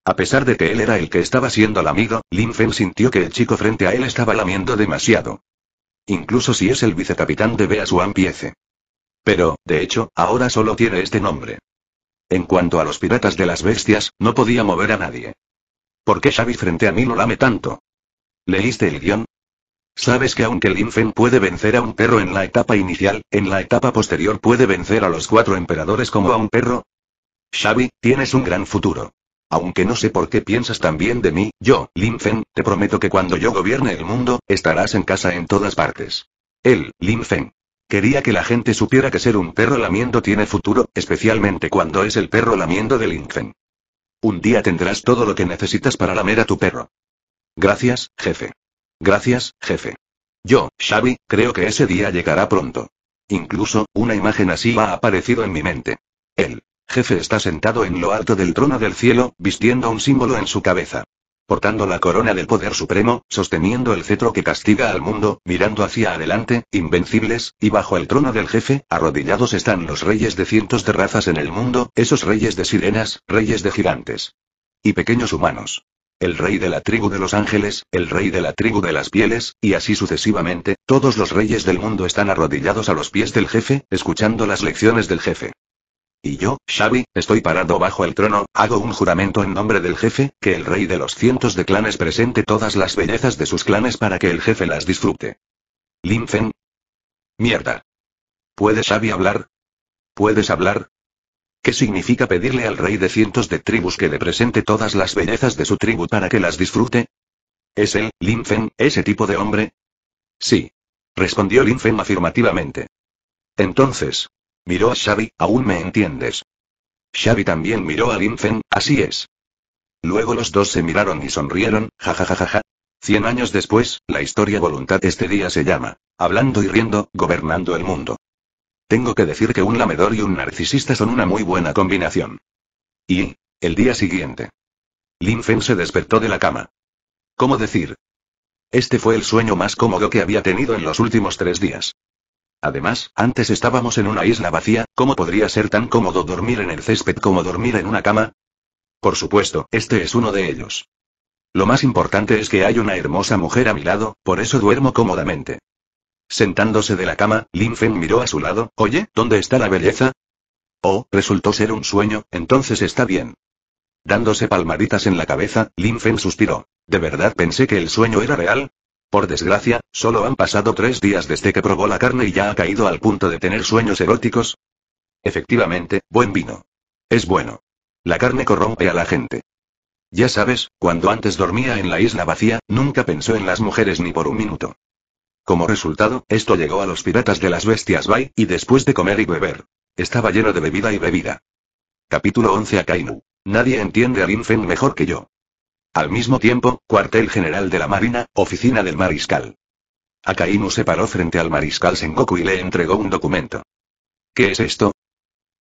A pesar de que él era el que estaba siendo amigo, Lin Fen sintió que el chico frente a él estaba lamiendo demasiado. Incluso si es el vicecapitán de su Piece. Pero, de hecho, ahora solo tiene este nombre. En cuanto a los piratas de las bestias, no podía mover a nadie. ¿Por qué Xavi frente a mí lo lame tanto? ¿Leíste el guión? Sabes que aunque Lin Fen puede vencer a un perro en la etapa inicial, en la etapa posterior puede vencer a los cuatro emperadores como a un perro. Xavi, tienes un gran futuro. Aunque no sé por qué piensas tan bien de mí, yo, Lin te prometo que cuando yo gobierne el mundo, estarás en casa en todas partes. Él, Lin Quería que la gente supiera que ser un perro lamiendo tiene futuro, especialmente cuando es el perro lamiendo de Lin Un día tendrás todo lo que necesitas para lamer a tu perro. Gracias, jefe. Gracias, jefe. Yo, Xavi, creo que ese día llegará pronto. Incluso, una imagen así ha aparecido en mi mente. Él jefe está sentado en lo alto del trono del cielo, vistiendo un símbolo en su cabeza. Portando la corona del poder supremo, sosteniendo el cetro que castiga al mundo, mirando hacia adelante, invencibles, y bajo el trono del jefe, arrodillados están los reyes de cientos de razas en el mundo, esos reyes de sirenas, reyes de gigantes. Y pequeños humanos el rey de la tribu de los ángeles, el rey de la tribu de las pieles, y así sucesivamente, todos los reyes del mundo están arrodillados a los pies del jefe, escuchando las lecciones del jefe. Y yo, Xavi, estoy parado bajo el trono, hago un juramento en nombre del jefe, que el rey de los cientos de clanes presente todas las bellezas de sus clanes para que el jefe las disfrute. Linfen, Mierda. ¿Puede Xavi hablar? ¿Puedes hablar? ¿Qué significa pedirle al rey de cientos de tribus que le presente todas las bellezas de su tribu para que las disfrute? ¿Es él, Linfen, ese tipo de hombre? Sí. Respondió Linfen afirmativamente. Entonces, Miró a Xavi, ¿aún me entiendes? Xavi también miró a Linfen, así es. Luego los dos se miraron y sonrieron, jajajajaja. Cien años después, la historia voluntad este día se llama, hablando y riendo, gobernando el mundo. Tengo que decir que un lamedor y un narcisista son una muy buena combinación. Y, el día siguiente. Lin se despertó de la cama. ¿Cómo decir? Este fue el sueño más cómodo que había tenido en los últimos tres días. Además, antes estábamos en una isla vacía, ¿cómo podría ser tan cómodo dormir en el césped como dormir en una cama? Por supuesto, este es uno de ellos. Lo más importante es que hay una hermosa mujer a mi lado, por eso duermo cómodamente. Sentándose de la cama, Lin Fen miró a su lado, oye, ¿dónde está la belleza? Oh, resultó ser un sueño, entonces está bien. Dándose palmaditas en la cabeza, Lin Fen suspiró. ¿De verdad pensé que el sueño era real? Por desgracia, solo han pasado tres días desde que probó la carne y ya ha caído al punto de tener sueños eróticos. Efectivamente, buen vino. Es bueno. La carne corrompe a la gente. Ya sabes, cuando antes dormía en la isla vacía, nunca pensó en las mujeres ni por un minuto. Como resultado, esto llegó a los piratas de las bestias Bai, y después de comer y beber. Estaba lleno de bebida y bebida. Capítulo 11 Kainu. Nadie entiende a Linfen mejor que yo. Al mismo tiempo, cuartel general de la Marina, oficina del mariscal. Akainu se paró frente al mariscal Sengoku y le entregó un documento. ¿Qué es esto?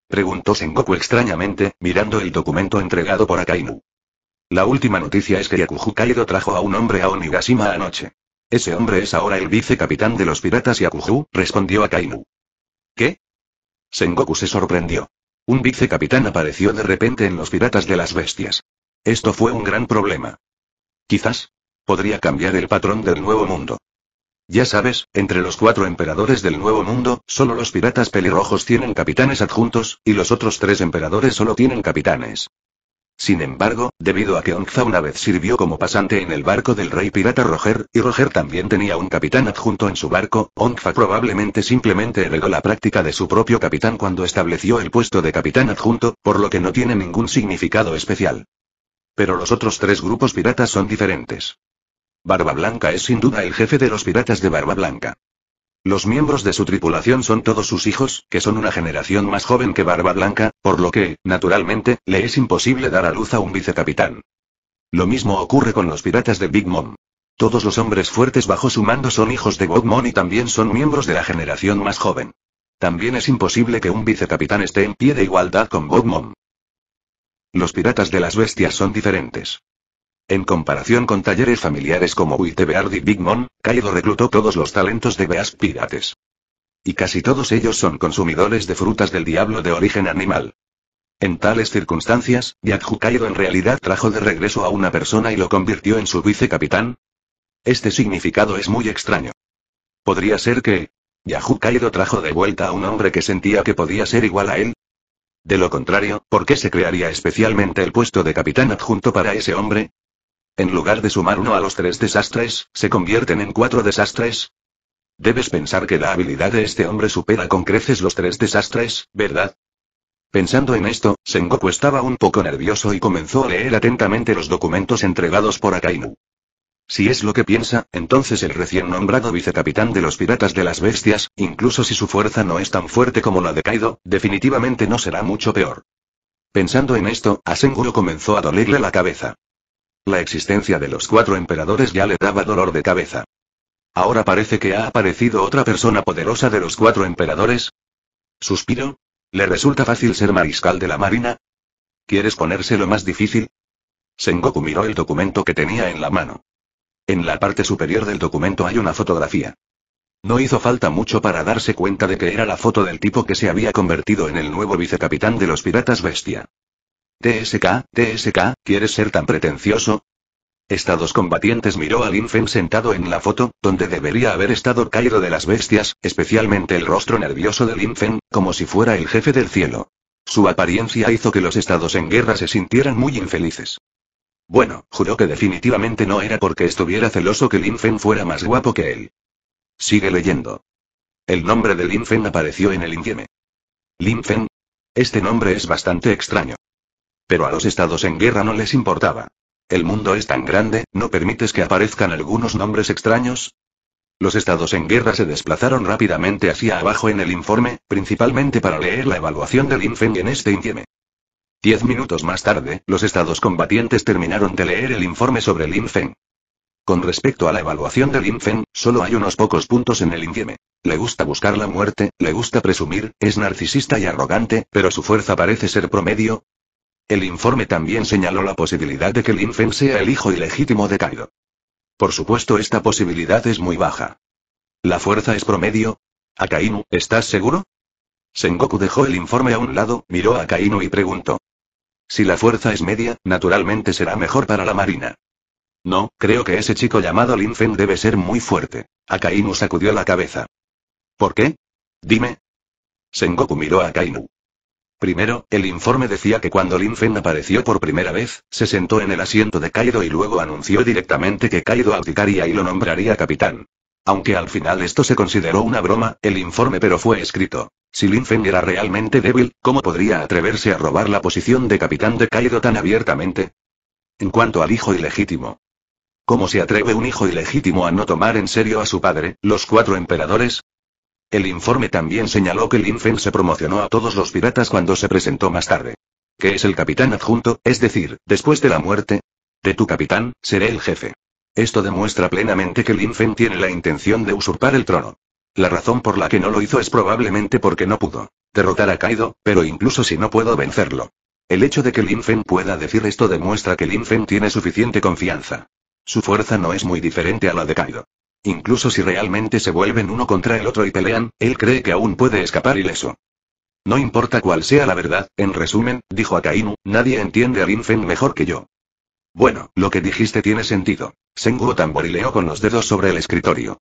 Preguntó Sengoku extrañamente, mirando el documento entregado por Akainu. La última noticia es que Yakuju Kaido trajo a un hombre a Onigashima anoche. Ese hombre es ahora el vicecapitán de los piratas Yakuju, respondió Akainu. ¿Qué? Sengoku se sorprendió. Un vicecapitán apareció de repente en los piratas de las bestias. Esto fue un gran problema. Quizás podría cambiar el patrón del Nuevo Mundo. Ya sabes, entre los cuatro emperadores del Nuevo Mundo, solo los piratas pelirrojos tienen capitanes adjuntos, y los otros tres emperadores solo tienen capitanes. Sin embargo, debido a que Onza una vez sirvió como pasante en el barco del rey pirata Roger, y Roger también tenía un capitán adjunto en su barco, Onza probablemente simplemente heredó la práctica de su propio capitán cuando estableció el puesto de capitán adjunto, por lo que no tiene ningún significado especial. Pero los otros tres grupos piratas son diferentes. Barba Blanca es sin duda el jefe de los piratas de Barba Blanca. Los miembros de su tripulación son todos sus hijos, que son una generación más joven que Barba Blanca, por lo que, naturalmente, le es imposible dar a luz a un vicecapitán. Lo mismo ocurre con los piratas de Big Mom. Todos los hombres fuertes bajo su mando son hijos de Bob Mom y también son miembros de la generación más joven. También es imposible que un vicecapitán esté en pie de igualdad con Bob Mom. Los piratas de las bestias son diferentes. En comparación con talleres familiares como Beard y Big Mom, Kaido reclutó todos los talentos de Beast Pirates. Y casi todos ellos son consumidores de frutas del diablo de origen animal. En tales circunstancias, Yakju Kaido en realidad trajo de regreso a una persona y lo convirtió en su vicecapitán. Este significado es muy extraño. Podría ser que, Yahoo Kaido trajo de vuelta a un hombre que sentía que podía ser igual a él, de lo contrario, ¿por qué se crearía especialmente el puesto de capitán adjunto para ese hombre? En lugar de sumar uno a los tres desastres, se convierten en cuatro desastres. Debes pensar que la habilidad de este hombre supera con creces los tres desastres, ¿verdad? Pensando en esto, Sengoku estaba un poco nervioso y comenzó a leer atentamente los documentos entregados por Akainu. Si es lo que piensa, entonces el recién nombrado vicecapitán de los piratas de las bestias, incluso si su fuerza no es tan fuerte como la de Kaido, definitivamente no será mucho peor. Pensando en esto, a Senguro comenzó a dolerle la cabeza. La existencia de los cuatro emperadores ya le daba dolor de cabeza. Ahora parece que ha aparecido otra persona poderosa de los cuatro emperadores. Suspiro. ¿Le resulta fácil ser mariscal de la marina? ¿Quieres ponérselo más difícil? Sengoku miró el documento que tenía en la mano. En la parte superior del documento hay una fotografía. No hizo falta mucho para darse cuenta de que era la foto del tipo que se había convertido en el nuevo vicecapitán de los piratas bestia. TSK, TSK, ¿quieres ser tan pretencioso? Estados combatientes miró al Linfen sentado en la foto, donde debería haber estado Caído de las bestias, especialmente el rostro nervioso del Linfen, como si fuera el jefe del cielo. Su apariencia hizo que los estados en guerra se sintieran muy infelices. Bueno, juró que definitivamente no era porque estuviera celoso que Lin fuera más guapo que él. Sigue leyendo. El nombre de Lin apareció en el informe. Lin Este nombre es bastante extraño. Pero a los estados en guerra no les importaba. El mundo es tan grande, ¿no permites que aparezcan algunos nombres extraños? Los estados en guerra se desplazaron rápidamente hacia abajo en el informe, principalmente para leer la evaluación Lin Linfen en este indieme. Diez minutos más tarde, los estados combatientes terminaron de leer el informe sobre Lin Feng. Con respecto a la evaluación de Lin Feng, solo hay unos pocos puntos en el infieme. Le gusta buscar la muerte, le gusta presumir, es narcisista y arrogante, pero su fuerza parece ser promedio. El informe también señaló la posibilidad de que Lin Feng sea el hijo ilegítimo de Kaido. Por supuesto esta posibilidad es muy baja. La fuerza es promedio. Akainu, ¿estás seguro? Sengoku dejó el informe a un lado, miró a Akainu y preguntó. Si la fuerza es media, naturalmente será mejor para la marina. No, creo que ese chico llamado Lin Fen debe ser muy fuerte. Akainu sacudió la cabeza. ¿Por qué? Dime. Sengoku miró a Akainu. Primero, el informe decía que cuando Lin Fen apareció por primera vez, se sentó en el asiento de Kaido y luego anunció directamente que Kaido abdicaría y lo nombraría capitán. Aunque al final esto se consideró una broma, el informe pero fue escrito. Si Lin era realmente débil, ¿cómo podría atreverse a robar la posición de capitán de Kaido tan abiertamente? En cuanto al hijo ilegítimo. ¿Cómo se atreve un hijo ilegítimo a no tomar en serio a su padre, los cuatro emperadores? El informe también señaló que Linfen se promocionó a todos los piratas cuando se presentó más tarde. ¿Qué es el capitán adjunto, es decir, después de la muerte? De tu capitán, seré el jefe. Esto demuestra plenamente que Linfen tiene la intención de usurpar el trono. La razón por la que no lo hizo es probablemente porque no pudo derrotar a Kaido, pero incluso si no puedo vencerlo. El hecho de que Lin pueda decir esto demuestra que Lin tiene suficiente confianza. Su fuerza no es muy diferente a la de Kaido. Incluso si realmente se vuelven uno contra el otro y pelean, él cree que aún puede escapar ileso. No importa cuál sea la verdad, en resumen, dijo Akainu, nadie entiende a Lin mejor que yo. Bueno, lo que dijiste tiene sentido. Senguo tamborileó con los dedos sobre el escritorio.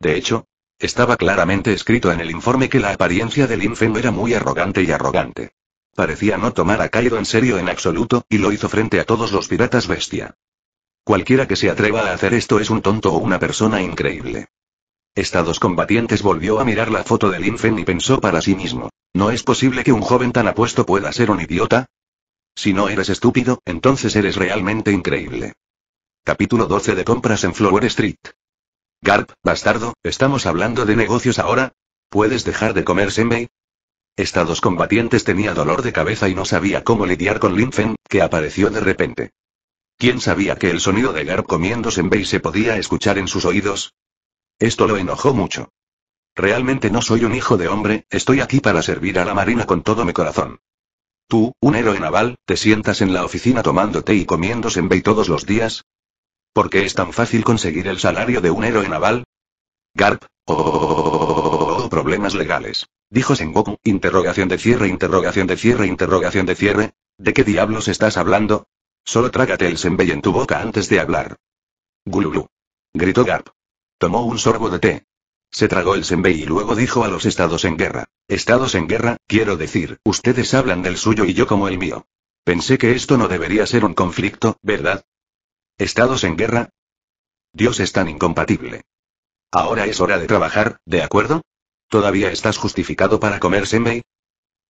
De hecho, estaba claramente escrito en el informe que la apariencia del Linfen era muy arrogante y arrogante. Parecía no tomar a Cairo en serio en absoluto, y lo hizo frente a todos los piratas bestia. Cualquiera que se atreva a hacer esto es un tonto o una persona increíble. Estados combatientes volvió a mirar la foto del Linfen y pensó para sí mismo. ¿No es posible que un joven tan apuesto pueda ser un idiota? Si no eres estúpido, entonces eres realmente increíble. Capítulo 12 de compras en Flower Street. Garp, bastardo, ¿estamos hablando de negocios ahora? ¿Puedes dejar de comer Senbei? Estados combatientes tenía dolor de cabeza y no sabía cómo lidiar con Linfen, que apareció de repente. ¿Quién sabía que el sonido de Garp comiendo Senbei se podía escuchar en sus oídos? Esto lo enojó mucho. Realmente no soy un hijo de hombre, estoy aquí para servir a la marina con todo mi corazón. Tú, un héroe naval, te sientas en la oficina tomándote y comiendo Senbei todos los días, ¿Por qué es tan fácil conseguir el salario de un héroe naval? Garp. Oh, problemas legales. Dijo Sengoku, interrogación de cierre, interrogación de cierre, interrogación de cierre. ¿De qué diablos estás hablando? Solo trágate el senbei en tu boca antes de hablar. Gululu. Gritó Garp. Tomó un sorbo de té. Se tragó el senbei y luego dijo a los estados en guerra. Estados en guerra, quiero decir, ustedes hablan del suyo y yo como el mío. Pensé que esto no debería ser un conflicto, ¿verdad? ¿Estados en guerra? Dios es tan incompatible. Ahora es hora de trabajar, ¿de acuerdo? ¿Todavía estás justificado para comer semei?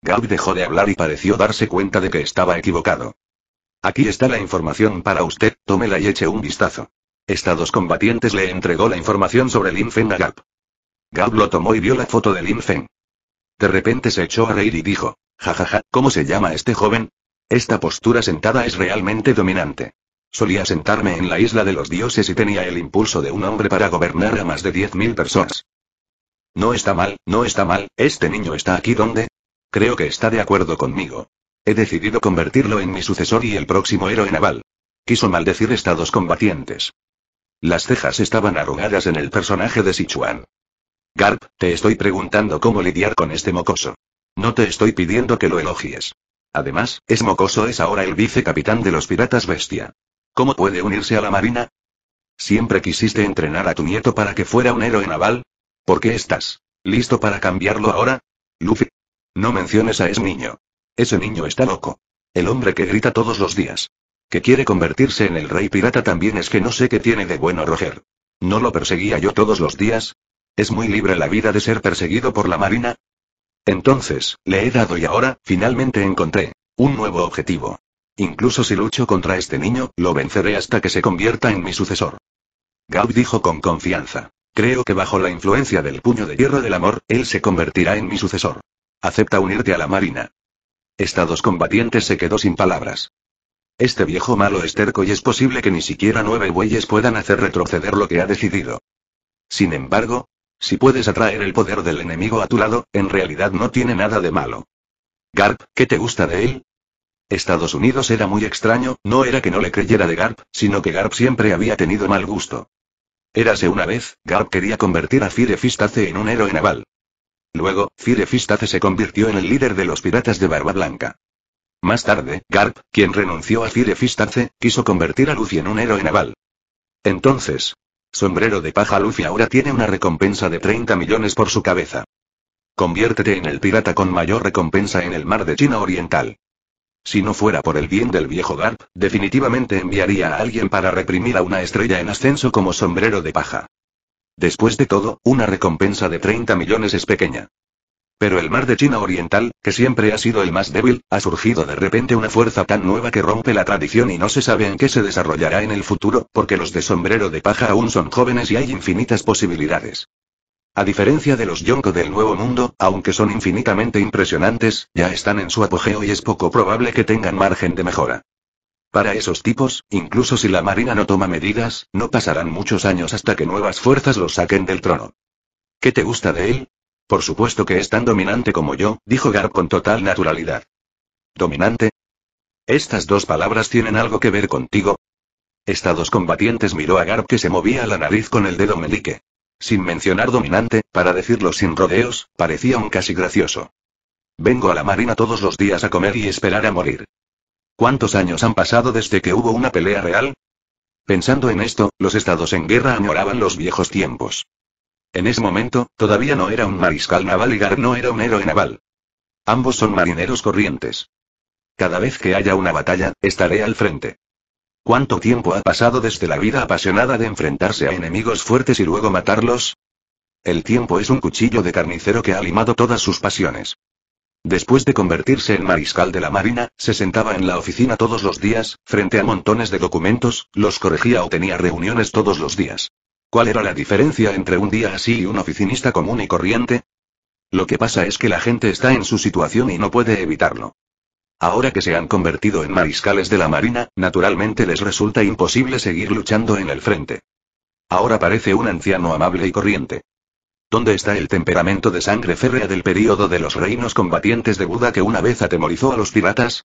Gau dejó de hablar y pareció darse cuenta de que estaba equivocado. Aquí está la información para usted, tómela y eche un vistazo. Estados combatientes le entregó la información sobre Lin Feng a Gau. lo tomó y vio la foto de Lin De repente se echó a reír y dijo, jajaja, ja, ja, ¿cómo se llama este joven? Esta postura sentada es realmente dominante. Solía sentarme en la isla de los dioses y tenía el impulso de un hombre para gobernar a más de 10.000 personas. No está mal, no está mal, este niño está aquí donde. Creo que está de acuerdo conmigo. He decidido convertirlo en mi sucesor y el próximo héroe naval. Quiso maldecir estados combatientes. Las cejas estaban arrugadas en el personaje de Sichuan. Garp, te estoy preguntando cómo lidiar con este mocoso. No te estoy pidiendo que lo elogies. Además, es mocoso es ahora el vicecapitán de los piratas bestia. ¿Cómo puede unirse a la Marina? Siempre quisiste entrenar a tu nieto para que fuera un héroe naval. ¿Por qué estás listo para cambiarlo ahora? Luffy. No menciones a ese niño. Ese niño está loco. El hombre que grita todos los días. Que quiere convertirse en el rey pirata también es que no sé qué tiene de bueno Roger. ¿No lo perseguía yo todos los días? ¿Es muy libre la vida de ser perseguido por la marina? Entonces, le he dado y ahora, finalmente encontré. Un nuevo objetivo. Incluso si lucho contra este niño, lo venceré hasta que se convierta en mi sucesor. Gau dijo con confianza. Creo que bajo la influencia del puño de hierro del amor, él se convertirá en mi sucesor. Acepta unirte a la marina. Estados combatientes se quedó sin palabras. Este viejo malo es terco y es posible que ni siquiera nueve bueyes puedan hacer retroceder lo que ha decidido. Sin embargo, si puedes atraer el poder del enemigo a tu lado, en realidad no tiene nada de malo. Garp, ¿qué te gusta de él? Estados Unidos era muy extraño, no era que no le creyera de Garp, sino que Garp siempre había tenido mal gusto. Érase una vez, Garp quería convertir a Fire en un héroe naval. Luego, Fire se convirtió en el líder de los piratas de Barba Blanca. Más tarde, Garp, quien renunció a Fire quiso convertir a Luffy en un héroe naval. Entonces, sombrero de paja Luffy ahora tiene una recompensa de 30 millones por su cabeza. Conviértete en el pirata con mayor recompensa en el mar de China Oriental. Si no fuera por el bien del viejo Garp, definitivamente enviaría a alguien para reprimir a una estrella en ascenso como sombrero de paja. Después de todo, una recompensa de 30 millones es pequeña. Pero el mar de China Oriental, que siempre ha sido el más débil, ha surgido de repente una fuerza tan nueva que rompe la tradición y no se sabe en qué se desarrollará en el futuro, porque los de sombrero de paja aún son jóvenes y hay infinitas posibilidades. A diferencia de los Yonko del Nuevo Mundo, aunque son infinitamente impresionantes, ya están en su apogeo y es poco probable que tengan margen de mejora. Para esos tipos, incluso si la Marina no toma medidas, no pasarán muchos años hasta que nuevas fuerzas los saquen del trono. ¿Qué te gusta de él? Por supuesto que es tan dominante como yo, dijo Garp con total naturalidad. ¿Dominante? ¿Estas dos palabras tienen algo que ver contigo? Estados combatientes miró a Garp que se movía la nariz con el dedo melique. Sin mencionar dominante, para decirlo sin rodeos, parecía un casi gracioso. Vengo a la marina todos los días a comer y esperar a morir. ¿Cuántos años han pasado desde que hubo una pelea real? Pensando en esto, los estados en guerra añoraban los viejos tiempos. En ese momento, todavía no era un mariscal naval y Gar no era un héroe naval. Ambos son marineros corrientes. Cada vez que haya una batalla, estaré al frente. ¿Cuánto tiempo ha pasado desde la vida apasionada de enfrentarse a enemigos fuertes y luego matarlos? El tiempo es un cuchillo de carnicero que ha limado todas sus pasiones. Después de convertirse en mariscal de la Marina, se sentaba en la oficina todos los días, frente a montones de documentos, los corregía o tenía reuniones todos los días. ¿Cuál era la diferencia entre un día así y un oficinista común y corriente? Lo que pasa es que la gente está en su situación y no puede evitarlo. Ahora que se han convertido en mariscales de la Marina, naturalmente les resulta imposible seguir luchando en el frente. Ahora parece un anciano amable y corriente. ¿Dónde está el temperamento de sangre férrea del período de los reinos combatientes de Buda que una vez atemorizó a los piratas?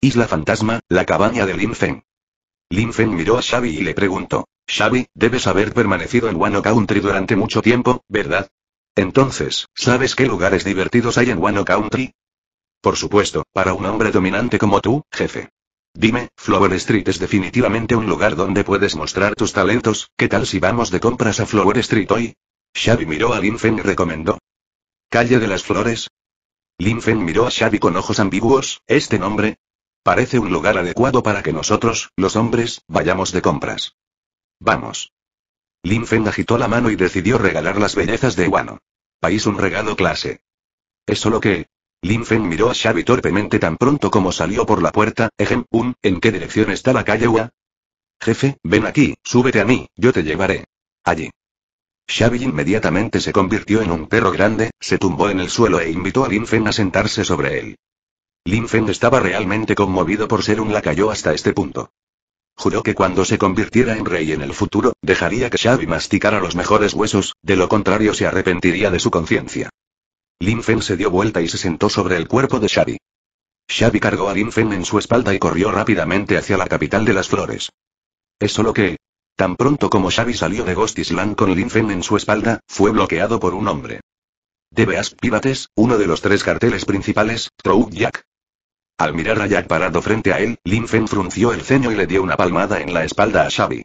Isla Fantasma, la cabaña de Lin Feng. Lin Feng miró a Xavi y le preguntó, Xavi, debes haber permanecido en Wano Country durante mucho tiempo, ¿verdad? Entonces, ¿sabes qué lugares divertidos hay en Wano Country? Por supuesto, para un hombre dominante como tú, jefe. Dime, Flower Street es definitivamente un lugar donde puedes mostrar tus talentos, ¿qué tal si vamos de compras a Flower Street hoy? Xavi miró a Lin Feng y recomendó. ¿Calle de las Flores? Lin Feng miró a Xavi con ojos ambiguos, ¿este nombre? Parece un lugar adecuado para que nosotros, los hombres, vayamos de compras. Vamos. Lin Feng agitó la mano y decidió regalar las bellezas de Wano. País un regalo clase. Es solo que, Linfen miró a Xavi torpemente tan pronto como salió por la puerta, ejem, un, ¿en qué dirección está la calle Ua? Jefe, ven aquí, súbete a mí, yo te llevaré. Allí. Xavi inmediatamente se convirtió en un perro grande, se tumbó en el suelo e invitó a Linfen a sentarse sobre él. Linfen estaba realmente conmovido por ser un lacayo hasta este punto. Juró que cuando se convirtiera en rey en el futuro, dejaría que Xavi masticara los mejores huesos, de lo contrario se arrepentiría de su conciencia. Lin Fen se dio vuelta y se sentó sobre el cuerpo de Xavi. Xavi cargó a Lin Fen en su espalda y corrió rápidamente hacia la capital de las flores. Es lo que... Tan pronto como Xavi salió de Ghost Island con Lin Fen en su espalda, fue bloqueado por un hombre. veas Pivates, uno de los tres carteles principales, trou Jack. Al mirar a Jack parado frente a él, Lin Fen frunció el ceño y le dio una palmada en la espalda a Xavi.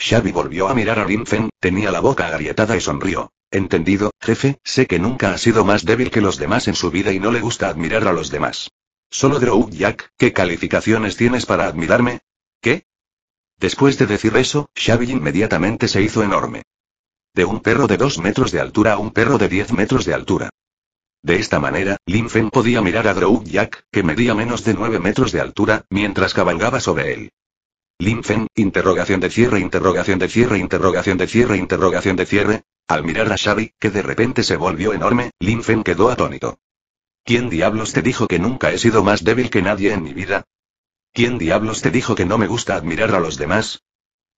Xavi volvió a mirar a Lin Fen, tenía la boca agrietada y sonrió. Entendido, jefe, sé que nunca ha sido más débil que los demás en su vida y no le gusta admirar a los demás. Solo Drow Jack, ¿qué calificaciones tienes para admirarme? ¿Qué? Después de decir eso, Xavi inmediatamente se hizo enorme. De un perro de 2 metros de altura a un perro de 10 metros de altura. De esta manera, Lin podía mirar a Drow Jack, que medía menos de 9 metros de altura, mientras cabalgaba sobre él. Lin interrogación de cierre, interrogación de cierre, interrogación de cierre, interrogación de cierre. Al mirar a Xavi, que de repente se volvió enorme, Lin Fen quedó atónito. ¿Quién diablos te dijo que nunca he sido más débil que nadie en mi vida? ¿Quién diablos te dijo que no me gusta admirar a los demás?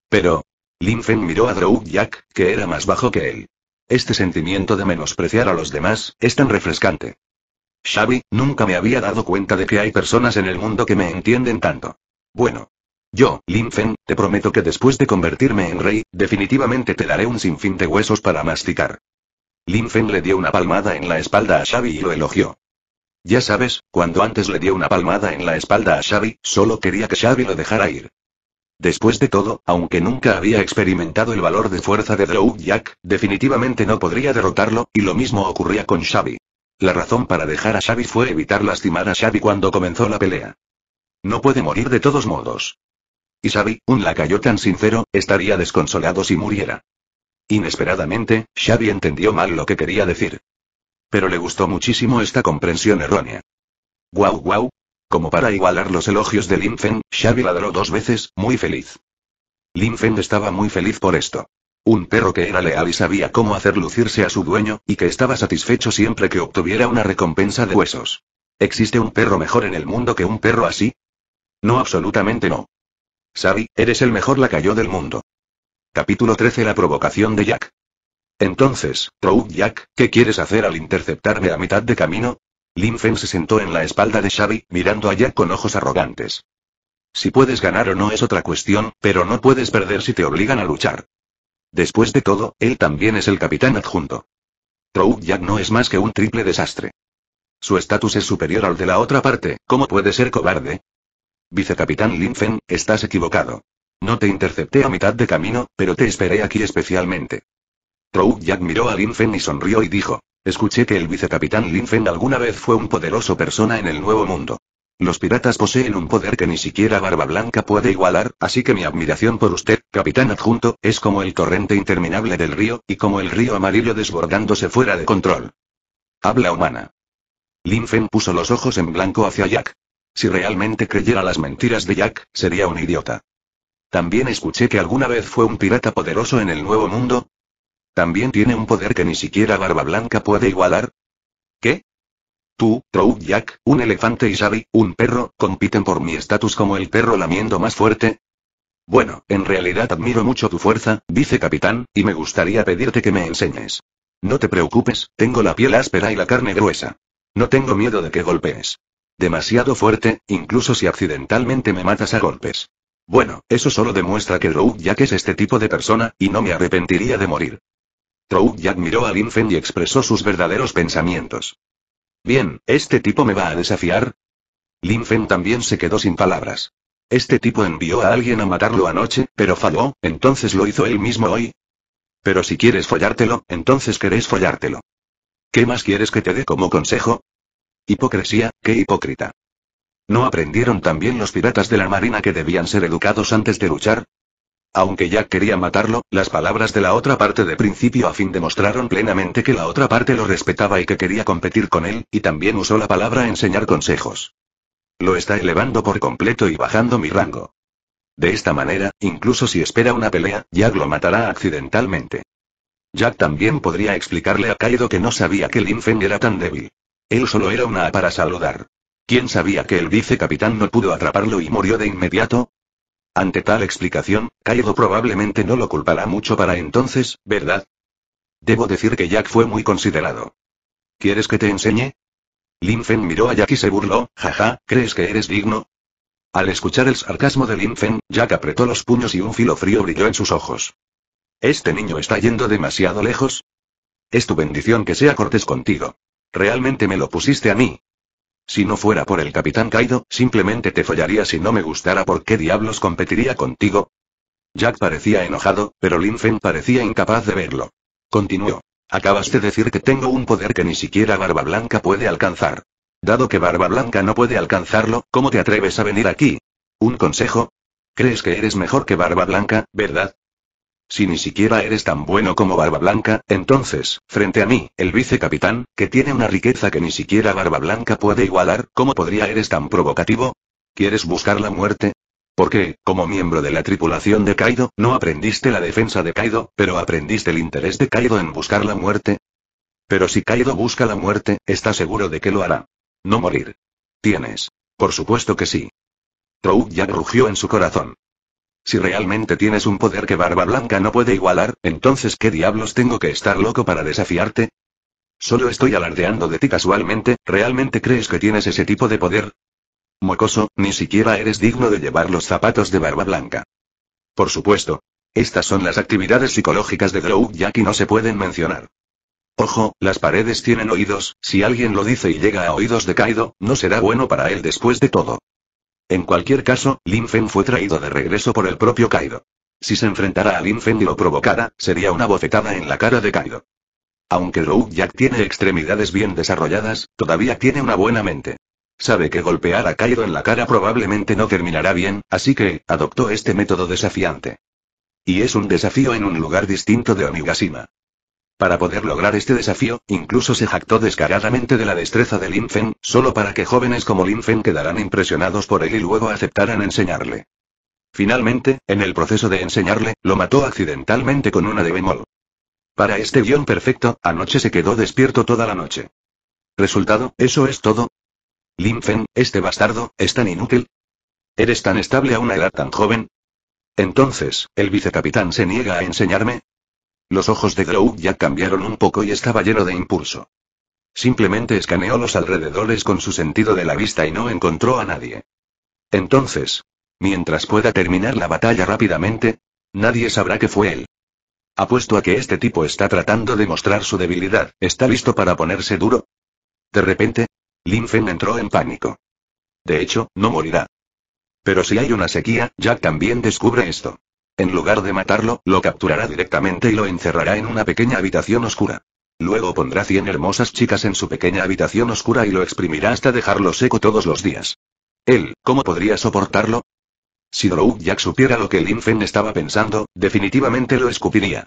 Pero... Lin Fen miró a Drew Jack, que era más bajo que él. Este sentimiento de menospreciar a los demás, es tan refrescante. Xavi, nunca me había dado cuenta de que hay personas en el mundo que me entienden tanto. Bueno. Yo, Linfen, te prometo que después de convertirme en rey, definitivamente te daré un sinfín de huesos para masticar. Linfen le dio una palmada en la espalda a Xavi y lo elogió. Ya sabes, cuando antes le dio una palmada en la espalda a Xavi, solo quería que Xavi lo dejara ir. Después de todo, aunque nunca había experimentado el valor de fuerza de Drow Jack, definitivamente no podría derrotarlo, y lo mismo ocurría con Xavi. La razón para dejar a Xavi fue evitar lastimar a Xavi cuando comenzó la pelea. No puede morir de todos modos. Y Xavi, un lacayo tan sincero, estaría desconsolado si muriera. Inesperadamente, Xavi entendió mal lo que quería decir. Pero le gustó muchísimo esta comprensión errónea. Guau guau. Como para igualar los elogios de Lin Fen, Xavi ladró dos veces, muy feliz. Lin Fen estaba muy feliz por esto. Un perro que era leal y sabía cómo hacer lucirse a su dueño, y que estaba satisfecho siempre que obtuviera una recompensa de huesos. ¿Existe un perro mejor en el mundo que un perro así? No, absolutamente no. —Shabby, eres el mejor lacayo del mundo. Capítulo 13 La provocación de Jack. Entonces, Trout Jack, ¿qué quieres hacer al interceptarme a mitad de camino? Lin se sentó en la espalda de Shabby, mirando a Jack con ojos arrogantes. Si puedes ganar o no es otra cuestión, pero no puedes perder si te obligan a luchar. Después de todo, él también es el capitán adjunto. Trout Jack no es más que un triple desastre. Su estatus es superior al de la otra parte, ¿cómo puede ser cobarde? Vicecapitán Linfen, estás equivocado. No te intercepté a mitad de camino, pero te esperé aquí especialmente. Trout Jack miró a Linfen y sonrió y dijo, escuché que el vicecapitán Linfen alguna vez fue un poderoso persona en el Nuevo Mundo. Los piratas poseen un poder que ni siquiera Barba Blanca puede igualar, así que mi admiración por usted, capitán adjunto, es como el torrente interminable del río, y como el río amarillo desbordándose fuera de control. Habla humana. Linfen puso los ojos en blanco hacia Jack. Si realmente creyera las mentiras de Jack, sería un idiota. También escuché que alguna vez fue un pirata poderoso en el Nuevo Mundo. También tiene un poder que ni siquiera Barba Blanca puede igualar. ¿Qué? Tú, Trout Jack, un elefante y Sari, un perro, compiten por mi estatus como el perro lamiendo más fuerte. Bueno, en realidad admiro mucho tu fuerza, dice capitán, y me gustaría pedirte que me enseñes. No te preocupes, tengo la piel áspera y la carne gruesa. No tengo miedo de que golpees. Demasiado fuerte, incluso si accidentalmente me matas a golpes. Bueno, eso solo demuestra que ya Jack es este tipo de persona, y no me arrepentiría de morir. Roux Jack miró a Lin y expresó sus verdaderos pensamientos. Bien, ¿este tipo me va a desafiar? Lin también se quedó sin palabras. Este tipo envió a alguien a matarlo anoche, pero falló, entonces lo hizo él mismo hoy. Pero si quieres follártelo, entonces querés follártelo. ¿Qué más quieres que te dé como consejo? Hipocresía, qué hipócrita. ¿No aprendieron también los piratas de la marina que debían ser educados antes de luchar? Aunque Jack quería matarlo, las palabras de la otra parte de principio a fin demostraron plenamente que la otra parte lo respetaba y que quería competir con él, y también usó la palabra enseñar consejos. Lo está elevando por completo y bajando mi rango. De esta manera, incluso si espera una pelea, Jack lo matará accidentalmente. Jack también podría explicarle a Kaido que no sabía que Lin Feng era tan débil. Él solo era una para saludar. ¿Quién sabía que el vicecapitán no pudo atraparlo y murió de inmediato? Ante tal explicación, Kaido probablemente no lo culpará mucho para entonces, ¿verdad? Debo decir que Jack fue muy considerado. ¿Quieres que te enseñe? Lin miró a Jack y se burló, jaja, ¿crees que eres digno? Al escuchar el sarcasmo de Lin Fen, Jack apretó los puños y un filo frío brilló en sus ojos. ¿Este niño está yendo demasiado lejos? Es tu bendición que sea cortés contigo. Realmente me lo pusiste a mí. Si no fuera por el capitán Kaido, simplemente te follaría si no me gustara por qué diablos competiría contigo. Jack parecía enojado, pero Lin Fen parecía incapaz de verlo. Continuó. Acabas de decir que tengo un poder que ni siquiera Barba Blanca puede alcanzar. Dado que Barba Blanca no puede alcanzarlo, ¿cómo te atreves a venir aquí? ¿Un consejo? ¿Crees que eres mejor que Barba Blanca, verdad? Si ni siquiera eres tan bueno como Barba Blanca, entonces, frente a mí, el vicecapitán, que tiene una riqueza que ni siquiera Barba Blanca puede igualar, ¿cómo podría eres tan provocativo? ¿Quieres buscar la muerte? ¿Por qué, como miembro de la tripulación de Kaido, no aprendiste la defensa de Kaido, pero aprendiste el interés de Kaido en buscar la muerte. Pero si Kaido busca la muerte, está seguro de que lo hará. No morir. Tienes. Por supuesto que sí. Trou ya rugió en su corazón. Si realmente tienes un poder que Barba Blanca no puede igualar, entonces ¿qué diablos tengo que estar loco para desafiarte? Solo estoy alardeando de ti casualmente, ¿realmente crees que tienes ese tipo de poder? Mocoso, ni siquiera eres digno de llevar los zapatos de Barba Blanca. Por supuesto. Estas son las actividades psicológicas de Drow ya que no se pueden mencionar. Ojo, las paredes tienen oídos, si alguien lo dice y llega a oídos de Kaido, no será bueno para él después de todo. En cualquier caso, Lin fue traído de regreso por el propio Kaido. Si se enfrentara a Lin y lo provocara, sería una bofetada en la cara de Kaido. Aunque Rook Jack tiene extremidades bien desarrolladas, todavía tiene una buena mente. Sabe que golpear a Kaido en la cara probablemente no terminará bien, así que, adoptó este método desafiante. Y es un desafío en un lugar distinto de Onigashima. Para poder lograr este desafío, incluso se jactó descaradamente de la destreza de Linfen, solo para que jóvenes como Lin quedaran impresionados por él y luego aceptaran enseñarle. Finalmente, en el proceso de enseñarle, lo mató accidentalmente con una de bemol. Para este guión perfecto, anoche se quedó despierto toda la noche. Resultado, eso es todo. Linfen, este bastardo, es tan inútil. ¿Eres tan estable a una edad tan joven? Entonces, ¿el vicecapitán se niega a enseñarme? Los ojos de Grow ya cambiaron un poco y estaba lleno de impulso. Simplemente escaneó los alrededores con su sentido de la vista y no encontró a nadie. Entonces, mientras pueda terminar la batalla rápidamente, nadie sabrá que fue él. Apuesto a que este tipo está tratando de mostrar su debilidad. ¿Está listo para ponerse duro? De repente, Lin entró en pánico. De hecho, no morirá. Pero si hay una sequía, Jack también descubre esto. En lugar de matarlo, lo capturará directamente y lo encerrará en una pequeña habitación oscura. Luego pondrá cien hermosas chicas en su pequeña habitación oscura y lo exprimirá hasta dejarlo seco todos los días. Él, ¿cómo podría soportarlo? Si Drow Jack supiera lo que Lin Fen estaba pensando, definitivamente lo escupiría.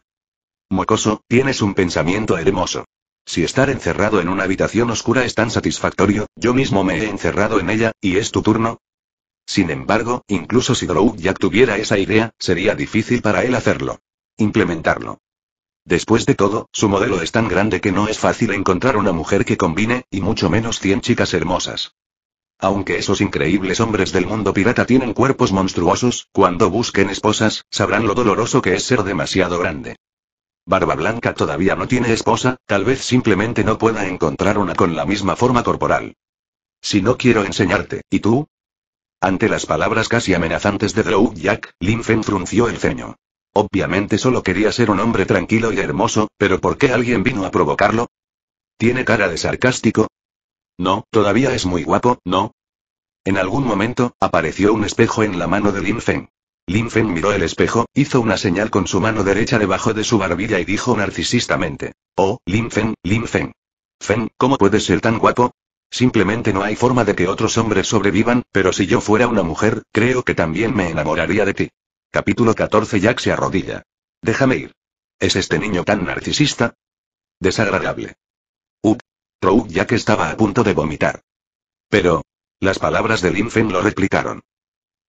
Mocoso, tienes un pensamiento hermoso. Si estar encerrado en una habitación oscura es tan satisfactorio, yo mismo me he encerrado en ella, y es tu turno, sin embargo, incluso si Drow Jack tuviera esa idea, sería difícil para él hacerlo. Implementarlo. Después de todo, su modelo es tan grande que no es fácil encontrar una mujer que combine, y mucho menos 100 chicas hermosas. Aunque esos increíbles hombres del mundo pirata tienen cuerpos monstruosos, cuando busquen esposas, sabrán lo doloroso que es ser demasiado grande. Barba Blanca todavía no tiene esposa, tal vez simplemente no pueda encontrar una con la misma forma corporal. Si no quiero enseñarte, ¿y tú? Ante las palabras casi amenazantes de Drow Jack, Lin frunció el ceño. Obviamente solo quería ser un hombre tranquilo y hermoso, pero ¿por qué alguien vino a provocarlo? ¿Tiene cara de sarcástico? No, todavía es muy guapo, ¿no? En algún momento, apareció un espejo en la mano de Lin Linfen miró el espejo, hizo una señal con su mano derecha debajo de su barbilla y dijo narcisistamente. Oh, Lin Linfen, Lin Fen, ¿cómo puedes ser tan guapo? Simplemente no hay forma de que otros hombres sobrevivan, pero si yo fuera una mujer, creo que también me enamoraría de ti. Capítulo 14 Jack se arrodilla. Déjame ir. ¿Es este niño tan narcisista? Desagradable. Up. ya Jack estaba a punto de vomitar. Pero. Las palabras de Linfen lo replicaron.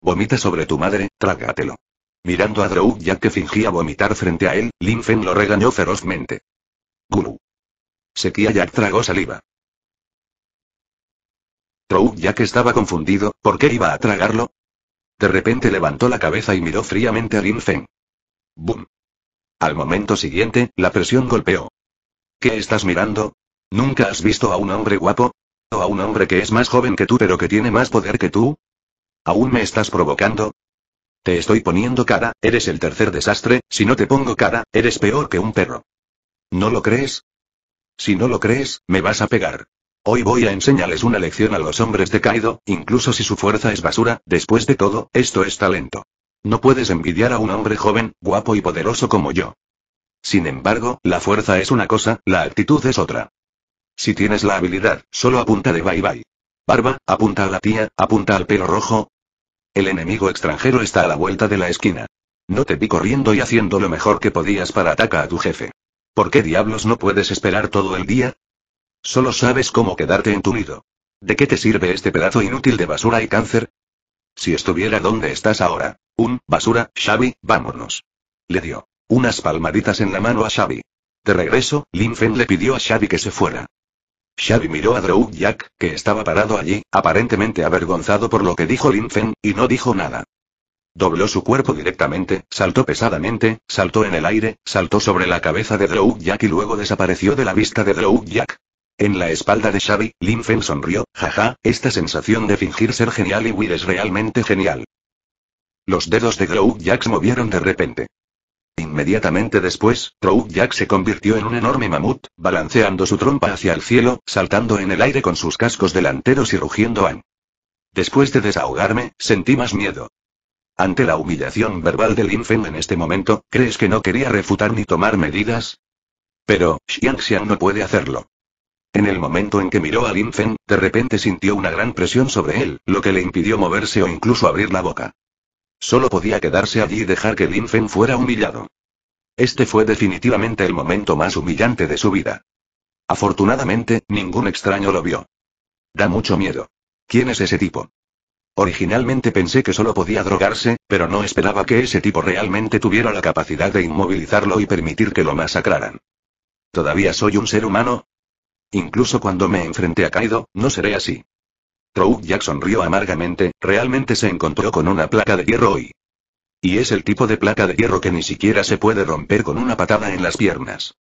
Vomita sobre tu madre, trágatelo. Mirando a Drew, Jack que fingía vomitar frente a él, Linfen lo regañó ferozmente. Guru. Sequía Jack tragó saliva. Trou que estaba confundido, ¿por qué iba a tragarlo? De repente levantó la cabeza y miró fríamente a Lin Feng. ¡Bum! Al momento siguiente, la presión golpeó. ¿Qué estás mirando? ¿Nunca has visto a un hombre guapo? ¿O a un hombre que es más joven que tú pero que tiene más poder que tú? ¿Aún me estás provocando? Te estoy poniendo cara, eres el tercer desastre, si no te pongo cara, eres peor que un perro. ¿No lo crees? Si no lo crees, me vas a pegar. Hoy voy a enseñarles una lección a los hombres de Kaido, incluso si su fuerza es basura, después de todo, esto es talento. No puedes envidiar a un hombre joven, guapo y poderoso como yo. Sin embargo, la fuerza es una cosa, la actitud es otra. Si tienes la habilidad, solo apunta de bye bye. Barba, apunta a la tía, apunta al pelo rojo. El enemigo extranjero está a la vuelta de la esquina. No te vi corriendo y haciendo lo mejor que podías para atacar a tu jefe. ¿Por qué diablos no puedes esperar todo el día? Solo sabes cómo quedarte en tu nido. ¿De qué te sirve este pedazo inútil de basura y cáncer? Si estuviera donde estás ahora. Un, basura, Xavi, vámonos. Le dio. Unas palmaditas en la mano a Xavi. De regreso, Lin le pidió a Xavi que se fuera. Xavi miró a Drew Jack, que estaba parado allí, aparentemente avergonzado por lo que dijo Lin y no dijo nada. Dobló su cuerpo directamente, saltó pesadamente, saltó en el aire, saltó sobre la cabeza de Drew Jack y luego desapareció de la vista de Drew Jack. En la espalda de Xavi, Lin Fen sonrió, jaja, esta sensación de fingir ser genial y Will es realmente genial. Los dedos de Grow Jack se movieron de repente. Inmediatamente después, Grow Jack se convirtió en un enorme mamut, balanceando su trompa hacia el cielo, saltando en el aire con sus cascos delanteros y rugiendo an. Después de desahogarme, sentí más miedo. Ante la humillación verbal Lin linfen en este momento, ¿crees que no quería refutar ni tomar medidas? Pero, Xiang no puede hacerlo. En el momento en que miró a Lin Feng, de repente sintió una gran presión sobre él, lo que le impidió moverse o incluso abrir la boca. Solo podía quedarse allí y dejar que Lin Feng fuera humillado. Este fue definitivamente el momento más humillante de su vida. Afortunadamente, ningún extraño lo vio. Da mucho miedo. ¿Quién es ese tipo? Originalmente pensé que solo podía drogarse, pero no esperaba que ese tipo realmente tuviera la capacidad de inmovilizarlo y permitir que lo masacraran. Todavía soy un ser humano, Incluso cuando me enfrente a Kaido, no seré así. Trout Jack sonrió amargamente, realmente se encontró con una placa de hierro hoy. Y es el tipo de placa de hierro que ni siquiera se puede romper con una patada en las piernas.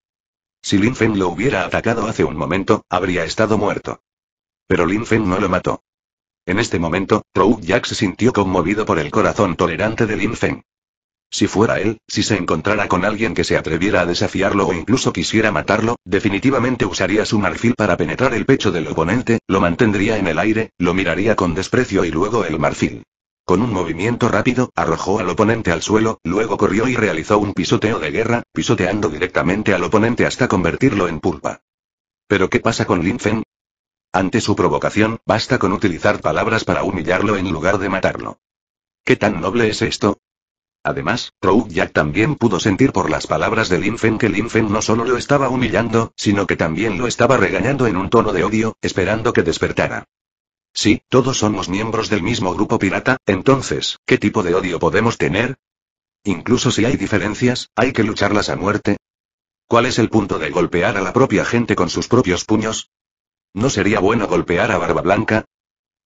Si Lin Feng lo hubiera atacado hace un momento, habría estado muerto. Pero Lin Feng no lo mató. En este momento, Trou Jack se sintió conmovido por el corazón tolerante de Lin Feng. Si fuera él, si se encontrara con alguien que se atreviera a desafiarlo o incluso quisiera matarlo, definitivamente usaría su marfil para penetrar el pecho del oponente, lo mantendría en el aire, lo miraría con desprecio y luego el marfil. Con un movimiento rápido, arrojó al oponente al suelo, luego corrió y realizó un pisoteo de guerra, pisoteando directamente al oponente hasta convertirlo en pulpa. ¿Pero qué pasa con Lin Feng? Ante su provocación, basta con utilizar palabras para humillarlo en lugar de matarlo. ¿Qué tan noble es esto? Además, Crow Jack también pudo sentir por las palabras de Linfen que Lin Fen no solo lo estaba humillando, sino que también lo estaba regañando en un tono de odio, esperando que despertara. Sí, todos somos miembros del mismo grupo pirata, entonces, ¿qué tipo de odio podemos tener? Incluso si hay diferencias, hay que lucharlas a muerte. ¿Cuál es el punto de golpear a la propia gente con sus propios puños? ¿No sería bueno golpear a Barba Blanca?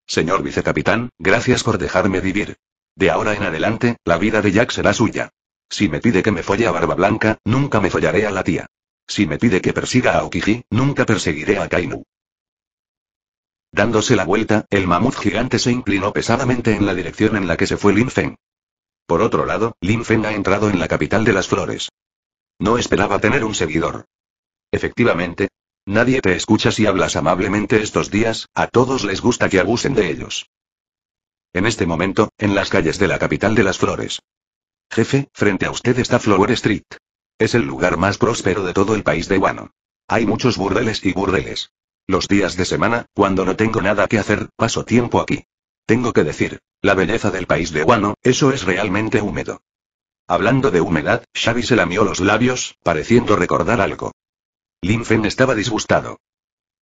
Señor vicecapitán, gracias por dejarme vivir. De ahora en adelante, la vida de Jack será suya. Si me pide que me folle a Barba Blanca, nunca me follaré a la tía. Si me pide que persiga a Okiji, nunca perseguiré a Kainu. Dándose la vuelta, el mamut gigante se inclinó pesadamente en la dirección en la que se fue Lin Feng. Por otro lado, Lin Feng ha entrado en la capital de las flores. No esperaba tener un seguidor. Efectivamente. Nadie te escucha si hablas amablemente estos días, a todos les gusta que abusen de ellos. En este momento, en las calles de la capital de las flores. Jefe, frente a usted está Flower Street. Es el lugar más próspero de todo el país de Guano. Hay muchos burdeles y burdeles. Los días de semana, cuando no tengo nada que hacer, paso tiempo aquí. Tengo que decir, la belleza del país de Guano, eso es realmente húmedo. Hablando de humedad, Xavi se lamió los labios, pareciendo recordar algo. Lin estaba disgustado.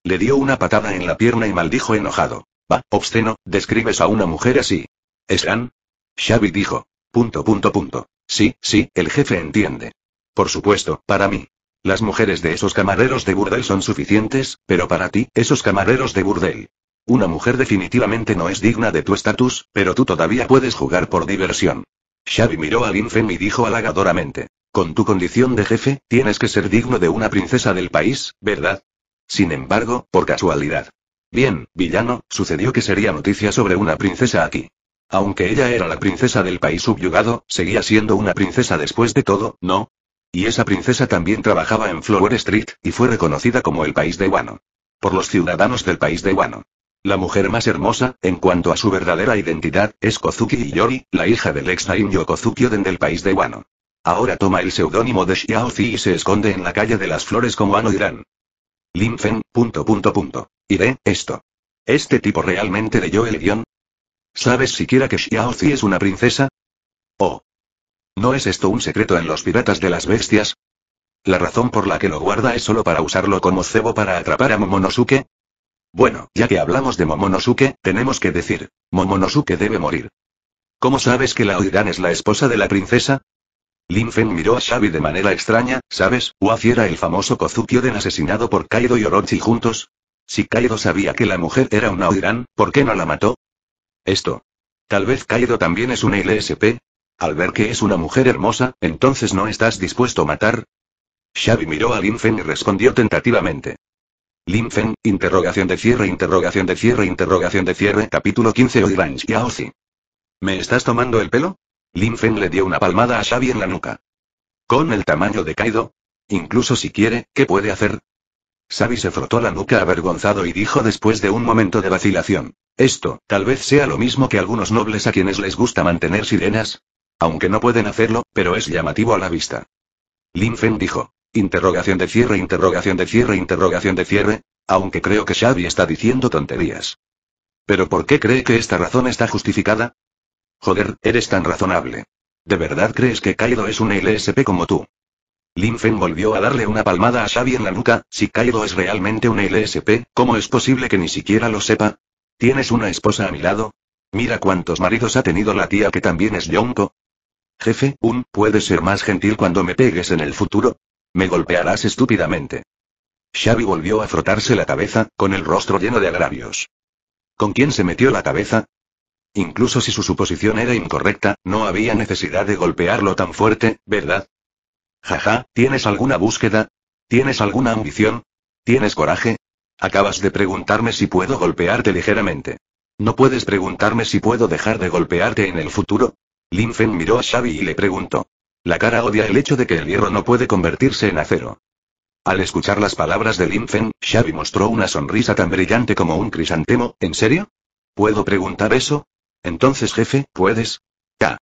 Le dio una patada en la pierna y maldijo enojado. Va, obsceno, describes a una mujer así. ¿Están? Xavi dijo. Punto, punto, punto. Sí, sí, el jefe entiende. Por supuesto, para mí. Las mujeres de esos camareros de burdel son suficientes, pero para ti, esos camareros de burdel. Una mujer definitivamente no es digna de tu estatus, pero tú todavía puedes jugar por diversión. Xavi miró a Linfen y dijo halagadoramente. Con tu condición de jefe, tienes que ser digno de una princesa del país, ¿verdad? Sin embargo, por casualidad, Bien, villano, sucedió que sería noticia sobre una princesa aquí. Aunque ella era la princesa del país subyugado, seguía siendo una princesa después de todo, ¿no? Y esa princesa también trabajaba en Flower Street, y fue reconocida como el país de Wano. Por los ciudadanos del país de Wano. La mujer más hermosa, en cuanto a su verdadera identidad, es Kozuki Yori, la hija del ex Yo Kozuki Oden del país de Wano. Ahora toma el seudónimo de Xiaozi y se esconde en la calle de las flores como Ano Irán. Linfen, punto punto punto. Y de, esto. ¿Este tipo realmente leyó el guión? ¿Sabes siquiera que Xiaozi es una princesa? Oh. ¿No es esto un secreto en los piratas de las bestias? ¿La razón por la que lo guarda es solo para usarlo como cebo para atrapar a Momonosuke? Bueno, ya que hablamos de Momonosuke, tenemos que decir, Momonosuke debe morir. ¿Cómo sabes que la Oiran es la esposa de la princesa? Lin miró a Xavi de manera extraña, ¿sabes? o era el famoso Kozuki-Oden asesinado por Kaido y Orochi juntos. Si Kaido sabía que la mujer era una Oiran, ¿por qué no la mató? Esto. Tal vez Kaido también es una LSP. Al ver que es una mujer hermosa, entonces no estás dispuesto a matar, Xavi miró a Linfen y respondió tentativamente. Linfen, interrogación de cierre, interrogación de cierre, interrogación de cierre, capítulo 15 Oiran. y ¿Me estás tomando el pelo? Lin le dio una palmada a Xavi en la nuca. Con el tamaño de Kaido. Incluso si quiere, ¿qué puede hacer? Xavi se frotó la nuca avergonzado y dijo después de un momento de vacilación. Esto, tal vez sea lo mismo que algunos nobles a quienes les gusta mantener sirenas. Aunque no pueden hacerlo, pero es llamativo a la vista. Lin dijo. Interrogación de cierre, interrogación de cierre, interrogación de cierre. Aunque creo que Xavi está diciendo tonterías. ¿Pero por qué cree que esta razón está justificada? Joder, eres tan razonable. ¿De verdad crees que Kaido es un LSP como tú? Lin volvió a darle una palmada a Xavi en la nuca, si Kaido es realmente un LSP, ¿cómo es posible que ni siquiera lo sepa? ¿Tienes una esposa a mi lado? Mira cuántos maridos ha tenido la tía que también es Yonko. Jefe, un, ¿puedes ser más gentil cuando me pegues en el futuro? Me golpearás estúpidamente. Xavi volvió a frotarse la cabeza, con el rostro lleno de agravios. ¿Con quién se metió la cabeza? Incluso si su suposición era incorrecta, no había necesidad de golpearlo tan fuerte, ¿verdad? Jaja, ¿tienes alguna búsqueda? ¿Tienes alguna ambición? ¿Tienes coraje? Acabas de preguntarme si puedo golpearte ligeramente. ¿No puedes preguntarme si puedo dejar de golpearte en el futuro? Lin Fen miró a Xavi y le preguntó. La cara odia el hecho de que el hierro no puede convertirse en acero. Al escuchar las palabras de Lin Fen, Xavi mostró una sonrisa tan brillante como un crisantemo, ¿en serio? ¿Puedo preguntar eso? Entonces jefe, ¿puedes? K.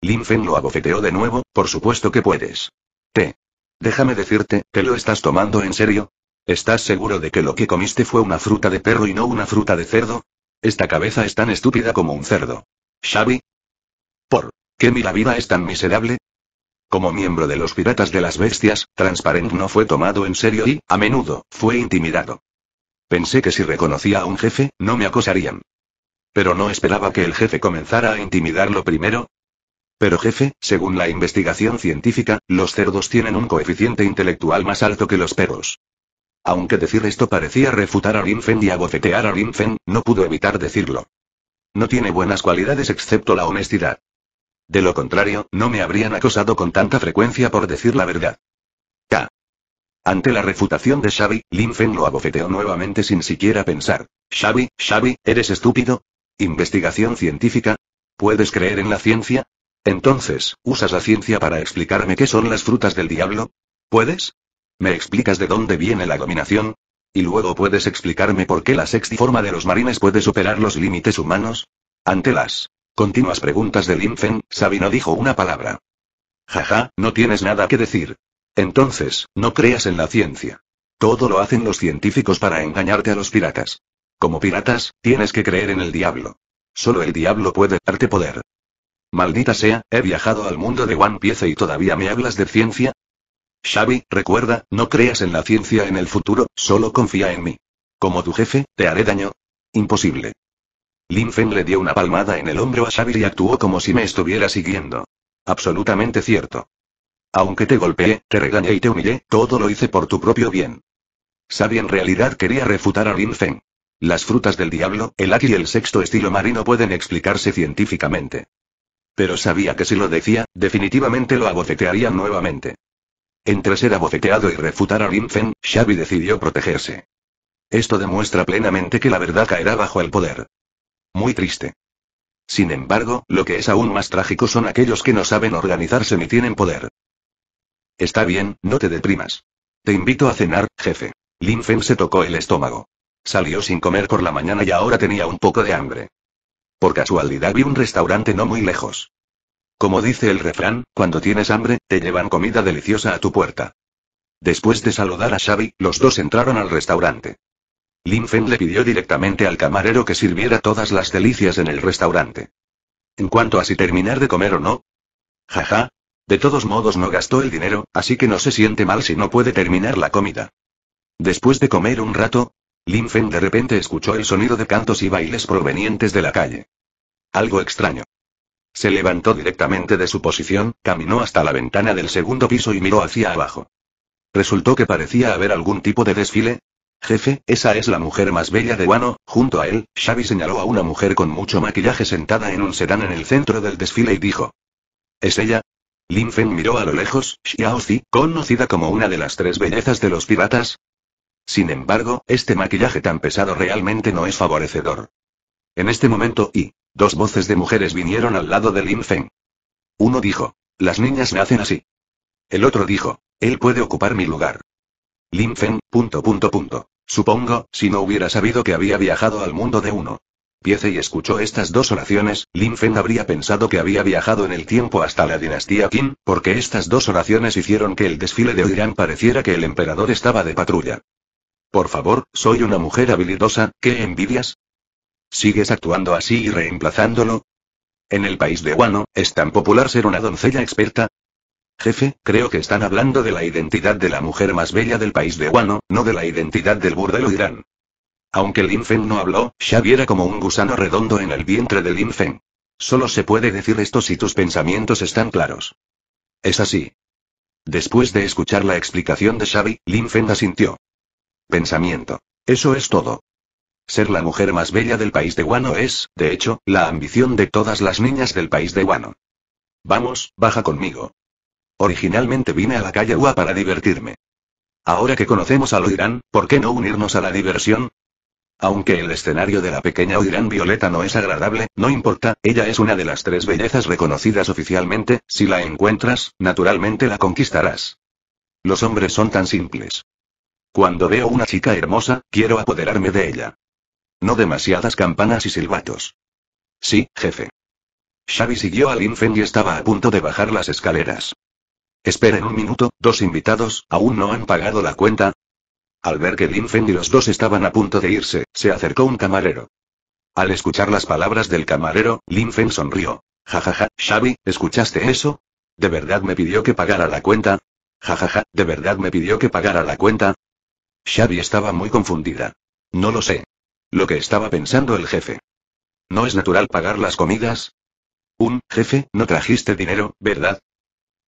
Linfen lo abofeteó de nuevo, por supuesto que puedes. T. Déjame decirte, ¿te lo estás tomando en serio? ¿Estás seguro de que lo que comiste fue una fruta de perro y no una fruta de cerdo? Esta cabeza es tan estúpida como un cerdo. Xavi. ¿Por qué mi la vida es tan miserable? Como miembro de los piratas de las bestias, Transparent no fue tomado en serio y, a menudo, fue intimidado. Pensé que si reconocía a un jefe, no me acosarían. Pero no esperaba que el jefe comenzara a intimidarlo primero. Pero jefe, según la investigación científica, los cerdos tienen un coeficiente intelectual más alto que los perros. Aunque decir esto parecía refutar a Linfen y abofetear a Linfen, no pudo evitar decirlo. No tiene buenas cualidades excepto la honestidad. De lo contrario, no me habrían acosado con tanta frecuencia por decir la verdad. K. Ante la refutación de Xavi, Linfen lo abofeteó nuevamente sin siquiera pensar. Xavi, Xavi, ¿eres estúpido? ¿Investigación científica? ¿Puedes creer en la ciencia? Entonces, ¿usas la ciencia para explicarme qué son las frutas del diablo? ¿Puedes? ¿Me explicas de dónde viene la dominación? ¿Y luego puedes explicarme por qué la forma de los marines puede superar los límites humanos? Ante las continuas preguntas de Linfen, Sabino dijo una palabra. Jaja, no tienes nada que decir. Entonces, no creas en la ciencia. Todo lo hacen los científicos para engañarte a los piratas. Como piratas, tienes que creer en el diablo. Solo el diablo puede darte poder. Maldita sea, he viajado al mundo de One Piece y todavía me hablas de ciencia. Xavi, recuerda, no creas en la ciencia en el futuro, solo confía en mí. Como tu jefe, te haré daño. Imposible. Lin le dio una palmada en el hombro a Xavi y actuó como si me estuviera siguiendo. Absolutamente cierto. Aunque te golpeé, te regañé y te humillé, todo lo hice por tu propio bien. Xavi en realidad quería refutar a Lin las frutas del diablo, el aki y el sexto estilo marino pueden explicarse científicamente. Pero sabía que si lo decía, definitivamente lo abofetearían nuevamente. Entre ser abofeteado y refutar a Linfen, Xavi decidió protegerse. Esto demuestra plenamente que la verdad caerá bajo el poder. Muy triste. Sin embargo, lo que es aún más trágico son aquellos que no saben organizarse ni tienen poder. Está bien, no te deprimas. Te invito a cenar, jefe. Linfen se tocó el estómago. Salió sin comer por la mañana y ahora tenía un poco de hambre. Por casualidad vi un restaurante no muy lejos. Como dice el refrán, cuando tienes hambre, te llevan comida deliciosa a tu puerta. Después de saludar a Xavi, los dos entraron al restaurante. Lin Fen le pidió directamente al camarero que sirviera todas las delicias en el restaurante. En cuanto a si terminar de comer o no. Jaja. De todos modos no gastó el dinero, así que no se siente mal si no puede terminar la comida. Después de comer un rato, Lin Feng de repente escuchó el sonido de cantos y bailes provenientes de la calle. Algo extraño. Se levantó directamente de su posición, caminó hasta la ventana del segundo piso y miró hacia abajo. Resultó que parecía haber algún tipo de desfile. Jefe, esa es la mujer más bella de Wano. Junto a él, Xavi señaló a una mujer con mucho maquillaje sentada en un sedán en el centro del desfile y dijo. ¿Es ella? Lin Feng miró a lo lejos, Xiao conocida como una de las tres bellezas de los piratas, sin embargo, este maquillaje tan pesado realmente no es favorecedor. En este momento, y dos voces de mujeres vinieron al lado de Lin Feng. Uno dijo, las niñas nacen así. El otro dijo, él puede ocupar mi lugar. Lin Feng, punto punto punto. Supongo, si no hubiera sabido que había viajado al mundo de uno. Piece y escuchó estas dos oraciones, Lin Feng habría pensado que había viajado en el tiempo hasta la dinastía Qin, porque estas dos oraciones hicieron que el desfile de Oirán pareciera que el emperador estaba de patrulla. Por favor, soy una mujer habilidosa, ¿qué envidias? ¿Sigues actuando así y reemplazándolo? En el país de Wano, ¿es tan popular ser una doncella experta? Jefe, creo que están hablando de la identidad de la mujer más bella del país de Wano, no de la identidad del burdelo Irán. Aunque Lin Feng no habló, Xavi era como un gusano redondo en el vientre de Lin Feng. Solo se puede decir esto si tus pensamientos están claros. Es así. Después de escuchar la explicación de Xavi, Lin Feng asintió. Pensamiento. Eso es todo. Ser la mujer más bella del país de Guano es, de hecho, la ambición de todas las niñas del país de Guano. Vamos, baja conmigo. Originalmente vine a la calle Ua para divertirme. Ahora que conocemos al Oirán, ¿por qué no unirnos a la diversión? Aunque el escenario de la pequeña Oirán Violeta no es agradable, no importa, ella es una de las tres bellezas reconocidas oficialmente, si la encuentras, naturalmente la conquistarás. Los hombres son tan simples. Cuando veo una chica hermosa, quiero apoderarme de ella. No demasiadas campanas y silbatos. Sí, jefe. Xavi siguió a Linfen y estaba a punto de bajar las escaleras. Esperen un minuto, dos invitados, ¿aún no han pagado la cuenta? Al ver que Linfen y los dos estaban a punto de irse, se acercó un camarero. Al escuchar las palabras del camarero, Linfen sonrió. Jajaja, ja, ja, Xavi, ¿escuchaste eso? ¿De verdad me pidió que pagara la cuenta? Jajaja, ja, ¿de verdad me pidió que pagara la cuenta? Xavi estaba muy confundida. No lo sé. Lo que estaba pensando el jefe. ¿No es natural pagar las comidas? Un, jefe, no trajiste dinero, ¿verdad?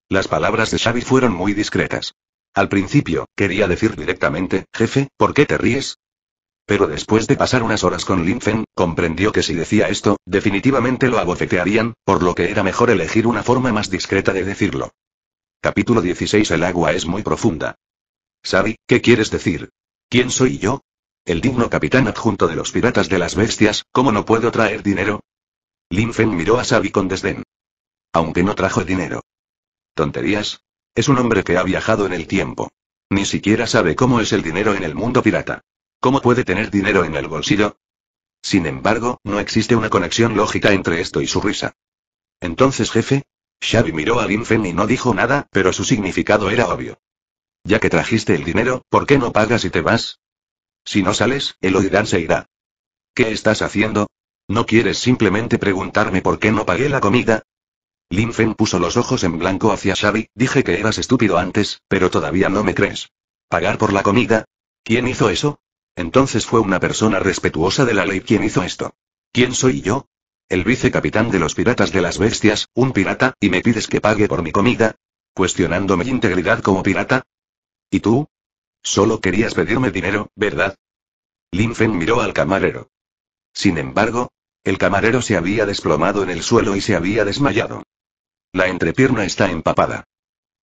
Las palabras de Xavi fueron muy discretas. Al principio, quería decir directamente, jefe, ¿por qué te ríes? Pero después de pasar unas horas con Linfen, comprendió que si decía esto, definitivamente lo abofetearían, por lo que era mejor elegir una forma más discreta de decirlo. Capítulo 16 El agua es muy profunda. Xavi, ¿qué quieres decir? ¿Quién soy yo? El digno capitán adjunto de los piratas de las bestias, ¿cómo no puedo traer dinero? Linfen miró a Xavi con desdén. Aunque no trajo dinero. ¿Tonterías? Es un hombre que ha viajado en el tiempo. Ni siquiera sabe cómo es el dinero en el mundo pirata. ¿Cómo puede tener dinero en el bolsillo? Sin embargo, no existe una conexión lógica entre esto y su risa. Entonces, jefe, Xavi miró a Linfen y no dijo nada, pero su significado era obvio. Ya que trajiste el dinero, ¿por qué no pagas y te vas? Si no sales, el oirán se irá. ¿Qué estás haciendo? ¿No quieres simplemente preguntarme por qué no pagué la comida? Lin puso los ojos en blanco hacia Xavi, dije que eras estúpido antes, pero todavía no me crees. ¿Pagar por la comida? ¿Quién hizo eso? Entonces fue una persona respetuosa de la ley quien hizo esto. ¿Quién soy yo? El vicecapitán de los piratas de las bestias, un pirata, y me pides que pague por mi comida? ¿Cuestionando mi integridad como pirata? ¿Y tú? Solo querías pedirme dinero, ¿verdad? Lin miró al camarero. Sin embargo, el camarero se había desplomado en el suelo y se había desmayado. La entrepierna está empapada.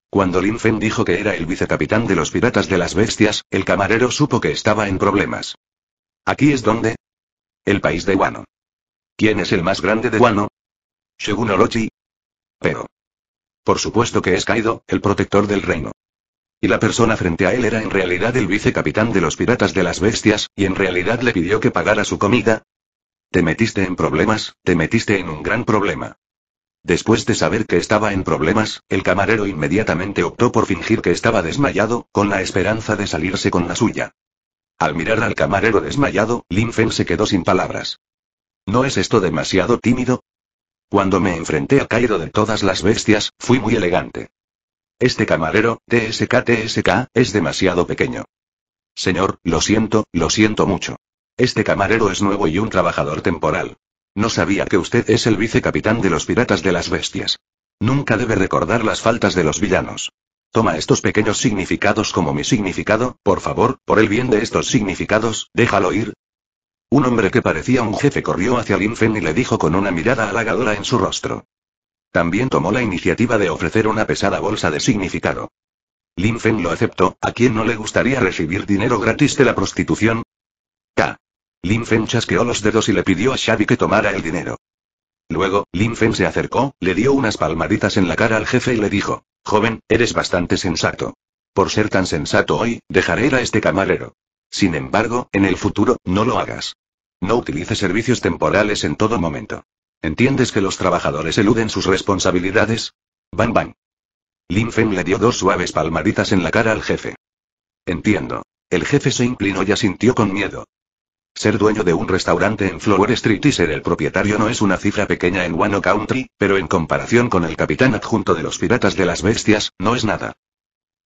Cuando Lin dijo que era el vicecapitán de los piratas de las bestias, el camarero supo que estaba en problemas. ¿Aquí es donde? El país de Wano. ¿Quién es el más grande de Wano? Shogun Orochi. Pero. Por supuesto que es Kaido, el protector del reino. Y la persona frente a él era en realidad el vicecapitán de los piratas de las bestias, y en realidad le pidió que pagara su comida. Te metiste en problemas, te metiste en un gran problema. Después de saber que estaba en problemas, el camarero inmediatamente optó por fingir que estaba desmayado, con la esperanza de salirse con la suya. Al mirar al camarero desmayado, Lin Fen se quedó sin palabras. ¿No es esto demasiado tímido? Cuando me enfrenté a Cairo de todas las bestias, fui muy elegante. Este camarero, TSK-TSK, es demasiado pequeño. Señor, lo siento, lo siento mucho. Este camarero es nuevo y un trabajador temporal. No sabía que usted es el vicecapitán de los piratas de las bestias. Nunca debe recordar las faltas de los villanos. Toma estos pequeños significados como mi significado, por favor, por el bien de estos significados, déjalo ir. Un hombre que parecía un jefe corrió hacia Linfen y le dijo con una mirada halagadora en su rostro. También tomó la iniciativa de ofrecer una pesada bolsa de significado. Lin Fen lo aceptó, ¿a quién no le gustaría recibir dinero gratis de la prostitución? K. Lin Fen chasqueó los dedos y le pidió a Xavi que tomara el dinero. Luego, Lin Fen se acercó, le dio unas palmaditas en la cara al jefe y le dijo, joven, eres bastante sensato. Por ser tan sensato hoy, dejaré a este camarero. Sin embargo, en el futuro, no lo hagas. No utilice servicios temporales en todo momento. ¿Entiendes que los trabajadores eluden sus responsabilidades? Bam bam. Lin Feng le dio dos suaves palmaditas en la cara al jefe. Entiendo. El jefe se inclinó y asintió con miedo. Ser dueño de un restaurante en Flower Street y ser el propietario no es una cifra pequeña en Wano Country, pero en comparación con el capitán adjunto de los Piratas de las Bestias, no es nada.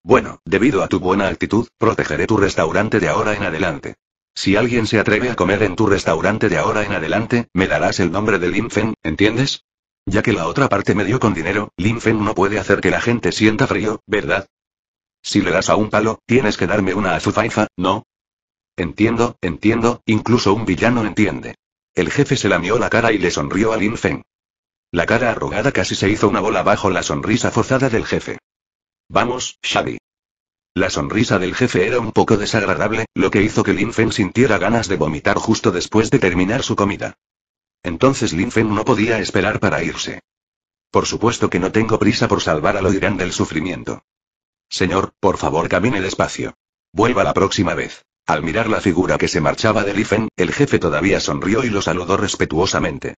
Bueno, debido a tu buena actitud, protegeré tu restaurante de ahora en adelante. Si alguien se atreve a comer en tu restaurante de ahora en adelante, me darás el nombre de Lin Feng, ¿entiendes? Ya que la otra parte me dio con dinero, Lin Feng no puede hacer que la gente sienta frío, ¿verdad? Si le das a un palo, tienes que darme una azufaifa, ¿no? Entiendo, entiendo, incluso un villano entiende. El jefe se lamió la cara y le sonrió a Lin Feng. La cara arrugada casi se hizo una bola bajo la sonrisa forzada del jefe. Vamos, Shadi. La sonrisa del jefe era un poco desagradable, lo que hizo que Lin Fen sintiera ganas de vomitar justo después de terminar su comida. Entonces Lin Fen no podía esperar para irse. Por supuesto que no tengo prisa por salvar a lo irán del sufrimiento. Señor, por favor camine despacio. Vuelva la próxima vez. Al mirar la figura que se marchaba de Fen, el jefe todavía sonrió y lo saludó respetuosamente.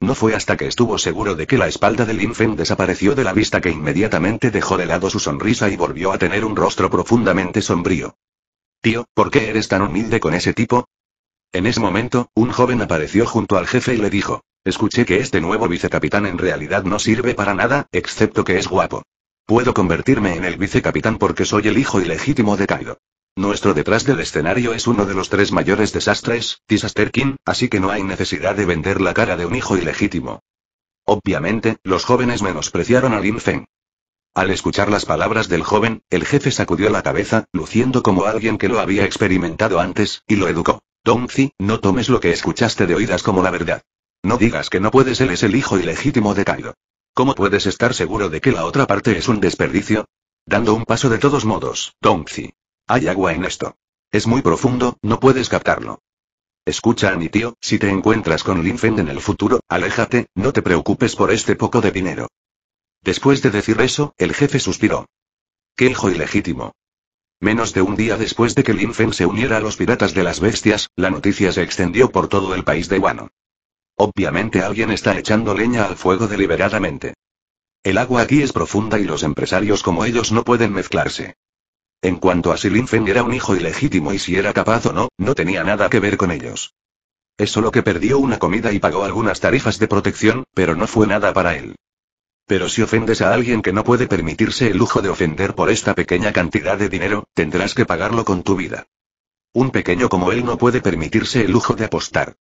No fue hasta que estuvo seguro de que la espalda del Infen desapareció de la vista que inmediatamente dejó de lado su sonrisa y volvió a tener un rostro profundamente sombrío. Tío, ¿por qué eres tan humilde con ese tipo? En ese momento, un joven apareció junto al jefe y le dijo, escuché que este nuevo vicecapitán en realidad no sirve para nada, excepto que es guapo. Puedo convertirme en el vicecapitán porque soy el hijo ilegítimo de Kaido. Nuestro detrás del escenario es uno de los tres mayores desastres, Disaster King, así que no hay necesidad de vender la cara de un hijo ilegítimo. Obviamente, los jóvenes menospreciaron a Lin Feng. Al escuchar las palabras del joven, el jefe sacudió la cabeza, luciendo como alguien que lo había experimentado antes, y lo educó. Dongzi, no tomes lo que escuchaste de oídas como la verdad. No digas que no puedes, él es el hijo ilegítimo de Kaido. ¿Cómo puedes estar seguro de que la otra parte es un desperdicio? Dando un paso de todos modos, Dongzi, hay agua en esto. Es muy profundo, no puedes captarlo. Escucha a mi tío, si te encuentras con Linfen en el futuro, aléjate, no te preocupes por este poco de dinero. Después de decir eso, el jefe suspiró. ¡Qué hijo ilegítimo! Menos de un día después de que Linfen se uniera a los piratas de las bestias, la noticia se extendió por todo el país de Wano. Obviamente alguien está echando leña al fuego deliberadamente. El agua aquí es profunda y los empresarios como ellos no pueden mezclarse. En cuanto a si Lin era un hijo ilegítimo y si era capaz o no, no tenía nada que ver con ellos. Es solo que perdió una comida y pagó algunas tarifas de protección, pero no fue nada para él. Pero si ofendes a alguien que no puede permitirse el lujo de ofender por esta pequeña cantidad de dinero, tendrás que pagarlo con tu vida. Un pequeño como él no puede permitirse el lujo de apostar.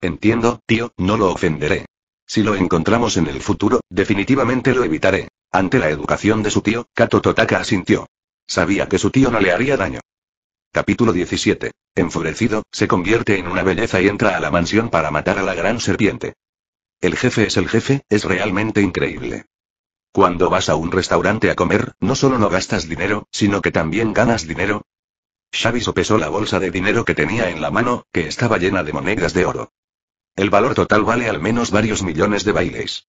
Entiendo, tío, no lo ofenderé. Si lo encontramos en el futuro, definitivamente lo evitaré. Ante la educación de su tío, Kato Totaka asintió. Sabía que su tío no le haría daño. Capítulo 17. Enfurecido, se convierte en una belleza y entra a la mansión para matar a la gran serpiente. El jefe es el jefe, es realmente increíble. Cuando vas a un restaurante a comer, no solo no gastas dinero, sino que también ganas dinero. Xavi sopesó la bolsa de dinero que tenía en la mano, que estaba llena de monedas de oro. El valor total vale al menos varios millones de bailes.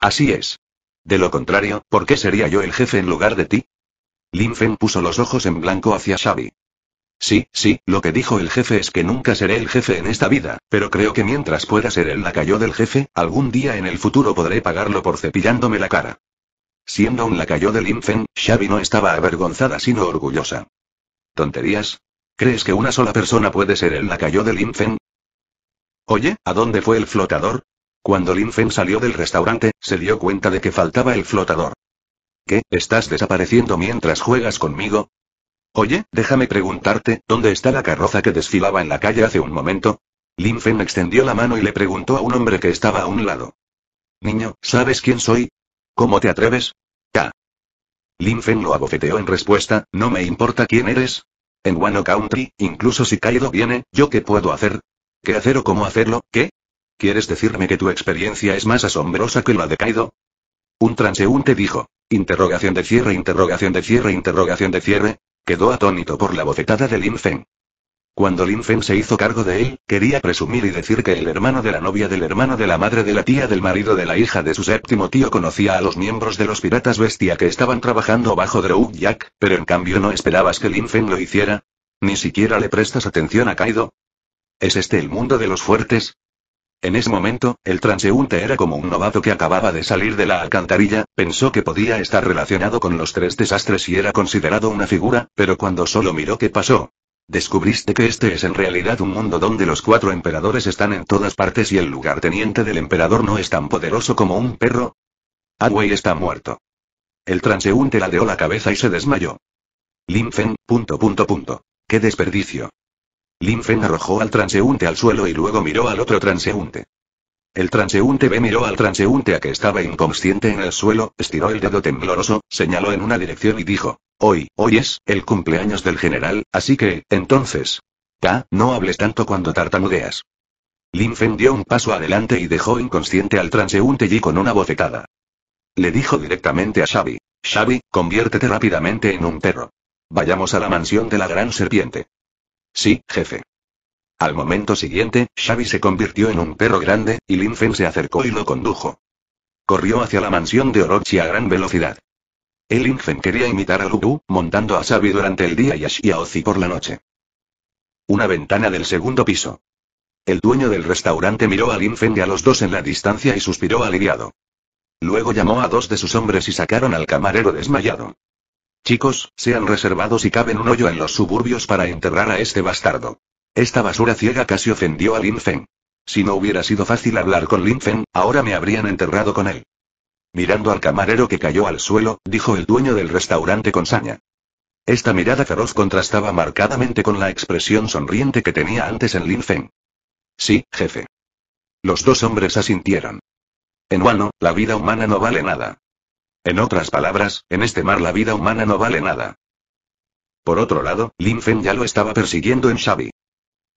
Así es. De lo contrario, ¿por qué sería yo el jefe en lugar de ti? Lin puso los ojos en blanco hacia Xavi. Sí, sí, lo que dijo el jefe es que nunca seré el jefe en esta vida, pero creo que mientras pueda ser el lacayo del jefe, algún día en el futuro podré pagarlo por cepillándome la cara. Siendo un lacayo del Linfen, Xavi no estaba avergonzada sino orgullosa. ¿Tonterías? ¿Crees que una sola persona puede ser el lacayo del Linfen? Oye, ¿a dónde fue el flotador? Cuando Linfen salió del restaurante, se dio cuenta de que faltaba el flotador. ¿Qué, estás desapareciendo mientras juegas conmigo? Oye, déjame preguntarte, ¿dónde está la carroza que desfilaba en la calle hace un momento? Lin Fen extendió la mano y le preguntó a un hombre que estaba a un lado. Niño, ¿sabes quién soy? ¿Cómo te atreves? ¡Ka! Lin Fen lo abofeteó en respuesta, no me importa quién eres. En Wano Country, incluso si Kaido viene, ¿yo qué puedo hacer? ¿Qué hacer o cómo hacerlo? ¿Qué? ¿Quieres decirme que tu experiencia es más asombrosa que la de Kaido? Un transeúnte dijo. Interrogación de cierre, interrogación de cierre, interrogación de cierre. Quedó atónito por la bofetada de linfen Cuando linfen se hizo cargo de él, quería presumir y decir que el hermano de la novia del hermano de la madre de la tía del marido de la hija de su séptimo tío conocía a los miembros de los piratas bestia que estaban trabajando bajo Drew Jack, pero en cambio no esperabas que linfen lo hiciera. Ni siquiera le prestas atención a Kaido. ¿Es este el mundo de los fuertes? En ese momento, el transeúnte era como un novato que acababa de salir de la alcantarilla, pensó que podía estar relacionado con los tres desastres y era considerado una figura, pero cuando solo miró qué pasó, Descubriste que este es en realidad un mundo donde los cuatro emperadores están en todas partes y el lugarteniente del emperador no es tan poderoso como un perro. Adway está muerto. El transeúnte ladeó la cabeza y se desmayó. Linfen, punto punto punto. Qué desperdicio. Linfen arrojó al transeúnte al suelo y luego miró al otro transeúnte. El transeúnte B miró al transeúnte a que estaba inconsciente en el suelo, estiró el dedo tembloroso, señaló en una dirección y dijo, hoy, hoy es, el cumpleaños del general, así que, entonces. Ta, no hables tanto cuando tartamudeas. Linfen dio un paso adelante y dejó inconsciente al transeúnte Y con una bofetada. Le dijo directamente a Xavi, Xavi, conviértete rápidamente en un perro. Vayamos a la mansión de la gran serpiente. Sí, jefe. Al momento siguiente, Xavi se convirtió en un perro grande, y Linfen se acercó y lo condujo. Corrió hacia la mansión de Orochi a gran velocidad. El Infen quería imitar a Lubu, montando a Xavi durante el día y a Xiaozi por la noche. Una ventana del segundo piso. El dueño del restaurante miró a Linfen y a los dos en la distancia y suspiró aliviado. Luego llamó a dos de sus hombres y sacaron al camarero desmayado. Chicos, sean reservados y caben un hoyo en los suburbios para enterrar a este bastardo. Esta basura ciega casi ofendió a Lin Feng. Si no hubiera sido fácil hablar con Lin Feng, ahora me habrían enterrado con él. Mirando al camarero que cayó al suelo, dijo el dueño del restaurante con saña. Esta mirada feroz contrastaba marcadamente con la expresión sonriente que tenía antes en Lin Feng. Sí, jefe. Los dos hombres asintieron. En vano, la vida humana no vale nada. En otras palabras, en este mar la vida humana no vale nada. Por otro lado, Lin Feng ya lo estaba persiguiendo en Xavi.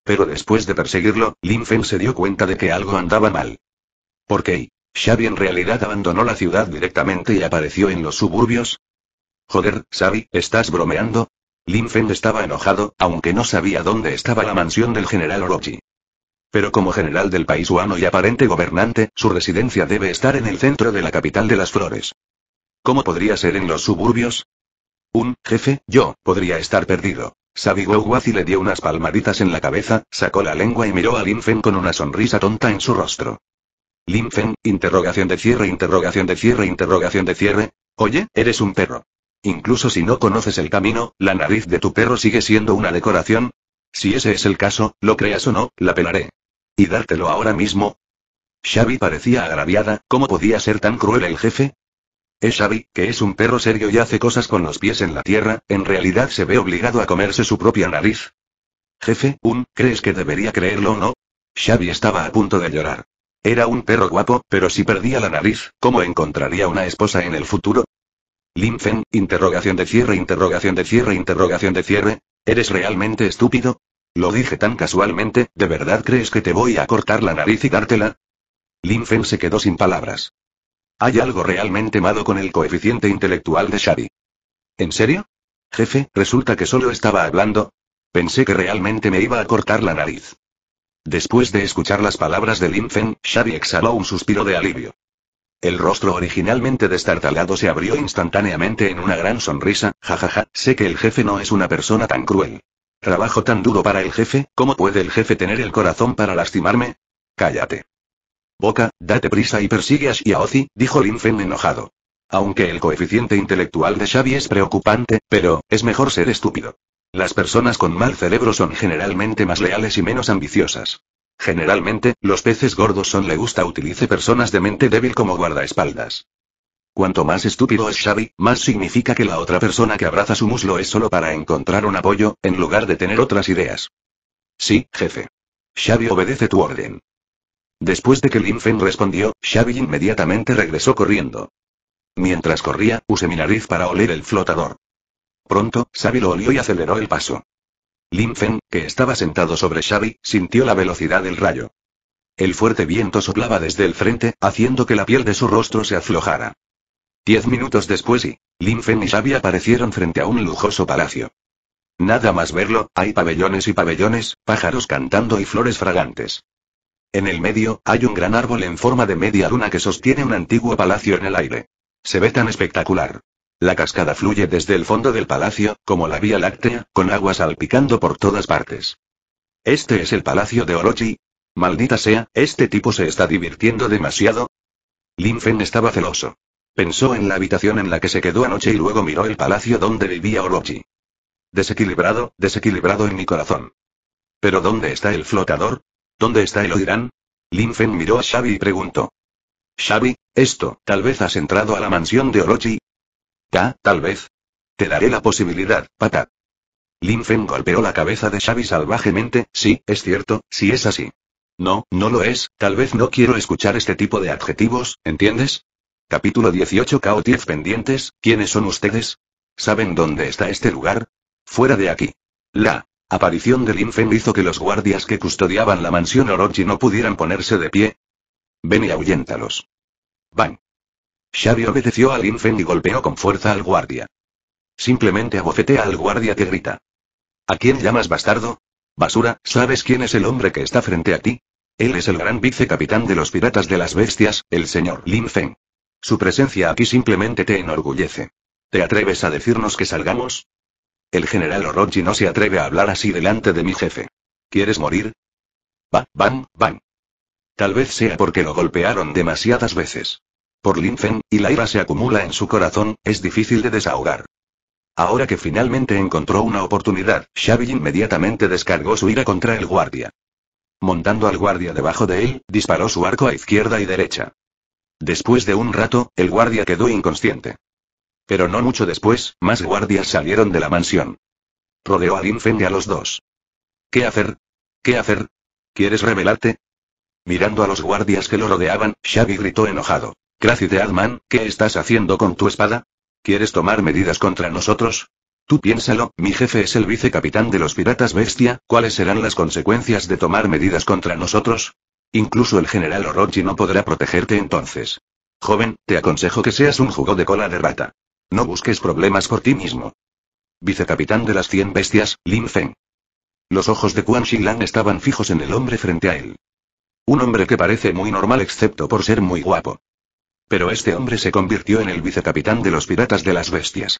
Pero después de perseguirlo, Lin se dio cuenta de que algo andaba mal. ¿Por qué? Xavi en realidad abandonó la ciudad directamente y apareció en los suburbios. Joder, Xavi, ¿estás bromeando? Lin Feng estaba enojado, aunque no sabía dónde estaba la mansión del general Orochi. Pero como general del país Huano y aparente gobernante, su residencia debe estar en el centro de la capital de las flores. ¿Cómo podría ser en los suburbios? Un, jefe, yo, podría estar perdido. Sabigou Wazi le dio unas palmaditas en la cabeza, sacó la lengua y miró a Lin con una sonrisa tonta en su rostro. Lin interrogación de cierre, interrogación de cierre, interrogación de cierre. Oye, eres un perro. Incluso si no conoces el camino, la nariz de tu perro sigue siendo una decoración. Si ese es el caso, lo creas o no, la pelaré. ¿Y dártelo ahora mismo? Xavi parecía agraviada, ¿cómo podía ser tan cruel el jefe? Es que es un perro serio y hace cosas con los pies en la tierra, en realidad se ve obligado a comerse su propia nariz. Jefe, un, ¿crees que debería creerlo o no? Xavi estaba a punto de llorar. Era un perro guapo, pero si perdía la nariz, ¿cómo encontraría una esposa en el futuro? Linfen, interrogación de cierre, interrogación de cierre, interrogación de cierre. ¿Eres realmente estúpido? Lo dije tan casualmente, ¿de verdad crees que te voy a cortar la nariz y dártela? Linfen se quedó sin palabras. Hay algo realmente malo con el coeficiente intelectual de Shadi. ¿En serio? Jefe, resulta que solo estaba hablando. Pensé que realmente me iba a cortar la nariz. Después de escuchar las palabras de Lin Feng, Shadi exhaló un suspiro de alivio. El rostro originalmente destartalado se abrió instantáneamente en una gran sonrisa, jajaja, sé que el jefe no es una persona tan cruel. Trabajo tan duro para el jefe, ¿cómo puede el jefe tener el corazón para lastimarme? Cállate. Boca, date prisa y persigue a Ozi, dijo Lin enojado. Aunque el coeficiente intelectual de Xavi es preocupante, pero, es mejor ser estúpido. Las personas con mal cerebro son generalmente más leales y menos ambiciosas. Generalmente, los peces gordos son le gusta utilice personas de mente débil como guardaespaldas. Cuanto más estúpido es Xavi, más significa que la otra persona que abraza su muslo es solo para encontrar un apoyo, en lugar de tener otras ideas. Sí, jefe. Xavi obedece tu orden. Después de que Lin respondió, Xavi inmediatamente regresó corriendo. Mientras corría, usé mi nariz para oler el flotador. Pronto, Xavi lo olió y aceleró el paso. Lin que estaba sentado sobre Xavi, sintió la velocidad del rayo. El fuerte viento soplaba desde el frente, haciendo que la piel de su rostro se aflojara. Diez minutos después y, Lin y Xavi aparecieron frente a un lujoso palacio. Nada más verlo, hay pabellones y pabellones, pájaros cantando y flores fragantes. En el medio, hay un gran árbol en forma de media luna que sostiene un antiguo palacio en el aire. Se ve tan espectacular. La cascada fluye desde el fondo del palacio, como la Vía Láctea, con agua salpicando por todas partes. ¿Este es el palacio de Orochi? Maldita sea, este tipo se está divirtiendo demasiado. Lin Fen estaba celoso. Pensó en la habitación en la que se quedó anoche y luego miró el palacio donde vivía Orochi. Desequilibrado, desequilibrado en mi corazón. ¿Pero dónde está el flotador? ¿Dónde está el Oirán? Lin miró a Xavi y preguntó. Xavi, esto, tal vez has entrado a la mansión de Orochi. Ta, tal vez. Te daré la posibilidad, pata. Lin Feng golpeó la cabeza de Xavi salvajemente, sí, es cierto, si es así. No, no lo es, tal vez no quiero escuchar este tipo de adjetivos, ¿entiendes? Capítulo 18 KO 10 pendientes, ¿quiénes son ustedes? ¿Saben dónde está este lugar? Fuera de aquí. La aparición del Feng hizo que los guardias que custodiaban la mansión Orochi no pudieran ponerse de pie. Ven y ahuyéntalos. Van. Xavi obedeció Lin Feng y golpeó con fuerza al guardia. Simplemente abofetea al guardia que grita. ¿A quién llamas bastardo? Basura, ¿sabes quién es el hombre que está frente a ti? Él es el gran vicecapitán de los piratas de las bestias, el señor Lin Feng. Su presencia aquí simplemente te enorgullece. ¿Te atreves a decirnos que salgamos? El general Orochi no se atreve a hablar así delante de mi jefe. ¿Quieres morir? Bam, bam, bam. Tal vez sea porque lo golpearon demasiadas veces. Por Linfen, y la ira se acumula en su corazón, es difícil de desahogar. Ahora que finalmente encontró una oportunidad, Xavi inmediatamente descargó su ira contra el guardia. Montando al guardia debajo de él, disparó su arco a izquierda y derecha. Después de un rato, el guardia quedó inconsciente. Pero no mucho después, más guardias salieron de la mansión. Rodeó a Linfen y a los dos. ¿Qué hacer? ¿Qué hacer? ¿Quieres rebelarte? Mirando a los guardias que lo rodeaban, Shaggy gritó enojado. de Adman, ¿qué estás haciendo con tu espada? ¿Quieres tomar medidas contra nosotros? Tú piénsalo, mi jefe es el vicecapitán de los piratas bestia, ¿cuáles serán las consecuencias de tomar medidas contra nosotros? Incluso el general Orochi no podrá protegerte entonces. Joven, te aconsejo que seas un jugo de cola de rata. No busques problemas por ti mismo. Vicecapitán de las 100 bestias, Lin Feng. Los ojos de Quan Shilan estaban fijos en el hombre frente a él. Un hombre que parece muy normal excepto por ser muy guapo. Pero este hombre se convirtió en el vicecapitán de los piratas de las bestias.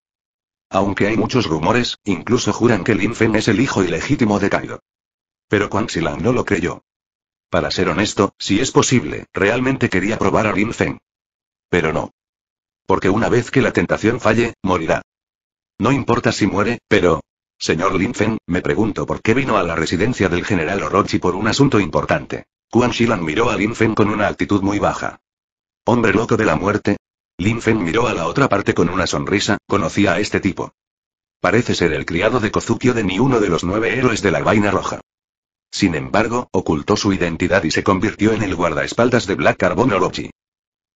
Aunque hay muchos rumores, incluso juran que Lin Feng es el hijo ilegítimo de Kaido. Pero Quan Shilan no lo creyó. Para ser honesto, si es posible, realmente quería probar a Lin Feng. Pero no porque una vez que la tentación falle, morirá. No importa si muere, pero... Señor Linfen, me pregunto por qué vino a la residencia del general Orochi por un asunto importante. Quan Shilan miró a Linfen con una actitud muy baja. Hombre loco de la muerte. Linfen miró a la otra parte con una sonrisa, conocía a este tipo. Parece ser el criado de Kozuki de ni uno de los nueve héroes de la vaina roja. Sin embargo, ocultó su identidad y se convirtió en el guardaespaldas de Black Carbon Orochi.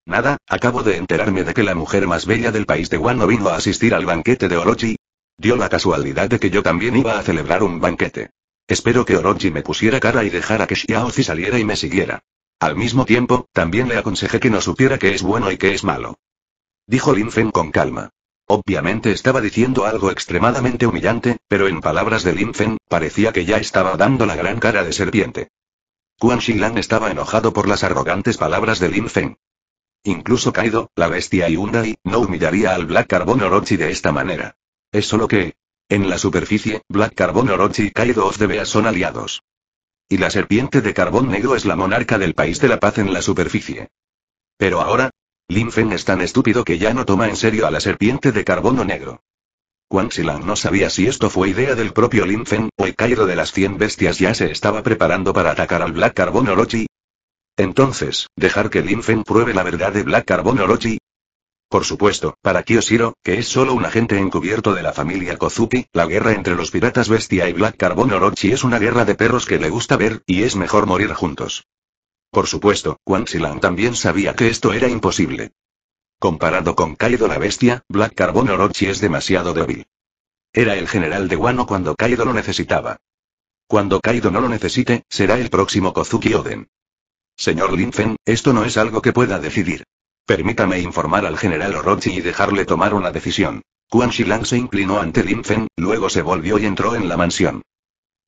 Nada, acabo de enterarme de que la mujer más bella del país de Wano vino a asistir al banquete de Orochi. Dio la casualidad de que yo también iba a celebrar un banquete. Espero que Orochi me pusiera cara y dejara que Xiaozi saliera y me siguiera. Al mismo tiempo, también le aconsejé que no supiera que es bueno y que es malo. Dijo Lin Feng con calma. Obviamente estaba diciendo algo extremadamente humillante, pero en palabras de Lin Feng, parecía que ya estaba dando la gran cara de serpiente. Quan Shilan estaba enojado por las arrogantes palabras de Lin Feng. Incluso Kaido, la bestia y Hyundai, no humillaría al Black Carbon Orochi de esta manera. Es solo que, en la superficie, Black Carbon Orochi y Kaido of son aliados. Y la serpiente de carbón negro es la monarca del país de la paz en la superficie. Pero ahora, Lin es tan estúpido que ya no toma en serio a la serpiente de carbono negro. Quan Xilang no sabía si esto fue idea del propio Lin o el Kaido de las 100 bestias ya se estaba preparando para atacar al Black Carbon Orochi, entonces, ¿dejar que Linfen pruebe la verdad de Black Carbon Orochi? Por supuesto, para Kyoshiro, que es solo un agente encubierto de la familia Kozuki, la guerra entre los piratas Bestia y Black Carbon Orochi es una guerra de perros que le gusta ver, y es mejor morir juntos. Por supuesto, Quan Xilan también sabía que esto era imposible. Comparado con Kaido la bestia, Black Carbon Orochi es demasiado débil. Era el general de Wano cuando Kaido lo necesitaba. Cuando Kaido no lo necesite, será el próximo Kozuki Oden. Señor Linfen, esto no es algo que pueda decidir. Permítame informar al general Orochi y dejarle tomar una decisión. Quan Shilang se inclinó ante Linfen, luego se volvió y entró en la mansión.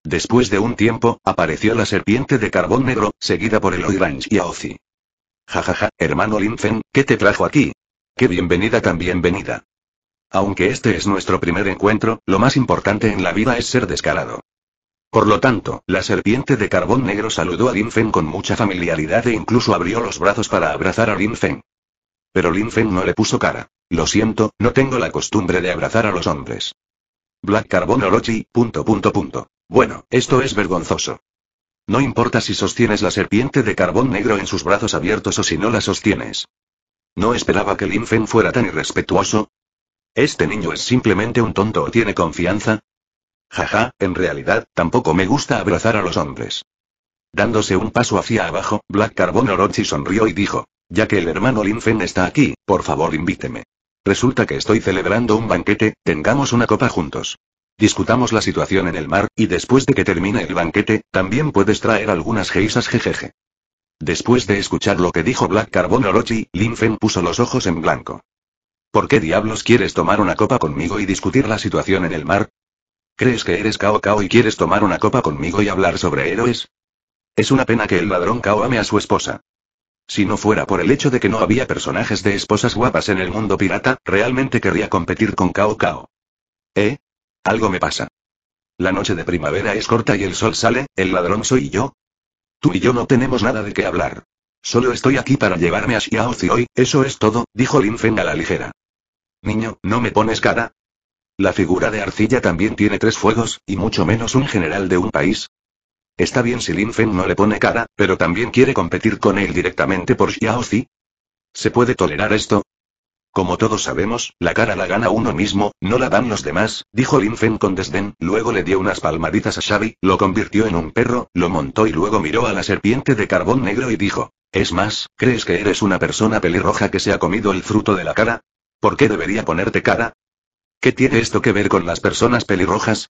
Después de un tiempo, apareció la serpiente de carbón negro, seguida por el Oirange y Aozi. Jajaja, hermano Linfen, ¿qué te trajo aquí? ¡Qué bienvenida tan bienvenida! Aunque este es nuestro primer encuentro, lo más importante en la vida es ser descarado. Por lo tanto, la serpiente de carbón negro saludó a Lin Feng con mucha familiaridad e incluso abrió los brazos para abrazar a Lin Feng. Pero Lin Feng no le puso cara. Lo siento, no tengo la costumbre de abrazar a los hombres. Black Carbon Orochi, punto punto punto. Bueno, esto es vergonzoso. No importa si sostienes la serpiente de carbón negro en sus brazos abiertos o si no la sostienes. No esperaba que Lin Feng fuera tan irrespetuoso. ¿Este niño es simplemente un tonto o tiene confianza? Jaja, en realidad, tampoco me gusta abrazar a los hombres. Dándose un paso hacia abajo, Black Carbon Orochi sonrió y dijo, ya que el hermano Linfen Fen está aquí, por favor invíteme. Resulta que estoy celebrando un banquete, tengamos una copa juntos. Discutamos la situación en el mar, y después de que termine el banquete, también puedes traer algunas geisas jejeje. Después de escuchar lo que dijo Black Carbon Orochi, Lin Fen puso los ojos en blanco. ¿Por qué diablos quieres tomar una copa conmigo y discutir la situación en el mar? ¿Crees que eres Cao Cao y quieres tomar una copa conmigo y hablar sobre héroes? Es una pena que el ladrón Cao ame a su esposa. Si no fuera por el hecho de que no había personajes de esposas guapas en el mundo pirata, realmente querría competir con Cao Cao. ¿Eh? Algo me pasa. La noche de primavera es corta y el sol sale, el ladrón soy yo. Tú y yo no tenemos nada de qué hablar. Solo estoy aquí para llevarme a Xiao hoy. eso es todo, dijo Lin Feng a la ligera. Niño, no me pones cara, la figura de arcilla también tiene tres fuegos, y mucho menos un general de un país. Está bien si Lin Feng no le pone cara, pero también quiere competir con él directamente por Xiaozi. ¿Se puede tolerar esto? Como todos sabemos, la cara la gana uno mismo, no la dan los demás, dijo Lin Feng con desdén, luego le dio unas palmaditas a Xavi, lo convirtió en un perro, lo montó y luego miró a la serpiente de carbón negro y dijo, es más, ¿crees que eres una persona pelirroja que se ha comido el fruto de la cara? ¿Por qué debería ponerte cara? ¿Qué tiene esto que ver con las personas pelirrojas?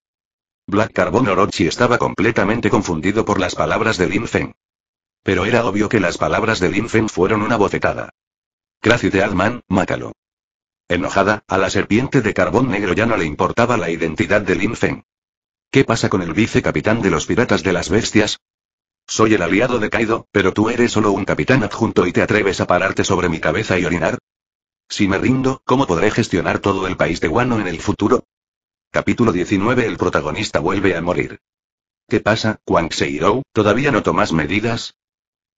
Black Carbon Orochi estaba completamente confundido por las palabras de Lin Feng. Pero era obvio que las palabras de Lin Feng fueron una bofetada. Crazy de Adman, mátalo. Enojada, a la serpiente de carbón negro ya no le importaba la identidad de Lin Feng. ¿Qué pasa con el vicecapitán de los piratas de las bestias? Soy el aliado de Kaido, pero tú eres solo un capitán adjunto y te atreves a pararte sobre mi cabeza y orinar. Si me rindo, ¿cómo podré gestionar todo el país de Guano en el futuro? Capítulo 19 El protagonista vuelve a morir. ¿Qué pasa, Kwang Xirou? ¿Todavía no tomas medidas?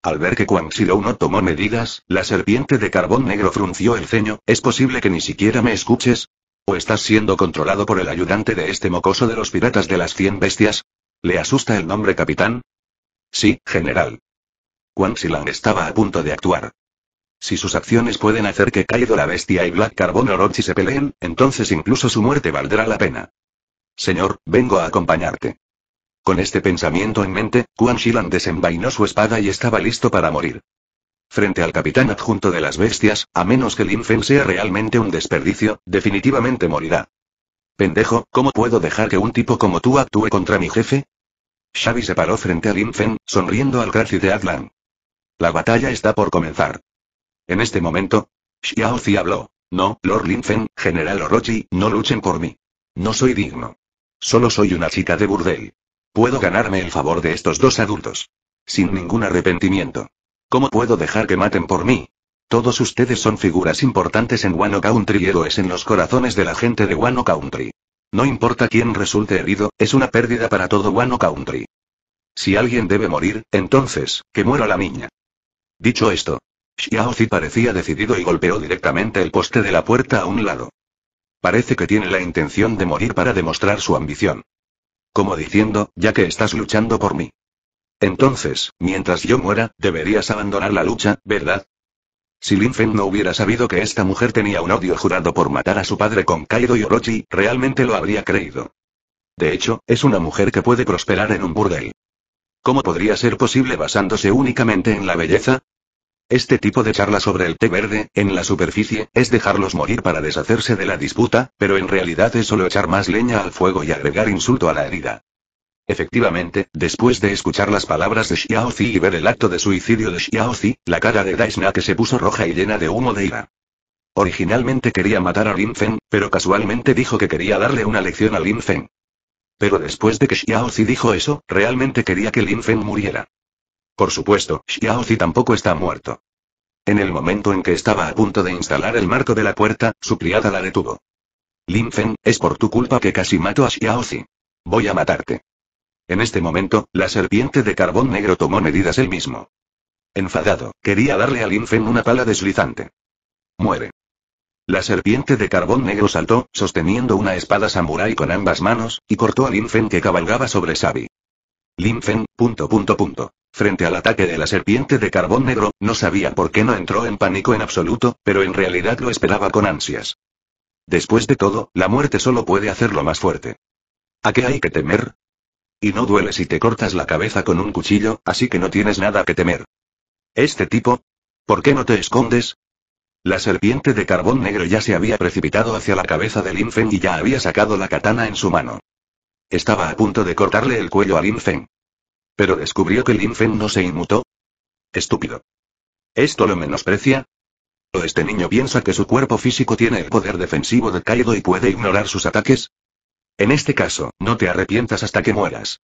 Al ver que Si Xirou no tomó medidas, la serpiente de carbón negro frunció el ceño, ¿es posible que ni siquiera me escuches? ¿O estás siendo controlado por el ayudante de este mocoso de los piratas de las cien bestias? ¿Le asusta el nombre capitán? Sí, general. Quan Xilang estaba a punto de actuar. Si sus acciones pueden hacer que Kaido la bestia y Black Carbon Orochi se peleen, entonces incluso su muerte valdrá la pena. Señor, vengo a acompañarte. Con este pensamiento en mente, Quan Shilan desenvainó su espada y estaba listo para morir. Frente al capitán adjunto de las bestias, a menos que Lin Fen sea realmente un desperdicio, definitivamente morirá. Pendejo, ¿cómo puedo dejar que un tipo como tú actúe contra mi jefe? Xavi se paró frente a Lin sonriendo al cárcito de Atlan. La batalla está por comenzar. En este momento, Xiao Zi habló. No, Lord Linfen, General Orochi, no luchen por mí. No soy digno. Solo soy una chica de burdel. Puedo ganarme el favor de estos dos adultos. Sin ningún arrepentimiento. ¿Cómo puedo dejar que maten por mí? Todos ustedes son figuras importantes en Wano Country y héroes en los corazones de la gente de Wano Country. No importa quién resulte herido, es una pérdida para todo Wano Country. Si alguien debe morir, entonces, que muera la niña. Dicho esto, Xiaozi parecía decidido y golpeó directamente el poste de la puerta a un lado. Parece que tiene la intención de morir para demostrar su ambición. Como diciendo, ya que estás luchando por mí. Entonces, mientras yo muera, deberías abandonar la lucha, ¿verdad? Si Lin Feng no hubiera sabido que esta mujer tenía un odio jurado por matar a su padre con Kaido y Orochi, realmente lo habría creído. De hecho, es una mujer que puede prosperar en un burdel. ¿Cómo podría ser posible basándose únicamente en la belleza? Este tipo de charla sobre el té verde, en la superficie, es dejarlos morir para deshacerse de la disputa, pero en realidad es solo echar más leña al fuego y agregar insulto a la herida. Efectivamente, después de escuchar las palabras de Xiaozi y ver el acto de suicidio de Xiaozi, la cara de Daishna que se puso roja y llena de humo de ira. Originalmente quería matar a Lin Feng, pero casualmente dijo que quería darle una lección a Lin Feng. Pero después de que Xiaozi dijo eso, realmente quería que Lin Feng muriera. Por supuesto, Xiaozi tampoco está muerto. En el momento en que estaba a punto de instalar el marco de la puerta, su criada la detuvo. Lin Feng, es por tu culpa que casi mato a Xiaozi. Voy a matarte. En este momento, la serpiente de carbón negro tomó medidas él mismo. Enfadado, quería darle a Lin una pala deslizante. Muere. La serpiente de carbón negro saltó, sosteniendo una espada samurai con ambas manos, y cortó a Lin que cabalgaba sobre Sabi. Lin punto punto punto. Frente al ataque de la serpiente de carbón negro, no sabía por qué no entró en pánico en absoluto, pero en realidad lo esperaba con ansias. Después de todo, la muerte solo puede hacerlo más fuerte. ¿A qué hay que temer? Y no duele si te cortas la cabeza con un cuchillo, así que no tienes nada que temer. ¿Este tipo? ¿Por qué no te escondes? La serpiente de carbón negro ya se había precipitado hacia la cabeza de Lin Feng y ya había sacado la katana en su mano. Estaba a punto de cortarle el cuello a Lin Feng. Pero descubrió que Linfen no se inmutó. Estúpido. ¿Esto lo menosprecia? ¿O este niño piensa que su cuerpo físico tiene el poder defensivo de Kaido y puede ignorar sus ataques? En este caso, no te arrepientas hasta que mueras.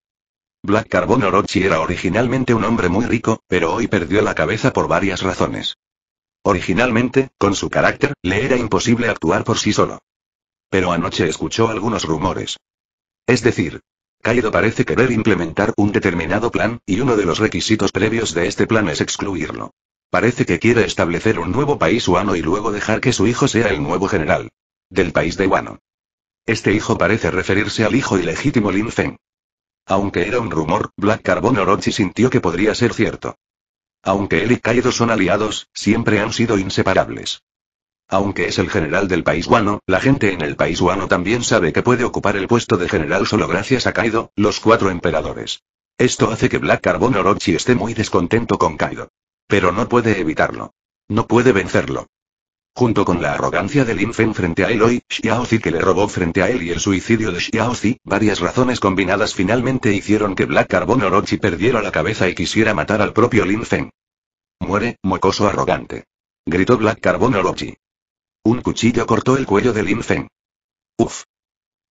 Black Carbon Orochi era originalmente un hombre muy rico, pero hoy perdió la cabeza por varias razones. Originalmente, con su carácter, le era imposible actuar por sí solo. Pero anoche escuchó algunos rumores. Es decir, Kaido parece querer implementar un determinado plan, y uno de los requisitos previos de este plan es excluirlo. Parece que quiere establecer un nuevo país Wano y luego dejar que su hijo sea el nuevo general. Del país de Wano. Este hijo parece referirse al hijo ilegítimo Lin Feng. Aunque era un rumor, Black Carbon Orochi sintió que podría ser cierto. Aunque él y Kaido son aliados, siempre han sido inseparables. Aunque es el general del país guano, la gente en el país guano también sabe que puede ocupar el puesto de general solo gracias a Kaido, los cuatro emperadores. Esto hace que Black Carbon Orochi esté muy descontento con Kaido. Pero no puede evitarlo. No puede vencerlo. Junto con la arrogancia de Lin Fen frente a él Xiao Xiaozi que le robó frente a él y el suicidio de Xiaozi, varias razones combinadas finalmente hicieron que Black Carbon Orochi perdiera la cabeza y quisiera matar al propio Lin Feng. Muere, mocoso arrogante. Gritó Black Carbon Orochi. Un cuchillo cortó el cuello de Lin Feng. Uf.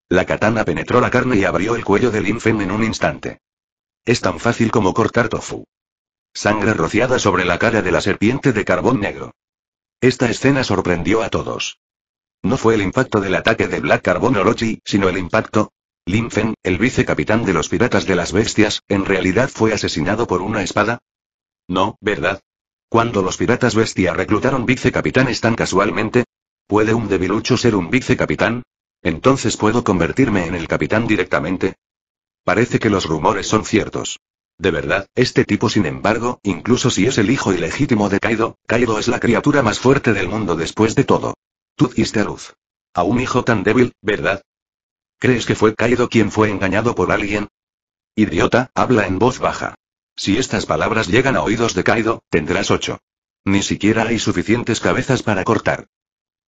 La katana penetró la carne y abrió el cuello de Lin Feng en un instante. Es tan fácil como cortar tofu. Sangre rociada sobre la cara de la serpiente de carbón negro. Esta escena sorprendió a todos. No fue el impacto del ataque de Black Carbon Orochi, sino el impacto. Lin Feng, el vicecapitán de los piratas de las bestias, en realidad fue asesinado por una espada. No, ¿verdad? Cuando los piratas bestia reclutaron vicecapitán tan casualmente, ¿Puede un debilucho ser un vicecapitán? ¿Entonces puedo convertirme en el capitán directamente? Parece que los rumores son ciertos. De verdad, este tipo sin embargo, incluso si es el hijo ilegítimo de Kaido, Kaido es la criatura más fuerte del mundo después de todo. Tú diste a luz. A un hijo tan débil, ¿verdad? ¿Crees que fue Kaido quien fue engañado por alguien? Idiota, habla en voz baja. Si estas palabras llegan a oídos de Kaido, tendrás ocho. Ni siquiera hay suficientes cabezas para cortar.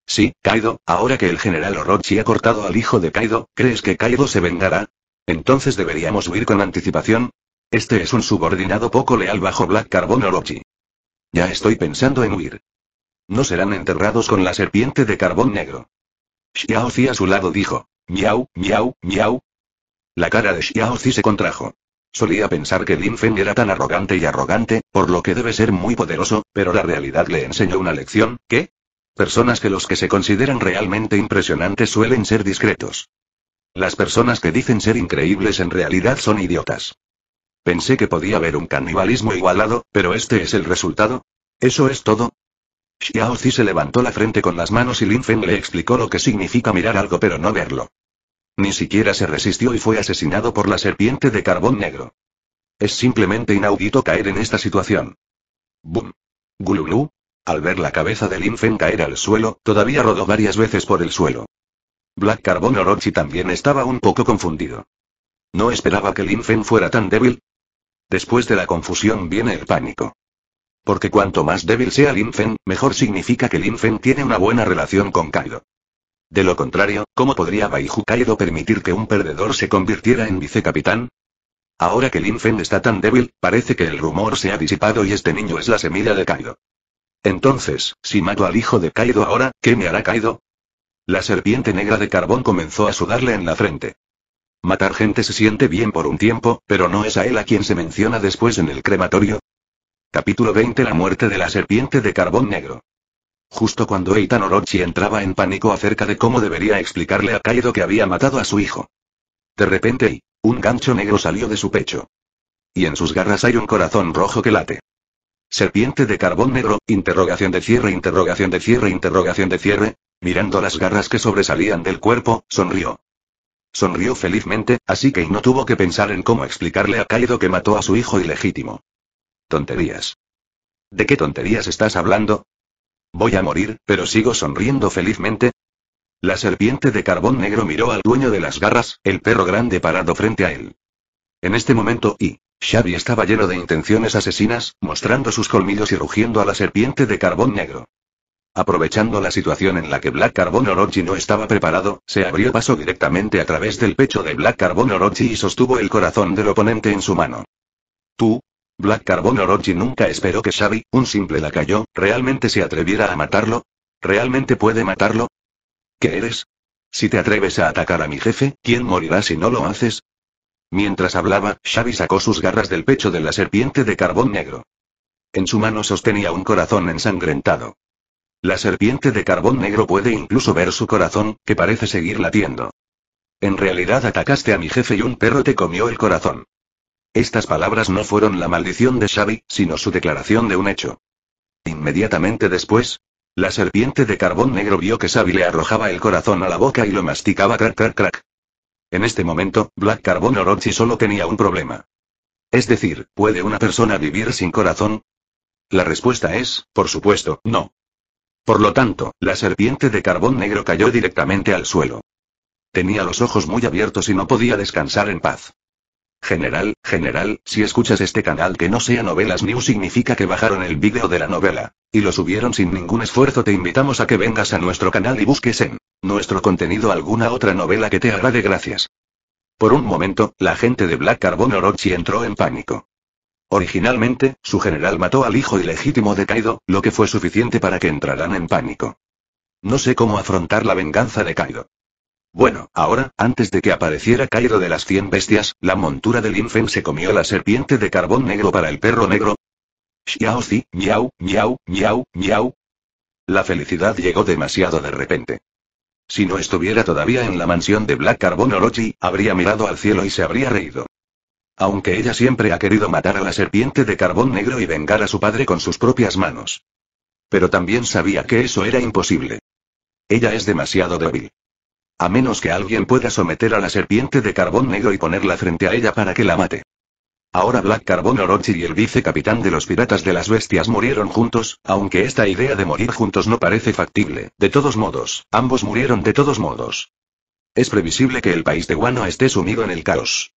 Sí, Kaido, ahora que el general Orochi ha cortado al hijo de Kaido, ¿crees que Kaido se vengará? Entonces deberíamos huir con anticipación. Este es un subordinado poco leal bajo Black Carbon Orochi. Ya estoy pensando en huir. No serán enterrados con la serpiente de carbón negro. Xiaozi a su lado dijo. Miau, miau, miau. La cara de Xiaozi se contrajo. Solía pensar que Lin Feng era tan arrogante y arrogante, por lo que debe ser muy poderoso, pero la realidad le enseñó una lección, ¿qué? Personas que los que se consideran realmente impresionantes suelen ser discretos. Las personas que dicen ser increíbles en realidad son idiotas. Pensé que podía haber un canibalismo igualado, pero este es el resultado. ¿Eso es todo? Xiao se levantó la frente con las manos y Lin Feng le explicó lo que significa mirar algo pero no verlo. Ni siquiera se resistió y fue asesinado por la serpiente de carbón negro. Es simplemente inaudito caer en esta situación. Boom. Gululú, al ver la cabeza del Infen caer al suelo, todavía rodó varias veces por el suelo. Black Carbon Orochi también estaba un poco confundido. No esperaba que Linfen fuera tan débil. Después de la confusión viene el pánico. Porque cuanto más débil sea Linfen, mejor significa que Linfen tiene una buena relación con Kaido. De lo contrario, ¿cómo podría Baiju Kaido permitir que un perdedor se convirtiera en vicecapitán? Ahora que Linfen está tan débil, parece que el rumor se ha disipado y este niño es la semilla de Kaido. Entonces, si mato al hijo de Kaido ahora, ¿qué me hará Kaido? La serpiente negra de carbón comenzó a sudarle en la frente. Matar gente se siente bien por un tiempo, pero no es a él a quien se menciona después en el crematorio. Capítulo 20 La muerte de la serpiente de carbón negro. Justo cuando Eitan Orochi entraba en pánico acerca de cómo debería explicarle a Kaido que había matado a su hijo. De repente, un gancho negro salió de su pecho. Y en sus garras hay un corazón rojo que late. Serpiente de carbón negro, interrogación de cierre, interrogación de cierre, interrogación de cierre. Mirando las garras que sobresalían del cuerpo, sonrió. Sonrió felizmente, así que no tuvo que pensar en cómo explicarle a Kaido que mató a su hijo ilegítimo. Tonterías. ¿De qué tonterías estás hablando? Voy a morir, pero sigo sonriendo felizmente. La serpiente de carbón negro miró al dueño de las garras, el perro grande parado frente a él. En este momento, y Xavi estaba lleno de intenciones asesinas, mostrando sus colmillos y rugiendo a la serpiente de carbón negro. Aprovechando la situación en la que Black Carbon Orochi no estaba preparado, se abrió paso directamente a través del pecho de Black Carbon Orochi y sostuvo el corazón del oponente en su mano. Tú, Black Carbon Orochi nunca esperó que Xavi, un simple lacayo, realmente se atreviera a matarlo. ¿Realmente puede matarlo? ¿Qué eres? Si te atreves a atacar a mi jefe, ¿quién morirá si no lo haces? Mientras hablaba, Xavi sacó sus garras del pecho de la serpiente de carbón negro. En su mano sostenía un corazón ensangrentado. La serpiente de carbón negro puede incluso ver su corazón, que parece seguir latiendo. En realidad atacaste a mi jefe y un perro te comió el corazón. Estas palabras no fueron la maldición de Xavi, sino su declaración de un hecho. Inmediatamente después, la serpiente de carbón negro vio que Xavi le arrojaba el corazón a la boca y lo masticaba crack crack crack. En este momento, Black Carbon Orochi solo tenía un problema. Es decir, ¿puede una persona vivir sin corazón? La respuesta es, por supuesto, no. Por lo tanto, la serpiente de carbón negro cayó directamente al suelo. Tenía los ojos muy abiertos y no podía descansar en paz. General, general, si escuchas este canal que no sea Novelas New significa que bajaron el vídeo de la novela, y lo subieron sin ningún esfuerzo te invitamos a que vengas a nuestro canal y busques en nuestro contenido alguna otra novela que te de gracias. Por un momento, la gente de Black Carbon Orochi entró en pánico. Originalmente, su general mató al hijo ilegítimo de Kaido, lo que fue suficiente para que entraran en pánico. No sé cómo afrontar la venganza de Kaido. Bueno, ahora, antes de que apareciera Kaido de las 100 bestias, la montura del Infen se comió la serpiente de carbón negro para el perro negro. Xiaozi, miau, miau, miau, miau. La felicidad llegó demasiado de repente. Si no estuviera todavía en la mansión de Black Carbon Orochi, habría mirado al cielo y se habría reído. Aunque ella siempre ha querido matar a la serpiente de carbón negro y vengar a su padre con sus propias manos. Pero también sabía que eso era imposible. Ella es demasiado débil. A menos que alguien pueda someter a la serpiente de carbón negro y ponerla frente a ella para que la mate. Ahora Black Carbon Orochi y el vicecapitán de los piratas de las bestias murieron juntos, aunque esta idea de morir juntos no parece factible. De todos modos, ambos murieron de todos modos. Es previsible que el país de Wano esté sumido en el caos.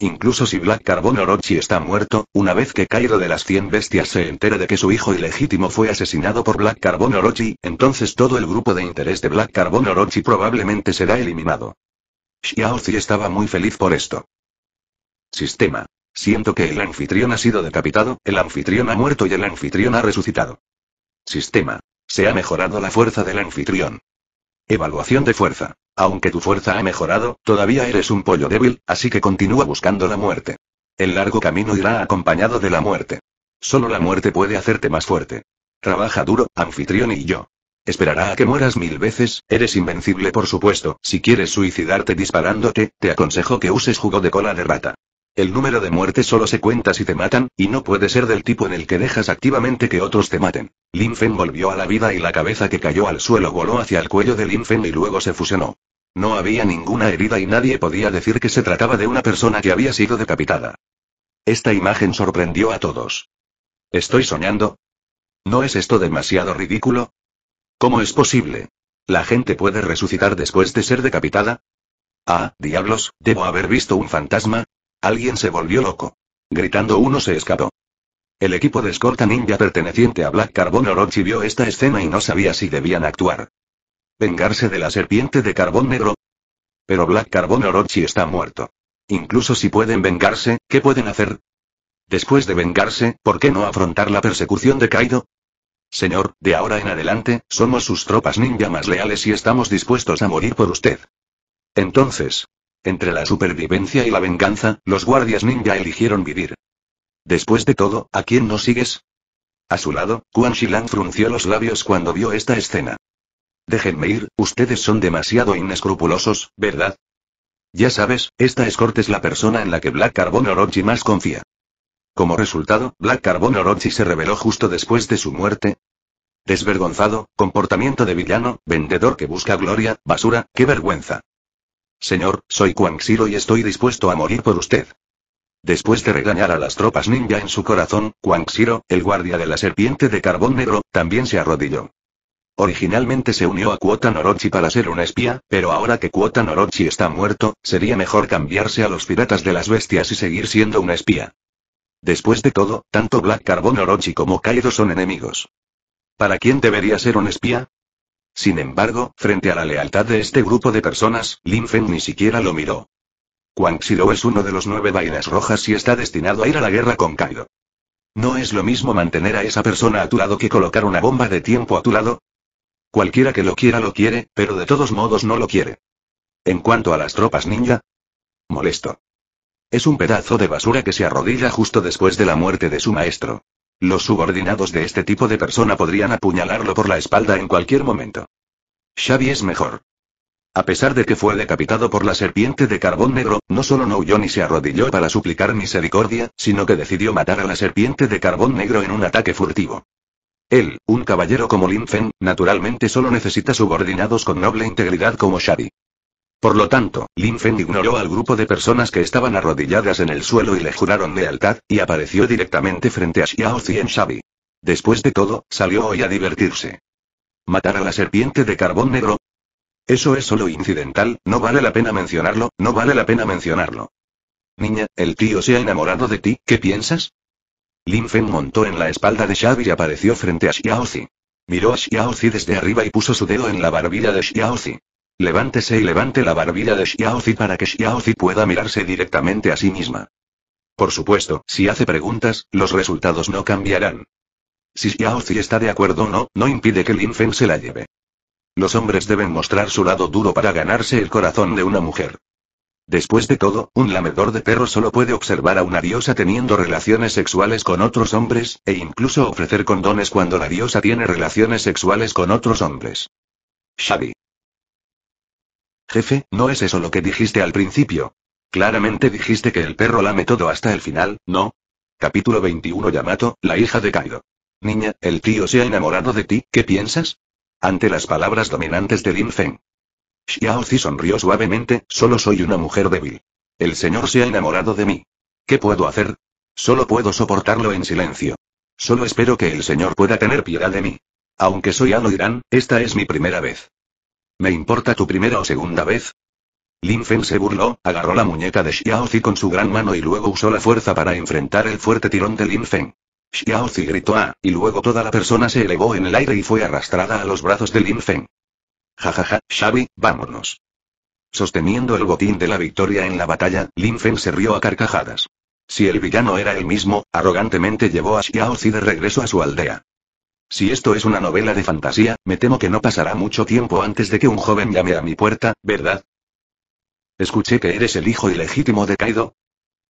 Incluso si Black Carbon Orochi está muerto, una vez que Kaido de las 100 bestias se entera de que su hijo ilegítimo fue asesinado por Black Carbon Orochi, entonces todo el grupo de interés de Black Carbon Orochi probablemente será eliminado. Xiaozi estaba muy feliz por esto. Sistema. Siento que el anfitrión ha sido decapitado, el anfitrión ha muerto y el anfitrión ha resucitado. Sistema. Se ha mejorado la fuerza del anfitrión. Evaluación de fuerza. Aunque tu fuerza ha mejorado, todavía eres un pollo débil, así que continúa buscando la muerte. El largo camino irá acompañado de la muerte. Solo la muerte puede hacerte más fuerte. Trabaja duro, anfitrión y yo. Esperará a que mueras mil veces, eres invencible por supuesto, si quieres suicidarte disparándote, te aconsejo que uses jugo de cola de rata. El número de muertes solo se cuenta si te matan, y no puede ser del tipo en el que dejas activamente que otros te maten. Linfen volvió a la vida y la cabeza que cayó al suelo voló hacia el cuello de Linfen y luego se fusionó. No había ninguna herida y nadie podía decir que se trataba de una persona que había sido decapitada. Esta imagen sorprendió a todos. ¿Estoy soñando? ¿No es esto demasiado ridículo? ¿Cómo es posible? ¿La gente puede resucitar después de ser decapitada? Ah, diablos, debo haber visto un fantasma, Alguien se volvió loco. Gritando uno se escapó. El equipo de escorta ninja perteneciente a Black Carbon Orochi vio esta escena y no sabía si debían actuar. ¿Vengarse de la serpiente de carbón negro? Pero Black Carbon Orochi está muerto. Incluso si pueden vengarse, ¿qué pueden hacer? Después de vengarse, ¿por qué no afrontar la persecución de Kaido? Señor, de ahora en adelante, somos sus tropas ninja más leales y estamos dispuestos a morir por usted. Entonces, entre la supervivencia y la venganza, los guardias ninja eligieron vivir. Después de todo, ¿a quién no sigues? A su lado, Quan Shilan frunció los labios cuando vio esta escena. Déjenme ir, ustedes son demasiado inescrupulosos, ¿verdad? Ya sabes, esta escort es la persona en la que Black Carbon Orochi más confía. Como resultado, Black Carbon Orochi se reveló justo después de su muerte. Desvergonzado, comportamiento de villano, vendedor que busca gloria, basura, qué vergüenza. Señor, soy Quang Siro y estoy dispuesto a morir por usted. Después de regañar a las tropas ninja en su corazón, Quang Siro, el guardia de la serpiente de carbón negro, también se arrodilló. Originalmente se unió a Kuota Noronchi para ser un espía, pero ahora que Kuota Noronchi está muerto, sería mejor cambiarse a los piratas de las bestias y seguir siendo un espía. Después de todo, tanto Black Carbon Orochi como Kaido son enemigos. ¿Para quién debería ser un espía? Sin embargo, frente a la lealtad de este grupo de personas, Lin Feng ni siquiera lo miró. Quang Xilou es uno de los nueve vainas rojas y está destinado a ir a la guerra con Kaido. ¿No es lo mismo mantener a esa persona a tu lado que colocar una bomba de tiempo a tu lado? Cualquiera que lo quiera lo quiere, pero de todos modos no lo quiere. En cuanto a las tropas ninja, molesto. Es un pedazo de basura que se arrodilla justo después de la muerte de su maestro. Los subordinados de este tipo de persona podrían apuñalarlo por la espalda en cualquier momento. Xavi es mejor. A pesar de que fue decapitado por la serpiente de carbón negro, no solo no huyó ni se arrodilló para suplicar misericordia, sino que decidió matar a la serpiente de carbón negro en un ataque furtivo. Él, un caballero como Lin naturalmente solo necesita subordinados con noble integridad como Xavi. Por lo tanto, Lin ignoró al grupo de personas que estaban arrodilladas en el suelo y le juraron lealtad, y apareció directamente frente a Xiao en Shabi. Después de todo, salió hoy a divertirse. ¿Matar a la serpiente de carbón negro? Eso es solo incidental, no vale la pena mencionarlo, no vale la pena mencionarlo. Niña, el tío se ha enamorado de ti, ¿qué piensas? Lin montó en la espalda de Xavi y apareció frente a Xiaozi. Miró a Xiaozi desde arriba y puso su dedo en la barbilla de Xiaozi. Levántese y levante la barbilla de Xiaozi para que Xiaozi pueda mirarse directamente a sí misma. Por supuesto, si hace preguntas, los resultados no cambiarán. Si Xiaozi está de acuerdo o no, no impide que Lin Feng se la lleve. Los hombres deben mostrar su lado duro para ganarse el corazón de una mujer. Después de todo, un lamedor de perro solo puede observar a una diosa teniendo relaciones sexuales con otros hombres, e incluso ofrecer condones cuando la diosa tiene relaciones sexuales con otros hombres. Xavi. Jefe, ¿no es eso lo que dijiste al principio? Claramente dijiste que el perro lame todo hasta el final, ¿no? Capítulo 21 Yamato, la hija de Kaido. Niña, el tío se ha enamorado de ti, ¿qué piensas? Ante las palabras dominantes de Lin Feng. Xiaozi sonrió suavemente, solo soy una mujer débil. El señor se ha enamorado de mí. ¿Qué puedo hacer? Solo puedo soportarlo en silencio. Solo espero que el señor pueda tener piedad de mí. Aunque soy Ano Irán, esta es mi primera vez. ¿Me importa tu primera o segunda vez? Lin Feng se burló, agarró la muñeca de Xiao Zi con su gran mano y luego usó la fuerza para enfrentar el fuerte tirón de Lin Xiao Zi gritó ah, y luego toda la persona se elevó en el aire y fue arrastrada a los brazos de Lin ja Jajaja, Xavi, vámonos. Sosteniendo el botín de la victoria en la batalla, Lin Feng se rió a carcajadas. Si el villano era el mismo, arrogantemente llevó a Xiao Zi de regreso a su aldea. Si esto es una novela de fantasía, me temo que no pasará mucho tiempo antes de que un joven llame a mi puerta, ¿verdad? Escuché que eres el hijo ilegítimo de Kaido.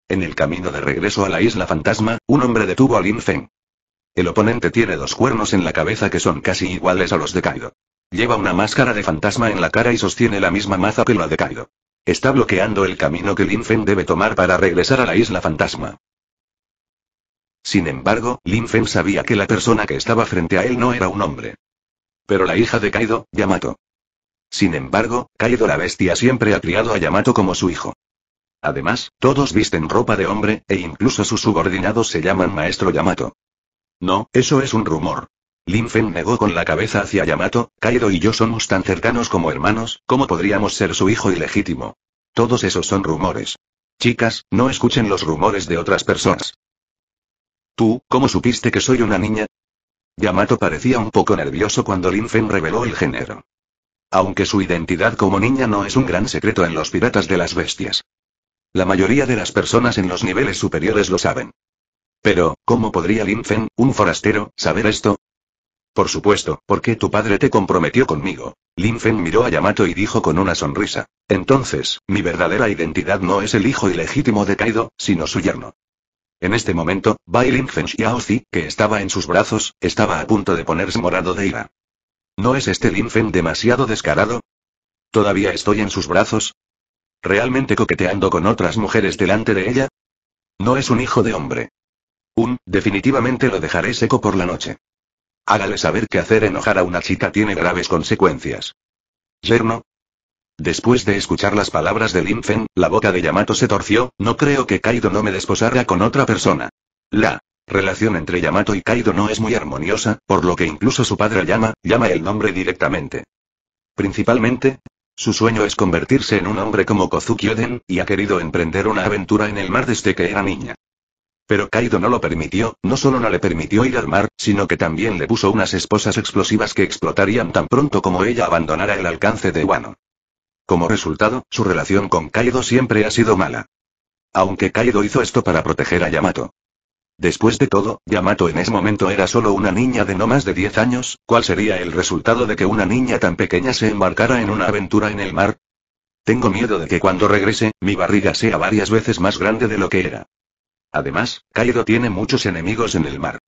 En el camino de regreso a la isla fantasma, un hombre detuvo a Lin Feng. El oponente tiene dos cuernos en la cabeza que son casi iguales a los de Kaido. Lleva una máscara de fantasma en la cara y sostiene la misma maza que la de Kaido. Está bloqueando el camino que Lin Feng debe tomar para regresar a la isla fantasma. Sin embargo, Lin sabía que la persona que estaba frente a él no era un hombre. Pero la hija de Kaido, Yamato. Sin embargo, Kaido la bestia siempre ha criado a Yamato como su hijo. Además, todos visten ropa de hombre, e incluso sus subordinados se llaman Maestro Yamato. No, eso es un rumor. Lin negó con la cabeza hacia Yamato, Kaido y yo somos tan cercanos como hermanos, ¿cómo podríamos ser su hijo ilegítimo? Todos esos son rumores. Chicas, no escuchen los rumores de otras personas. ¿Tú, cómo supiste que soy una niña? Yamato parecía un poco nervioso cuando Lin Fen reveló el género. Aunque su identidad como niña no es un gran secreto en los piratas de las bestias. La mayoría de las personas en los niveles superiores lo saben. Pero, ¿cómo podría Lin Fen, un forastero, saber esto? Por supuesto, porque tu padre te comprometió conmigo. Lin Fen miró a Yamato y dijo con una sonrisa. Entonces, mi verdadera identidad no es el hijo ilegítimo de Kaido, sino su yerno. En este momento, Bailin Feng Xiaozi, que estaba en sus brazos, estaba a punto de ponerse morado de ira. ¿No es este Lin demasiado descarado? ¿Todavía estoy en sus brazos? ¿Realmente coqueteando con otras mujeres delante de ella? No es un hijo de hombre. Un, definitivamente lo dejaré seco por la noche. Hágale saber que hacer enojar a una chica tiene graves consecuencias. Yerno, Después de escuchar las palabras de Linfen, la boca de Yamato se torció, no creo que Kaido no me desposara con otra persona. La relación entre Yamato y Kaido no es muy armoniosa, por lo que incluso su padre llama, llama el nombre directamente. Principalmente, su sueño es convertirse en un hombre como Kozuki Oden, y ha querido emprender una aventura en el mar desde que era niña. Pero Kaido no lo permitió, no solo no le permitió ir al mar, sino que también le puso unas esposas explosivas que explotarían tan pronto como ella abandonara el alcance de Wano. Como resultado, su relación con Kaido siempre ha sido mala. Aunque Kaido hizo esto para proteger a Yamato. Después de todo, Yamato en ese momento era solo una niña de no más de 10 años, ¿cuál sería el resultado de que una niña tan pequeña se embarcara en una aventura en el mar? Tengo miedo de que cuando regrese, mi barriga sea varias veces más grande de lo que era. Además, Kaido tiene muchos enemigos en el mar.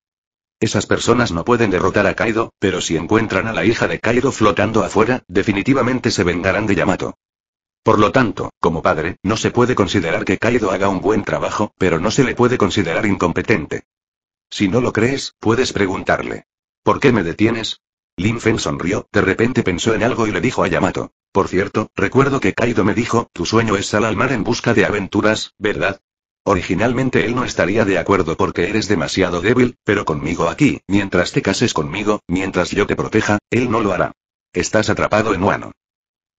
Esas personas no pueden derrotar a Kaido, pero si encuentran a la hija de Kaido flotando afuera, definitivamente se vengarán de Yamato. Por lo tanto, como padre, no se puede considerar que Kaido haga un buen trabajo, pero no se le puede considerar incompetente. Si no lo crees, puedes preguntarle. ¿Por qué me detienes? Lin Fen sonrió, de repente pensó en algo y le dijo a Yamato. Por cierto, recuerdo que Kaido me dijo, tu sueño es sal al mar en busca de aventuras, ¿verdad? Originalmente él no estaría de acuerdo porque eres demasiado débil, pero conmigo aquí, mientras te cases conmigo, mientras yo te proteja, él no lo hará. Estás atrapado en Wano.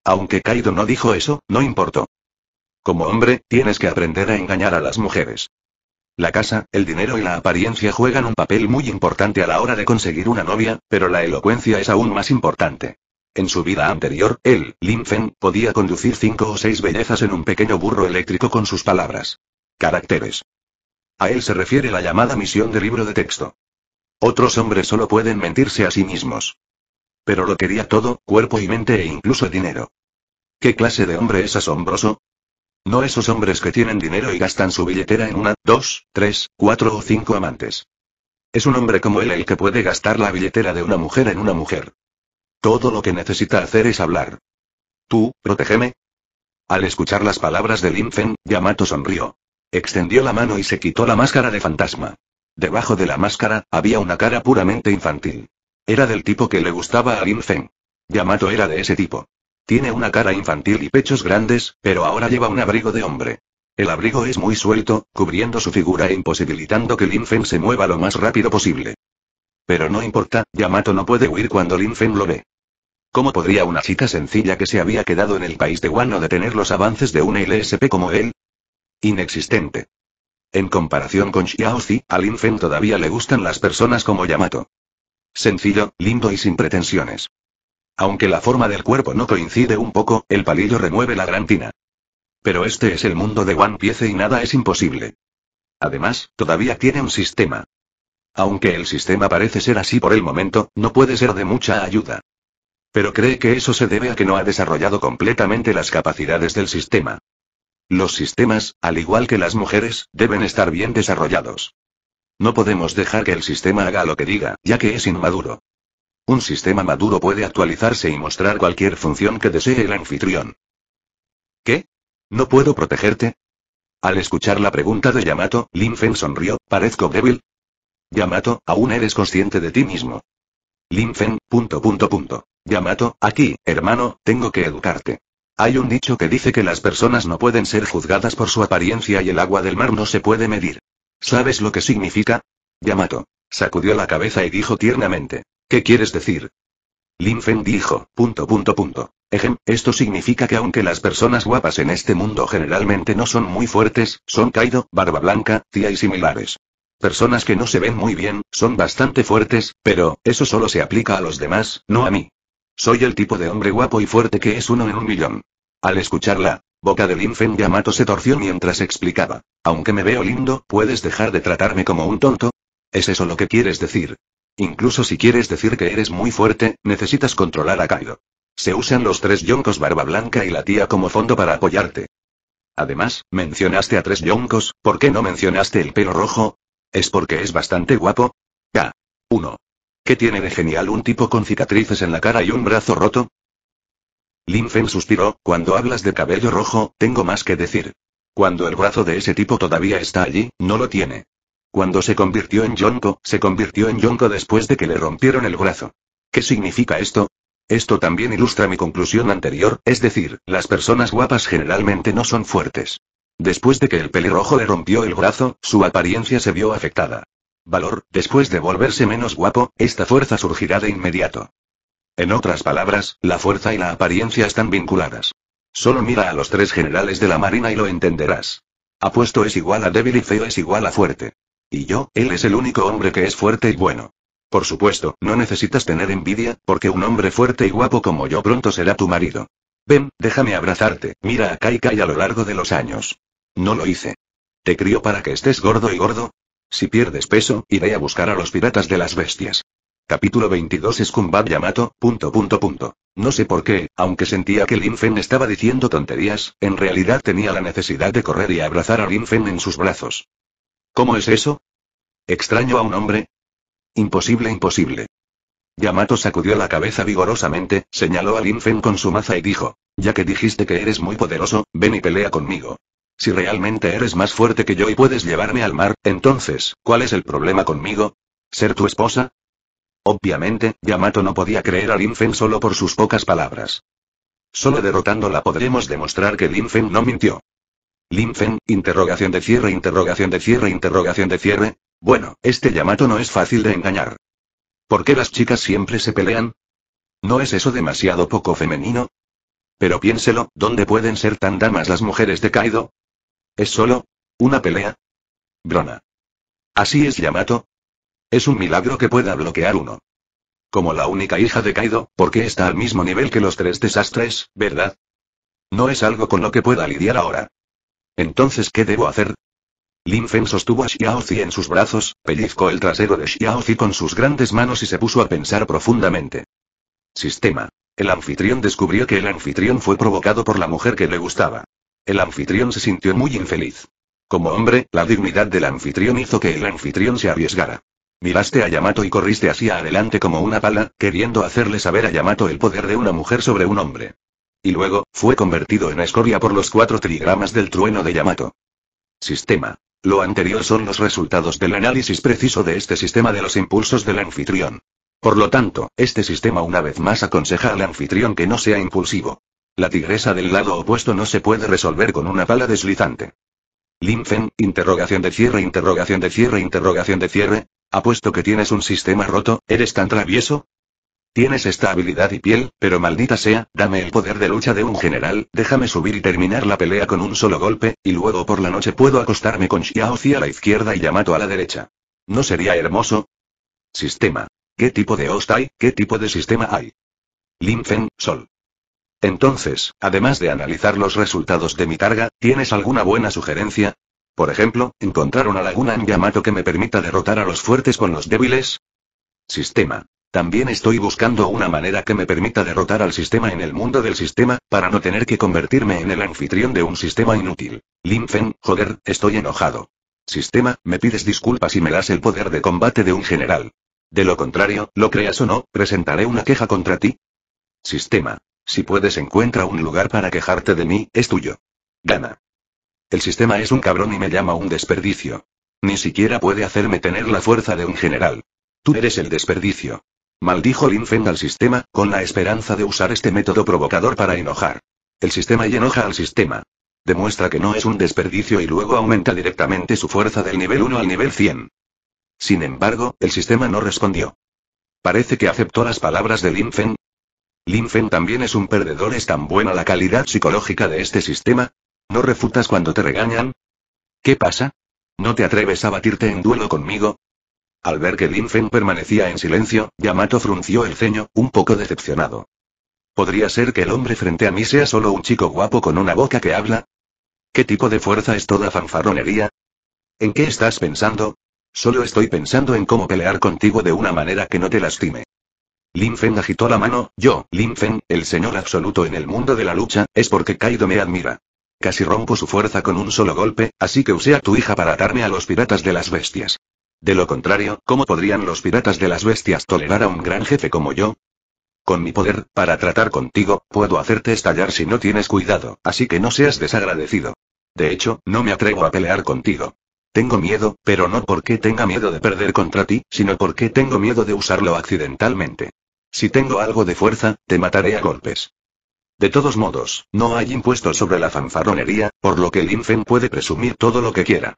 Aunque Kaido no dijo eso, no importó. Como hombre, tienes que aprender a engañar a las mujeres. La casa, el dinero y la apariencia juegan un papel muy importante a la hora de conseguir una novia, pero la elocuencia es aún más importante. En su vida anterior, él, Lin podía conducir cinco o seis bellezas en un pequeño burro eléctrico con sus palabras. Caracteres. A él se refiere la llamada misión de libro de texto. Otros hombres solo pueden mentirse a sí mismos. Pero lo quería todo, cuerpo y mente e incluso dinero. ¿Qué clase de hombre es asombroso? No esos hombres que tienen dinero y gastan su billetera en una, dos, tres, cuatro o cinco amantes. Es un hombre como él el que puede gastar la billetera de una mujer en una mujer. Todo lo que necesita hacer es hablar. Tú, protégeme. Al escuchar las palabras de Linfen, Yamato sonrió. Extendió la mano y se quitó la máscara de fantasma. Debajo de la máscara, había una cara puramente infantil. Era del tipo que le gustaba a Lin Feng. Yamato era de ese tipo. Tiene una cara infantil y pechos grandes, pero ahora lleva un abrigo de hombre. El abrigo es muy suelto, cubriendo su figura e imposibilitando que Lin Feng se mueva lo más rápido posible. Pero no importa, Yamato no puede huir cuando Lin Feng lo ve. ¿Cómo podría una chica sencilla que se había quedado en el país de Wano detener los avances de un LSP como él? Inexistente. En comparación con Xiaozi, a Lin todavía le gustan las personas como Yamato. Sencillo, lindo y sin pretensiones. Aunque la forma del cuerpo no coincide un poco, el palillo remueve la grantina. Pero este es el mundo de One Piece y nada es imposible. Además, todavía tiene un sistema. Aunque el sistema parece ser así por el momento, no puede ser de mucha ayuda. Pero cree que eso se debe a que no ha desarrollado completamente las capacidades del sistema. Los sistemas, al igual que las mujeres, deben estar bien desarrollados. No podemos dejar que el sistema haga lo que diga, ya que es inmaduro. Un sistema maduro puede actualizarse y mostrar cualquier función que desee el anfitrión. ¿Qué? ¿No puedo protegerte? Al escuchar la pregunta de Yamato, Lin sonrió, ¿parezco débil? Yamato, aún eres consciente de ti mismo. Lin punto punto punto. Yamato, aquí, hermano, tengo que educarte. Hay un dicho que dice que las personas no pueden ser juzgadas por su apariencia y el agua del mar no se puede medir. ¿Sabes lo que significa? Yamato. Sacudió la cabeza y dijo tiernamente. ¿Qué quieres decir? Lin dijo, punto punto punto. Ejem, esto significa que aunque las personas guapas en este mundo generalmente no son muy fuertes, son Kaido, Barba Blanca, Tía y similares. Personas que no se ven muy bien, son bastante fuertes, pero, eso solo se aplica a los demás, no a mí. Soy el tipo de hombre guapo y fuerte que es uno en un millón. Al escucharla, boca de Linfen Yamato se torció mientras explicaba. Aunque me veo lindo, ¿puedes dejar de tratarme como un tonto? ¿Es eso lo que quieres decir? Incluso si quieres decir que eres muy fuerte, necesitas controlar a Kaido. Se usan los tres yoncos barba blanca y la tía como fondo para apoyarte. Además, mencionaste a tres yoncos, ¿por qué no mencionaste el pelo rojo? ¿Es porque es bastante guapo? K. 1. ¿Qué tiene de genial un tipo con cicatrices en la cara y un brazo roto? Lin suspiró, cuando hablas de cabello rojo, tengo más que decir. Cuando el brazo de ese tipo todavía está allí, no lo tiene. Cuando se convirtió en Yonko, se convirtió en Yonko después de que le rompieron el brazo. ¿Qué significa esto? Esto también ilustra mi conclusión anterior, es decir, las personas guapas generalmente no son fuertes. Después de que el pelirrojo le rompió el brazo, su apariencia se vio afectada valor, después de volverse menos guapo, esta fuerza surgirá de inmediato. En otras palabras, la fuerza y la apariencia están vinculadas. Solo mira a los tres generales de la Marina y lo entenderás. Apuesto es igual a débil y feo es igual a fuerte. Y yo, él es el único hombre que es fuerte y bueno. Por supuesto, no necesitas tener envidia, porque un hombre fuerte y guapo como yo pronto será tu marido. Ven, déjame abrazarte, mira a Kaika y a lo largo de los años. No lo hice. ¿Te crió para que estés gordo y gordo? Si pierdes peso, iré a buscar a los piratas de las bestias. Capítulo 22 Kumbab Yamato, punto punto punto. No sé por qué, aunque sentía que Lin Fen estaba diciendo tonterías, en realidad tenía la necesidad de correr y abrazar a Lin Fen en sus brazos. ¿Cómo es eso? ¿Extraño a un hombre? Imposible imposible. Yamato sacudió la cabeza vigorosamente, señaló a Lin Fen con su maza y dijo, ya que dijiste que eres muy poderoso, ven y pelea conmigo. Si realmente eres más fuerte que yo y puedes llevarme al mar, entonces, ¿cuál es el problema conmigo? ¿Ser tu esposa? Obviamente, Yamato no podía creer a Linfen solo por sus pocas palabras. Solo derrotándola podremos demostrar que Lin no mintió. Linfen, interrogación de cierre, interrogación de cierre, interrogación de cierre. Bueno, este Yamato no es fácil de engañar. ¿Por qué las chicas siempre se pelean? ¿No es eso demasiado poco femenino? Pero piénselo, ¿dónde pueden ser tan damas las mujeres de Kaido? ¿Es solo? ¿Una pelea? Brona. Así es Yamato. Es un milagro que pueda bloquear uno. Como la única hija de Kaido, ¿por qué está al mismo nivel que los tres desastres, verdad? No es algo con lo que pueda lidiar ahora. Entonces, ¿qué debo hacer? Lin Fen sostuvo a Xiaozi en sus brazos, pellizcó el trasero de Xiaozi con sus grandes manos y se puso a pensar profundamente. Sistema. El anfitrión descubrió que el anfitrión fue provocado por la mujer que le gustaba. El anfitrión se sintió muy infeliz. Como hombre, la dignidad del anfitrión hizo que el anfitrión se arriesgara. Miraste a Yamato y corriste hacia adelante como una pala, queriendo hacerle saber a Yamato el poder de una mujer sobre un hombre. Y luego, fue convertido en escoria por los cuatro trigramas del trueno de Yamato. Sistema. Lo anterior son los resultados del análisis preciso de este sistema de los impulsos del anfitrión. Por lo tanto, este sistema una vez más aconseja al anfitrión que no sea impulsivo. La tigresa del lado opuesto no se puede resolver con una pala deslizante. Linfen, interrogación de cierre, interrogación de cierre, interrogación de cierre. Apuesto que tienes un sistema roto, ¿eres tan travieso? Tienes esta habilidad y piel, pero maldita sea, dame el poder de lucha de un general, déjame subir y terminar la pelea con un solo golpe, y luego por la noche puedo acostarme con Xiaozi a la izquierda y Yamato a la derecha. ¿No sería hermoso? Sistema. ¿Qué tipo de host hay? ¿Qué tipo de sistema hay? Linfen, Sol. Entonces, además de analizar los resultados de mi targa, ¿tienes alguna buena sugerencia? Por ejemplo, encontrar una laguna en Yamato que me permita derrotar a los fuertes con los débiles. Sistema. También estoy buscando una manera que me permita derrotar al sistema en el mundo del sistema, para no tener que convertirme en el anfitrión de un sistema inútil. Linfen, joder, estoy enojado. Sistema, me pides disculpas y me das el poder de combate de un general. De lo contrario, lo creas o no, presentaré una queja contra ti. Sistema. Si puedes encuentra un lugar para quejarte de mí, es tuyo. Gana. El sistema es un cabrón y me llama un desperdicio. Ni siquiera puede hacerme tener la fuerza de un general. Tú eres el desperdicio. Maldijo Lin Feng al sistema, con la esperanza de usar este método provocador para enojar. El sistema y enoja al sistema. Demuestra que no es un desperdicio y luego aumenta directamente su fuerza del nivel 1 al nivel 100. Sin embargo, el sistema no respondió. Parece que aceptó las palabras de Lin Feng, Linfen también es un perdedor. ¿Es tan buena la calidad psicológica de este sistema? ¿No refutas cuando te regañan? ¿Qué pasa? ¿No te atreves a batirte en duelo conmigo? Al ver que Linfen permanecía en silencio, Yamato frunció el ceño, un poco decepcionado. ¿Podría ser que el hombre frente a mí sea solo un chico guapo con una boca que habla? ¿Qué tipo de fuerza es toda fanfarronería? ¿En qué estás pensando? Solo estoy pensando en cómo pelear contigo de una manera que no te lastime. Lin agitó la mano, yo, Lin el señor absoluto en el mundo de la lucha, es porque Kaido me admira. Casi rompo su fuerza con un solo golpe, así que usé a tu hija para atarme a los piratas de las bestias. De lo contrario, ¿cómo podrían los piratas de las bestias tolerar a un gran jefe como yo? Con mi poder, para tratar contigo, puedo hacerte estallar si no tienes cuidado, así que no seas desagradecido. De hecho, no me atrevo a pelear contigo. Tengo miedo, pero no porque tenga miedo de perder contra ti, sino porque tengo miedo de usarlo accidentalmente. Si tengo algo de fuerza, te mataré a golpes. De todos modos, no hay impuestos sobre la fanfarronería, por lo que el Infen puede presumir todo lo que quiera.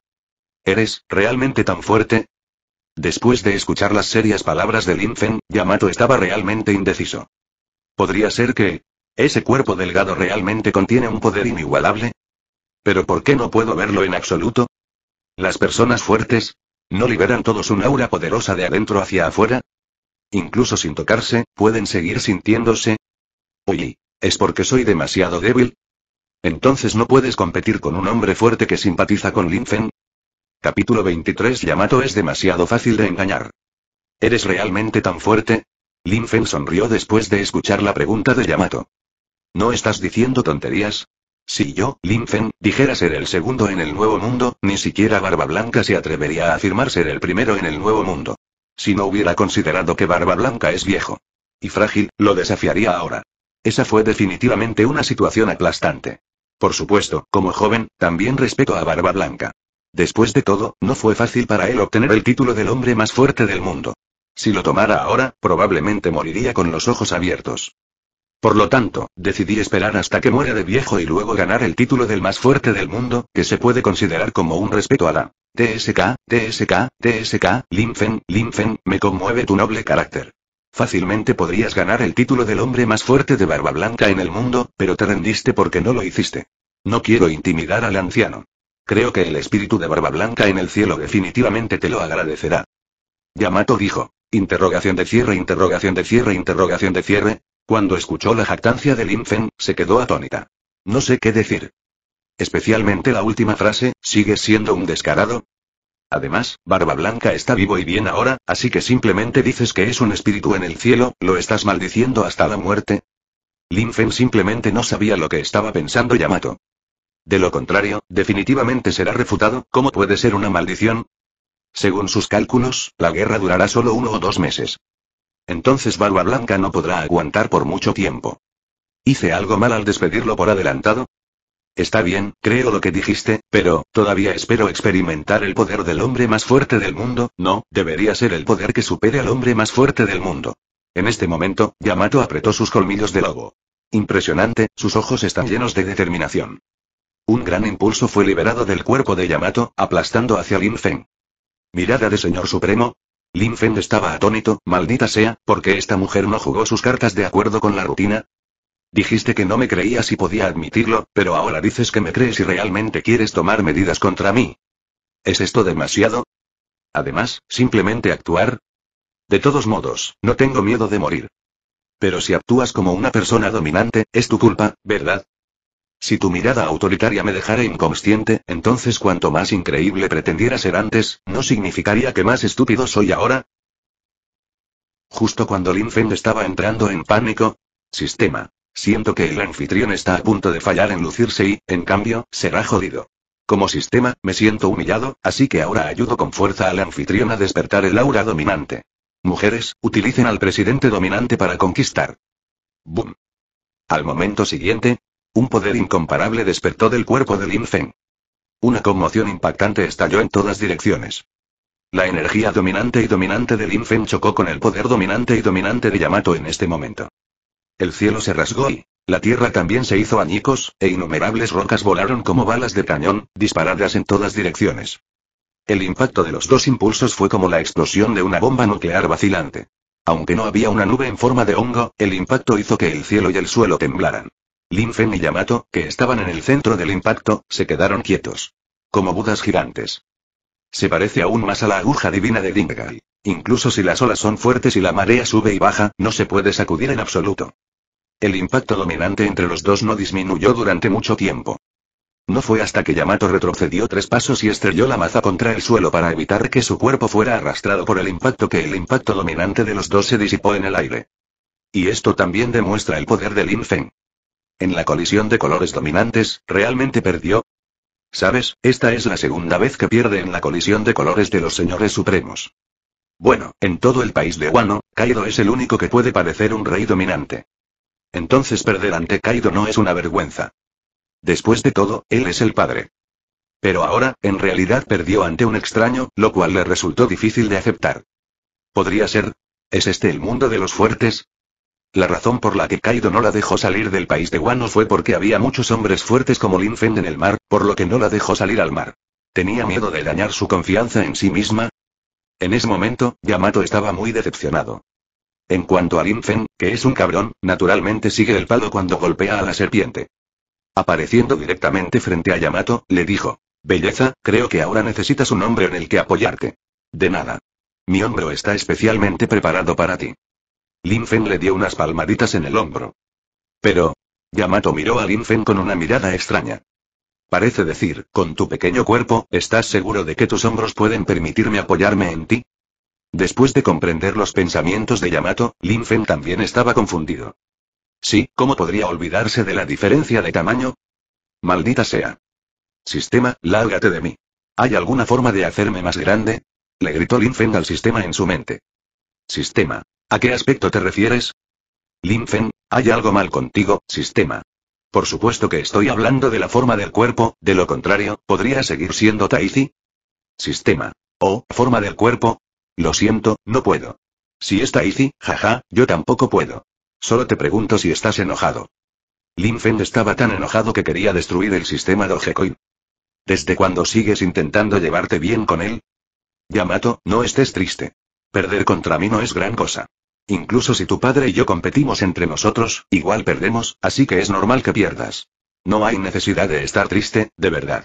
¿Eres realmente tan fuerte? Después de escuchar las serias palabras del Infen, Yamato estaba realmente indeciso. Podría ser que... ¿Ese cuerpo delgado realmente contiene un poder inigualable? ¿Pero por qué no puedo verlo en absoluto? ¿Las personas fuertes? ¿No liberan todos un aura poderosa de adentro hacia afuera? incluso sin tocarse, pueden seguir sintiéndose. Oye, ¿es porque soy demasiado débil? Entonces no puedes competir con un hombre fuerte que simpatiza con Lin Capítulo 23 Yamato es demasiado fácil de engañar. ¿Eres realmente tan fuerte? Lin sonrió después de escuchar la pregunta de Yamato. ¿No estás diciendo tonterías? Si yo, Lin dijera ser el segundo en el Nuevo Mundo, ni siquiera Barba Blanca se atrevería a afirmar ser el primero en el Nuevo Mundo. Si no hubiera considerado que Barba Blanca es viejo y frágil, lo desafiaría ahora. Esa fue definitivamente una situación aplastante. Por supuesto, como joven, también respeto a Barba Blanca. Después de todo, no fue fácil para él obtener el título del hombre más fuerte del mundo. Si lo tomara ahora, probablemente moriría con los ojos abiertos. Por lo tanto, decidí esperar hasta que muera de viejo y luego ganar el título del más fuerte del mundo, que se puede considerar como un respeto a la TSK, TSK, TSK, Linfen, Linfen, me conmueve tu noble carácter. Fácilmente podrías ganar el título del hombre más fuerte de barba blanca en el mundo, pero te rendiste porque no lo hiciste. No quiero intimidar al anciano. Creo que el espíritu de barba blanca en el cielo definitivamente te lo agradecerá. Yamato dijo. Interrogación de cierre, interrogación de cierre, interrogación de cierre. Cuando escuchó la jactancia de Linfen, se quedó atónita. No sé qué decir. Especialmente la última frase, ¿sigue siendo un descarado? Además, Barba Blanca está vivo y bien ahora, así que simplemente dices que es un espíritu en el cielo, ¿lo estás maldiciendo hasta la muerte? Linfen simplemente no sabía lo que estaba pensando Yamato. De lo contrario, definitivamente será refutado, ¿cómo puede ser una maldición? Según sus cálculos, la guerra durará solo uno o dos meses. Entonces Barba Blanca no podrá aguantar por mucho tiempo. ¿Hice algo mal al despedirlo por adelantado? Está bien, creo lo que dijiste, pero, todavía espero experimentar el poder del hombre más fuerte del mundo, no, debería ser el poder que supere al hombre más fuerte del mundo. En este momento, Yamato apretó sus colmillos de lobo. Impresionante, sus ojos están llenos de determinación. Un gran impulso fue liberado del cuerpo de Yamato, aplastando hacia Lin Feng. Mirada de señor supremo. Lin Feng estaba atónito, maldita sea, porque esta mujer no jugó sus cartas de acuerdo con la rutina, Dijiste que no me creías y podía admitirlo, pero ahora dices que me crees y realmente quieres tomar medidas contra mí. ¿Es esto demasiado? Además, simplemente actuar. De todos modos, no tengo miedo de morir. Pero si actúas como una persona dominante, es tu culpa, ¿verdad? Si tu mirada autoritaria me dejara inconsciente, entonces cuanto más increíble pretendiera ser antes, ¿no significaría que más estúpido soy ahora? Justo cuando Lin Feng estaba entrando en pánico, Sistema. Siento que el anfitrión está a punto de fallar en lucirse y, en cambio, será jodido. Como sistema, me siento humillado, así que ahora ayudo con fuerza al anfitrión a despertar el aura dominante. Mujeres, utilicen al presidente dominante para conquistar. ¡Bum! Al momento siguiente, un poder incomparable despertó del cuerpo de Lin Feng. Una conmoción impactante estalló en todas direcciones. La energía dominante y dominante de Lin Feng chocó con el poder dominante y dominante de Yamato en este momento. El cielo se rasgó y la tierra también se hizo añicos, e innumerables rocas volaron como balas de cañón, disparadas en todas direcciones. El impacto de los dos impulsos fue como la explosión de una bomba nuclear vacilante. Aunque no había una nube en forma de hongo, el impacto hizo que el cielo y el suelo temblaran. Lin y Yamato, que estaban en el centro del impacto, se quedaron quietos. Como budas gigantes. Se parece aún más a la aguja divina de Dingai. Incluso si las olas son fuertes y la marea sube y baja, no se puede sacudir en absoluto. El impacto dominante entre los dos no disminuyó durante mucho tiempo. No fue hasta que Yamato retrocedió tres pasos y estrelló la maza contra el suelo para evitar que su cuerpo fuera arrastrado por el impacto que el impacto dominante de los dos se disipó en el aire. Y esto también demuestra el poder del Feng. En la colisión de colores dominantes, realmente perdió. Sabes, esta es la segunda vez que pierde en la colisión de colores de los señores supremos. Bueno, en todo el país de Wano, Kaido es el único que puede parecer un rey dominante. Entonces perder ante Kaido no es una vergüenza. Después de todo, él es el padre. Pero ahora, en realidad perdió ante un extraño, lo cual le resultó difícil de aceptar. ¿Podría ser? ¿Es este el mundo de los fuertes? La razón por la que Kaido no la dejó salir del país de Wano fue porque había muchos hombres fuertes como Lin en el mar, por lo que no la dejó salir al mar. ¿Tenía miedo de dañar su confianza en sí misma? En ese momento, Yamato estaba muy decepcionado. En cuanto a Lin que es un cabrón, naturalmente sigue el palo cuando golpea a la serpiente. Apareciendo directamente frente a Yamato, le dijo. Belleza, creo que ahora necesitas un hombre en el que apoyarte. De nada. Mi hombro está especialmente preparado para ti. Lin le dio unas palmaditas en el hombro. Pero... Yamato miró a Lin con una mirada extraña. Parece decir, con tu pequeño cuerpo, ¿estás seguro de que tus hombros pueden permitirme apoyarme en ti? Después de comprender los pensamientos de Yamato, Lin también estaba confundido. Sí, ¿cómo podría olvidarse de la diferencia de tamaño? Maldita sea. Sistema, lárgate de mí. ¿Hay alguna forma de hacerme más grande? Le gritó Lin al sistema en su mente. Sistema. ¿A qué aspecto te refieres? Lin hay algo mal contigo, sistema. Por supuesto que estoy hablando de la forma del cuerpo, de lo contrario, ¿podría seguir siendo Taizi? Sistema. ¿O oh, forma del cuerpo? Lo siento, no puedo. Si está Izzy, jaja, yo tampoco puedo. Solo te pregunto si estás enojado. Lin Feng estaba tan enojado que quería destruir el sistema Dogecoin. ¿Desde cuándo sigues intentando llevarte bien con él? Yamato, no estés triste. Perder contra mí no es gran cosa. Incluso si tu padre y yo competimos entre nosotros, igual perdemos, así que es normal que pierdas. No hay necesidad de estar triste, de verdad.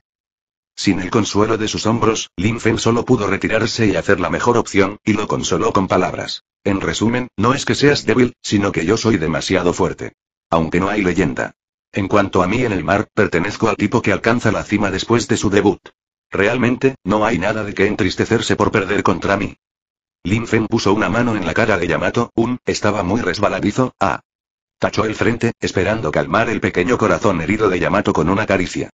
Sin el consuelo de sus hombros, Lin Fen solo pudo retirarse y hacer la mejor opción, y lo consoló con palabras. En resumen, no es que seas débil, sino que yo soy demasiado fuerte. Aunque no hay leyenda. En cuanto a mí en el mar, pertenezco al tipo que alcanza la cima después de su debut. Realmente, no hay nada de que entristecerse por perder contra mí. Lin Fen puso una mano en la cara de Yamato, un, estaba muy resbaladizo, ah. Tachó el frente, esperando calmar el pequeño corazón herido de Yamato con una caricia.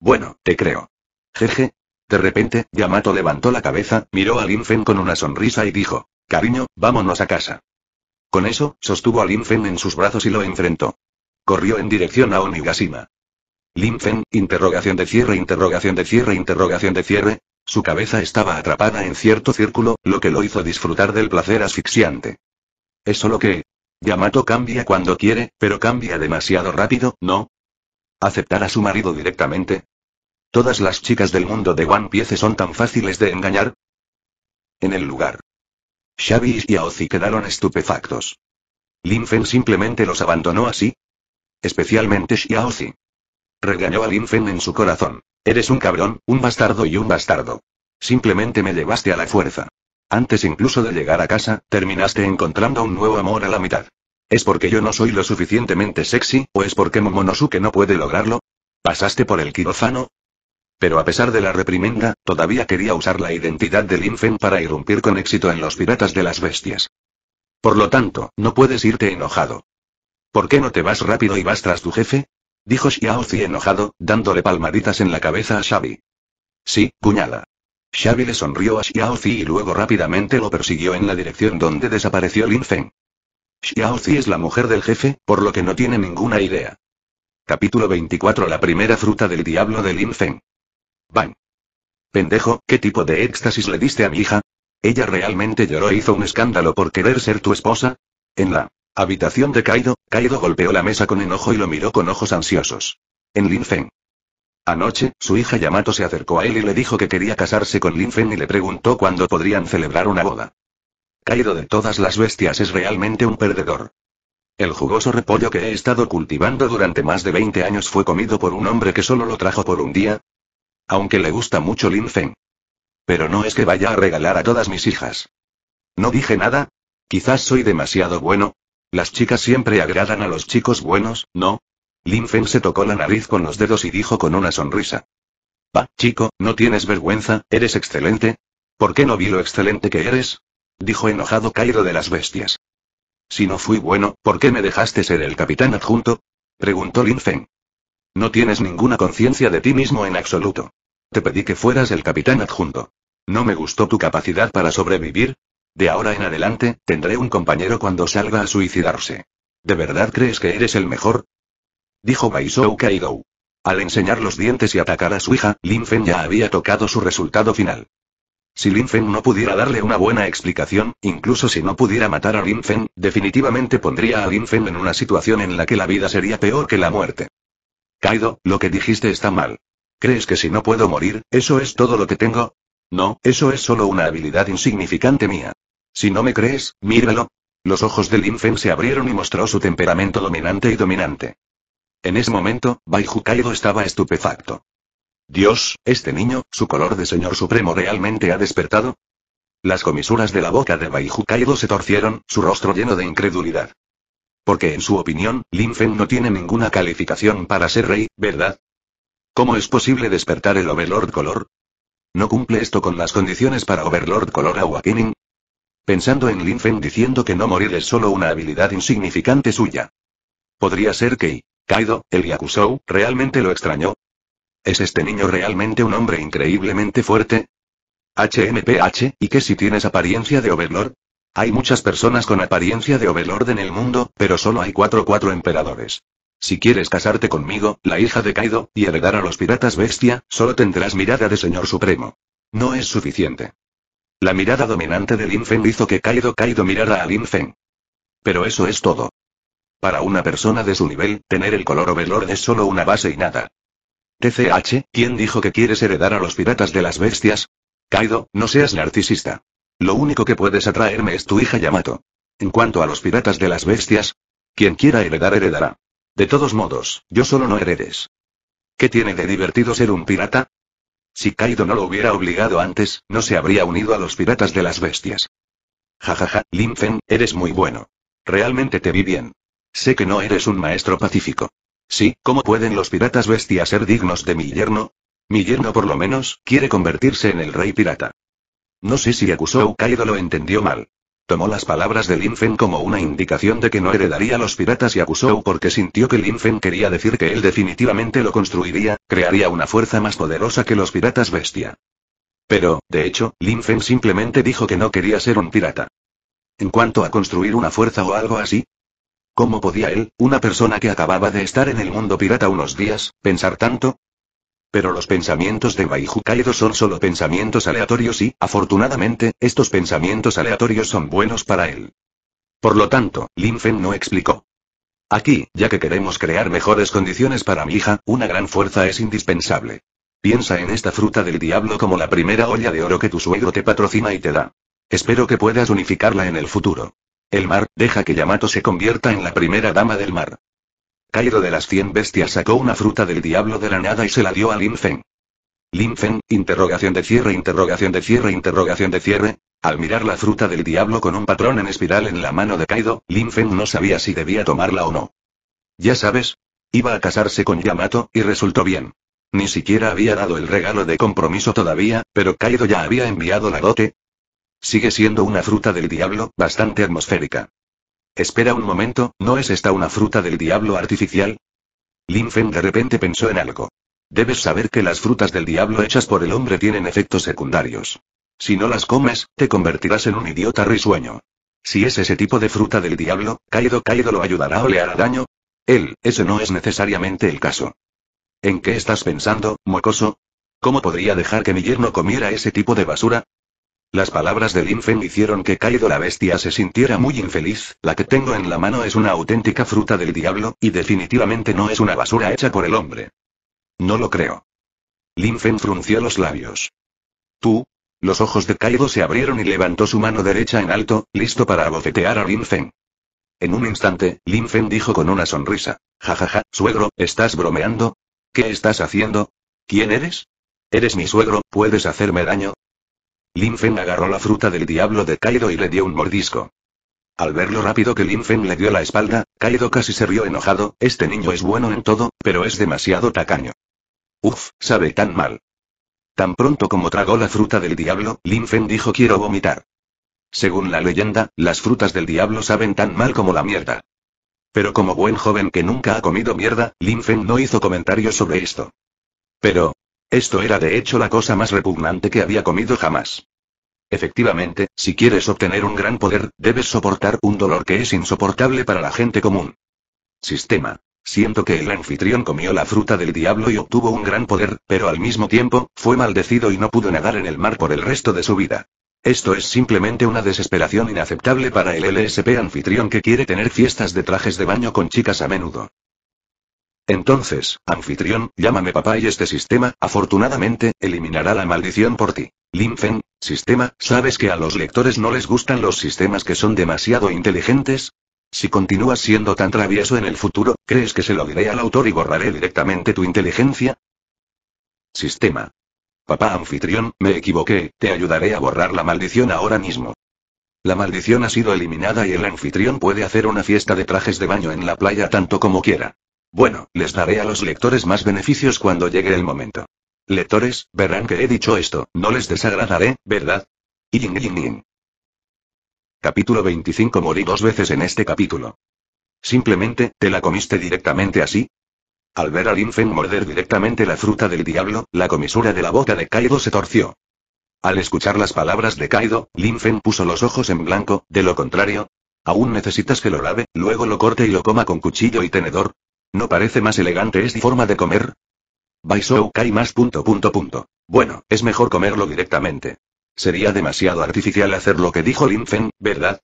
Bueno, te creo. Jeje. De repente, Yamato levantó la cabeza, miró a Linfen con una sonrisa y dijo, cariño, vámonos a casa. Con eso, sostuvo a Linfen en sus brazos y lo enfrentó. Corrió en dirección a Onigashima. Linfen, interrogación de cierre, interrogación de cierre, interrogación de cierre. Su cabeza estaba atrapada en cierto círculo, lo que lo hizo disfrutar del placer asfixiante. Es solo que... Yamato cambia cuando quiere, pero cambia demasiado rápido, ¿no? ¿Aceptar a su marido directamente? ¿Todas las chicas del mundo de One Piece son tan fáciles de engañar? En el lugar. Xavi y Xiaozi quedaron estupefactos. Linfen simplemente los abandonó así. Especialmente Xiaozi. Regañó a Linfen en su corazón. Eres un cabrón, un bastardo y un bastardo. Simplemente me llevaste a la fuerza. Antes incluso de llegar a casa, terminaste encontrando un nuevo amor a la mitad. ¿Es porque yo no soy lo suficientemente sexy, o es porque Momonosuke no puede lograrlo? ¿Pasaste por el quirófano? Pero a pesar de la reprimenda, todavía quería usar la identidad de Lin Feng para irrumpir con éxito en los piratas de las bestias. Por lo tanto, no puedes irte enojado. ¿Por qué no te vas rápido y vas tras tu jefe? Dijo Xiaozi enojado, dándole palmaditas en la cabeza a Xavi. Sí, cuñada. Xavi le sonrió a Xiaozi y luego rápidamente lo persiguió en la dirección donde desapareció Lin Feng. Xiaozi es la mujer del jefe, por lo que no tiene ninguna idea. Capítulo 24 La primera fruta del diablo de Lin Feng. Bam. Pendejo, ¿qué tipo de éxtasis le diste a mi hija? ¿Ella realmente lloró e hizo un escándalo por querer ser tu esposa? En la habitación de Kaido, Kaido golpeó la mesa con enojo y lo miró con ojos ansiosos. En Linfen. Anoche, su hija Yamato se acercó a él y le dijo que quería casarse con Linfen y le preguntó cuándo podrían celebrar una boda. Kaido de todas las bestias es realmente un perdedor. El jugoso repollo que he estado cultivando durante más de 20 años fue comido por un hombre que solo lo trajo por un día, aunque le gusta mucho Lin Feng. Pero no es que vaya a regalar a todas mis hijas. No dije nada. Quizás soy demasiado bueno. Las chicas siempre agradan a los chicos buenos, ¿no? Lin Feng se tocó la nariz con los dedos y dijo con una sonrisa. Pa, chico, no tienes vergüenza, eres excelente. ¿Por qué no vi lo excelente que eres? Dijo enojado Cairo de las bestias. Si no fui bueno, ¿por qué me dejaste ser el capitán adjunto? Preguntó Lin Feng. No tienes ninguna conciencia de ti mismo en absoluto. Te pedí que fueras el capitán adjunto. No me gustó tu capacidad para sobrevivir. De ahora en adelante, tendré un compañero cuando salga a suicidarse. ¿De verdad crees que eres el mejor? Dijo Baisou Kaido. Al enseñar los dientes y atacar a su hija, Lin Fen ya había tocado su resultado final. Si Lin Fen no pudiera darle una buena explicación, incluso si no pudiera matar a Lin Fen, definitivamente pondría a Lin Fen en una situación en la que la vida sería peor que la muerte. Kaido, lo que dijiste está mal. ¿Crees que si no puedo morir, eso es todo lo que tengo? No, eso es solo una habilidad insignificante mía. Si no me crees, míralo. Los ojos de Lin se abrieron y mostró su temperamento dominante y dominante. En ese momento, Baiju Kaido estaba estupefacto. Dios, este niño, su color de señor supremo realmente ha despertado. Las comisuras de la boca de Baiju Kaido se torcieron, su rostro lleno de incredulidad. Porque en su opinión, Lin no tiene ninguna calificación para ser rey, ¿verdad? ¿Cómo es posible despertar el Overlord Color? ¿No cumple esto con las condiciones para Overlord Color Awakening? Pensando en Lin diciendo que no morir es solo una habilidad insignificante suya. Podría ser que Kaido, el Yakusou, realmente lo extrañó. ¿Es este niño realmente un hombre increíblemente fuerte? HMPH, ¿y qué si tienes apariencia de Overlord? Hay muchas personas con apariencia de overlord en el mundo, pero solo hay cuatro cuatro emperadores. Si quieres casarte conmigo, la hija de Kaido, y heredar a los piratas bestia, solo tendrás mirada de señor supremo. No es suficiente. La mirada dominante de Lin Feng hizo que Kaido Kaido mirara a Lin Feng. Pero eso es todo. Para una persona de su nivel, tener el color overlord es solo una base y nada. TCH, ¿quién dijo que quieres heredar a los piratas de las bestias? Kaido, no seas narcisista. Lo único que puedes atraerme es tu hija Yamato. En cuanto a los piratas de las bestias, quien quiera heredar heredará. De todos modos, yo solo no heredes. ¿Qué tiene de divertido ser un pirata? Si Kaido no lo hubiera obligado antes, no se habría unido a los piratas de las bestias. Jajaja, ja, eres muy bueno. Realmente te vi bien. Sé que no eres un maestro pacífico. Sí, ¿cómo pueden los piratas bestias ser dignos de mi yerno? Mi yerno por lo menos, quiere convertirse en el rey pirata. No sé si acusó Kaido lo entendió mal. Tomó las palabras de Linfen como una indicación de que no heredaría a los piratas y acusó porque sintió que Lin quería decir que él definitivamente lo construiría, crearía una fuerza más poderosa que los piratas bestia. Pero, de hecho, Linfen simplemente dijo que no quería ser un pirata. En cuanto a construir una fuerza o algo así, ¿cómo podía él, una persona que acababa de estar en el mundo pirata unos días, pensar tanto? Pero los pensamientos de Baiju Kaido son solo pensamientos aleatorios y, afortunadamente, estos pensamientos aleatorios son buenos para él. Por lo tanto, Lin Fen no explicó. Aquí, ya que queremos crear mejores condiciones para mi hija, una gran fuerza es indispensable. Piensa en esta fruta del diablo como la primera olla de oro que tu suegro te patrocina y te da. Espero que puedas unificarla en el futuro. El mar, deja que Yamato se convierta en la primera dama del mar. Kaido de las cien bestias sacó una fruta del diablo de la nada y se la dio a Lin Feng. Lin Feng, interrogación de cierre, interrogación de cierre, interrogación de cierre. Al mirar la fruta del diablo con un patrón en espiral en la mano de Kaido, Lin Feng no sabía si debía tomarla o no. Ya sabes, iba a casarse con Yamato, y resultó bien. Ni siquiera había dado el regalo de compromiso todavía, pero Kaido ya había enviado la dote. Sigue siendo una fruta del diablo, bastante atmosférica. Espera un momento, ¿no es esta una fruta del diablo artificial? Lin Feng de repente pensó en algo. Debes saber que las frutas del diablo hechas por el hombre tienen efectos secundarios. Si no las comes, te convertirás en un idiota risueño. Si es ese tipo de fruta del diablo, Kaido Kaido lo ayudará o le hará daño. Él, ese no es necesariamente el caso. ¿En qué estás pensando, mocoso? ¿Cómo podría dejar que mi yerno comiera ese tipo de basura? Las palabras de Linfen hicieron que Kaido la bestia se sintiera muy infeliz, la que tengo en la mano es una auténtica fruta del diablo, y definitivamente no es una basura hecha por el hombre. No lo creo. Linfen frunció los labios. ¿Tú? Los ojos de Kaido se abrieron y levantó su mano derecha en alto, listo para abofetear a Linfen. En un instante, Linfen dijo con una sonrisa. Jajaja, ja, ja, suegro, ¿estás bromeando? ¿Qué estás haciendo? ¿Quién eres? Eres mi suegro, puedes hacerme daño, Lin agarró la fruta del diablo de Kaido y le dio un mordisco. Al ver lo rápido que Lin le dio la espalda, Kaido casi se rió enojado, este niño es bueno en todo, pero es demasiado tacaño. Uf, sabe tan mal. Tan pronto como tragó la fruta del diablo, Lin dijo quiero vomitar. Según la leyenda, las frutas del diablo saben tan mal como la mierda. Pero como buen joven que nunca ha comido mierda, Lin no hizo comentarios sobre esto. Pero, esto era de hecho la cosa más repugnante que había comido jamás. Efectivamente, si quieres obtener un gran poder, debes soportar un dolor que es insoportable para la gente común. Sistema. Siento que el anfitrión comió la fruta del diablo y obtuvo un gran poder, pero al mismo tiempo, fue maldecido y no pudo nadar en el mar por el resto de su vida. Esto es simplemente una desesperación inaceptable para el LSP anfitrión que quiere tener fiestas de trajes de baño con chicas a menudo. Entonces, anfitrión, llámame papá y este sistema, afortunadamente, eliminará la maldición por ti. Linfen, sistema, ¿sabes que a los lectores no les gustan los sistemas que son demasiado inteligentes? Si continúas siendo tan travieso en el futuro, ¿crees que se lo diré al autor y borraré directamente tu inteligencia? Sistema. Papá anfitrión, me equivoqué, te ayudaré a borrar la maldición ahora mismo. La maldición ha sido eliminada y el anfitrión puede hacer una fiesta de trajes de baño en la playa tanto como quiera. Bueno, les daré a los lectores más beneficios cuando llegue el momento. Lectores, verán que he dicho esto, no les desagradaré, ¿verdad? Yin, Capítulo 25 Morí dos veces en este capítulo. Simplemente, ¿te la comiste directamente así? Al ver a Lin morder directamente la fruta del diablo, la comisura de la boca de Kaido se torció. Al escuchar las palabras de Kaido, Lin puso los ojos en blanco, de lo contrario. Aún necesitas que lo lave, luego lo corte y lo coma con cuchillo y tenedor, ¿No parece más elegante esta forma de comer? Baisou Kai más punto punto punto. Bueno, es mejor comerlo directamente. Sería demasiado artificial hacer lo que dijo Lin Feng, ¿verdad?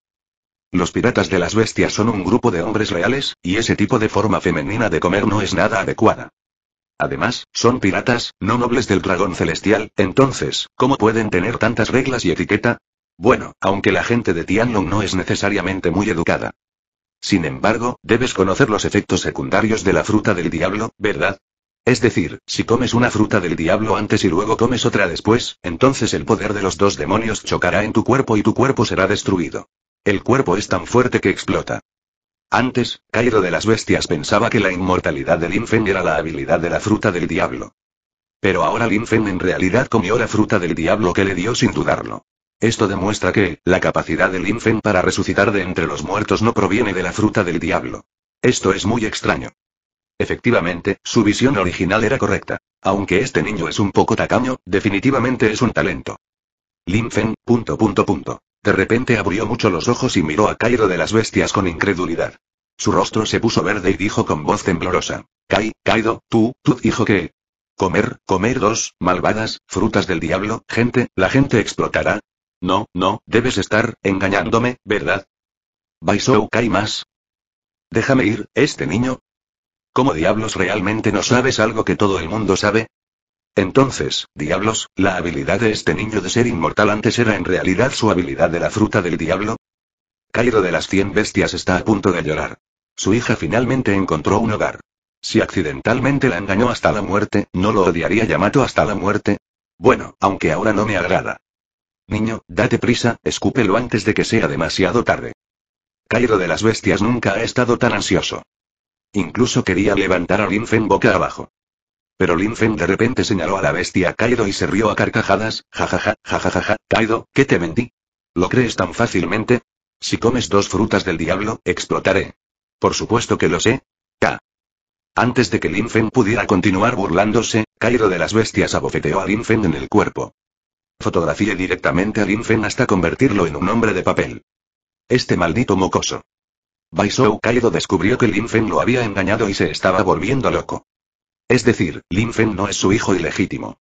Los piratas de las bestias son un grupo de hombres reales, y ese tipo de forma femenina de comer no es nada adecuada. Además, son piratas, no nobles del dragón celestial, entonces, ¿cómo pueden tener tantas reglas y etiqueta? Bueno, aunque la gente de Tianlong no es necesariamente muy educada. Sin embargo, debes conocer los efectos secundarios de la fruta del diablo, ¿verdad? Es decir, si comes una fruta del diablo antes y luego comes otra después, entonces el poder de los dos demonios chocará en tu cuerpo y tu cuerpo será destruido. El cuerpo es tan fuerte que explota. Antes, Cairo de las Bestias pensaba que la inmortalidad de Linfen era la habilidad de la fruta del diablo. Pero ahora Linfen en realidad comió la fruta del diablo que le dio sin dudarlo. Esto demuestra que, la capacidad del Linfen para resucitar de entre los muertos no proviene de la fruta del diablo. Esto es muy extraño. Efectivamente, su visión original era correcta. Aunque este niño es un poco tacaño, definitivamente es un talento. Linfen, punto punto punto. De repente abrió mucho los ojos y miró a Cairo de las bestias con incredulidad. Su rostro se puso verde y dijo con voz temblorosa. Kai, Kaido, tú, tú dijo que... Comer, comer dos, malvadas, frutas del diablo, gente, la gente explotará, no, no, debes estar engañándome, ¿verdad? Baisou Kai más. Déjame ir, este niño. ¿Cómo diablos realmente no sabes algo que todo el mundo sabe? Entonces, diablos, ¿la habilidad de este niño de ser inmortal antes era en realidad su habilidad de la fruta del diablo? Cairo de las cien bestias está a punto de llorar. Su hija finalmente encontró un hogar. Si accidentalmente la engañó hasta la muerte, ¿no lo odiaría Yamato hasta la muerte? Bueno, aunque ahora no me agrada. Niño, date prisa, escúpelo antes de que sea demasiado tarde. Cairo de las bestias nunca ha estado tan ansioso. Incluso quería levantar a Linfen boca abajo. Pero Linfen de repente señaló a la bestia Kaido y se rió a carcajadas, jajaja, ja ja, ja, ja, Kaido, ¿qué te mentí? ¿Lo crees tan fácilmente? Si comes dos frutas del diablo, explotaré. Por supuesto que lo sé. ¡Ka! Antes de que Linfen pudiera continuar burlándose, Kaido de las bestias abofeteó a Linfen en el cuerpo. Fotografié directamente a Linfen hasta convertirlo en un hombre de papel. Este maldito mocoso. Baisou Kaido descubrió que Lin Fen lo había engañado y se estaba volviendo loco. Es decir, Lin no es su hijo ilegítimo.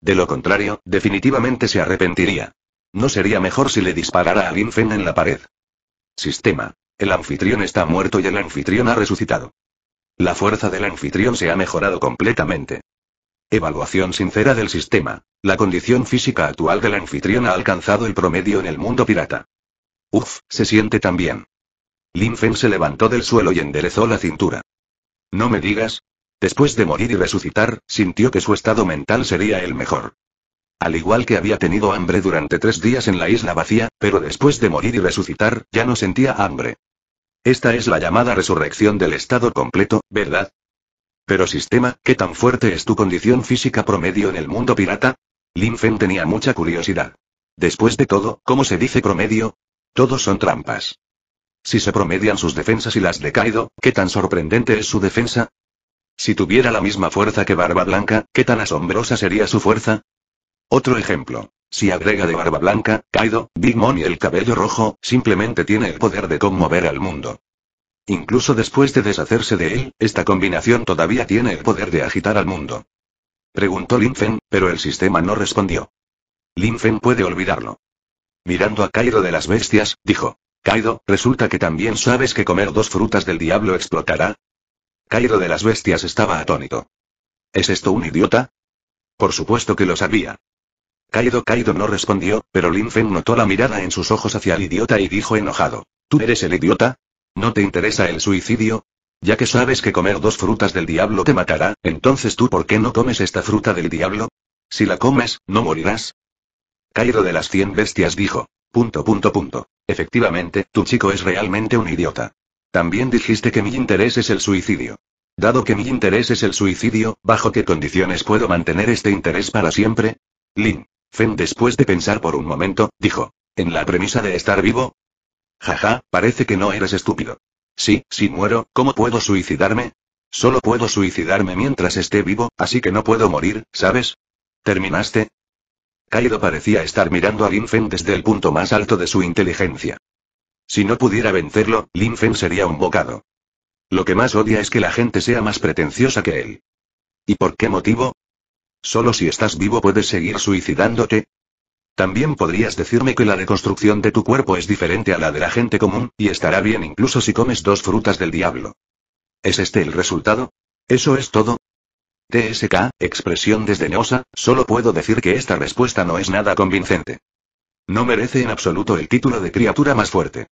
De lo contrario, definitivamente se arrepentiría. ¿No sería mejor si le disparara a Lin en la pared? Sistema. El anfitrión está muerto y el anfitrión ha resucitado. La fuerza del anfitrión se ha mejorado completamente. Evaluación sincera del sistema. La condición física actual del anfitrión ha alcanzado el promedio en el mundo pirata. Uf, se siente tan bien. Linfen se levantó del suelo y enderezó la cintura. No me digas. Después de morir y resucitar, sintió que su estado mental sería el mejor. Al igual que había tenido hambre durante tres días en la isla vacía, pero después de morir y resucitar, ya no sentía hambre. Esta es la llamada resurrección del estado completo, ¿verdad? Pero sistema, ¿qué tan fuerte es tu condición física promedio en el mundo pirata? Lin tenía mucha curiosidad. Después de todo, ¿cómo se dice promedio? Todos son trampas. Si se promedian sus defensas y las de Kaido, ¿qué tan sorprendente es su defensa? Si tuviera la misma fuerza que Barba Blanca, ¿qué tan asombrosa sería su fuerza? Otro ejemplo. Si agrega de Barba Blanca, Kaido, Big Mom y el cabello rojo, simplemente tiene el poder de conmover al mundo. Incluso después de deshacerse de él, esta combinación todavía tiene el poder de agitar al mundo. Preguntó Linfen, pero el sistema no respondió. Linfen puede olvidarlo. Mirando a Kaido de las bestias, dijo. Kaido, resulta que también sabes que comer dos frutas del diablo explotará. Kaido de las bestias estaba atónito. ¿Es esto un idiota? Por supuesto que lo sabía. Kaido Kaido no respondió, pero Linfen notó la mirada en sus ojos hacia el idiota y dijo enojado. ¿Tú eres el idiota? ¿No te interesa el suicidio? Ya que sabes que comer dos frutas del diablo te matará, entonces tú ¿por qué no comes esta fruta del diablo? Si la comes, no morirás. Cairo de las cien bestias dijo. Punto punto punto. Efectivamente, tu chico es realmente un idiota. También dijiste que mi interés es el suicidio. Dado que mi interés es el suicidio, ¿bajo qué condiciones puedo mantener este interés para siempre? Lin. Fen después de pensar por un momento, dijo. En la premisa de estar vivo, Jaja, parece que no eres estúpido. Sí, si muero, ¿cómo puedo suicidarme? Solo puedo suicidarme mientras esté vivo, así que no puedo morir, ¿sabes? ¿Terminaste? Kaido parecía estar mirando a Lin desde el punto más alto de su inteligencia. Si no pudiera vencerlo, Linfen sería un bocado. Lo que más odia es que la gente sea más pretenciosa que él. ¿Y por qué motivo? Solo si estás vivo puedes seguir suicidándote, también podrías decirme que la reconstrucción de tu cuerpo es diferente a la de la gente común, y estará bien incluso si comes dos frutas del diablo. ¿Es este el resultado? ¿Eso es todo? TSK, expresión desdeñosa, solo puedo decir que esta respuesta no es nada convincente. No merece en absoluto el título de criatura más fuerte.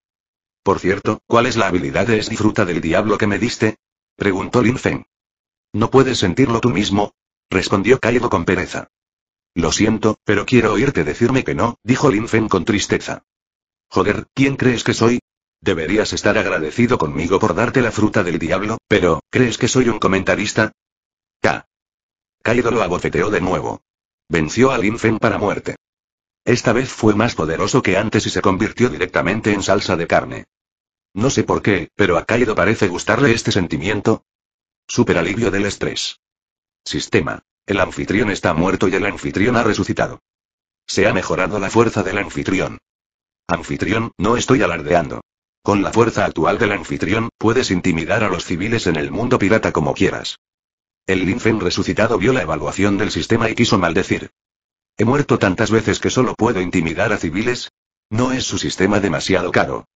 Por cierto, ¿cuál es la habilidad de disfruta fruta del diablo que me diste? Preguntó Lin Feng. ¿No puedes sentirlo tú mismo? Respondió Kaido con pereza. Lo siento, pero quiero oírte decirme que no, dijo Lin con tristeza. Joder, ¿quién crees que soy? Deberías estar agradecido conmigo por darte la fruta del diablo, pero, ¿crees que soy un comentarista? K. Kaido lo abofeteó de nuevo. Venció a Lin para muerte. Esta vez fue más poderoso que antes y se convirtió directamente en salsa de carne. No sé por qué, pero a Kaido parece gustarle este sentimiento. Superalivio alivio del estrés. Sistema. El anfitrión está muerto y el anfitrión ha resucitado. Se ha mejorado la fuerza del anfitrión. Anfitrión, no estoy alardeando. Con la fuerza actual del anfitrión, puedes intimidar a los civiles en el mundo pirata como quieras. El Linfen resucitado vio la evaluación del sistema y quiso maldecir. ¿He muerto tantas veces que solo puedo intimidar a civiles? ¿No es su sistema demasiado caro?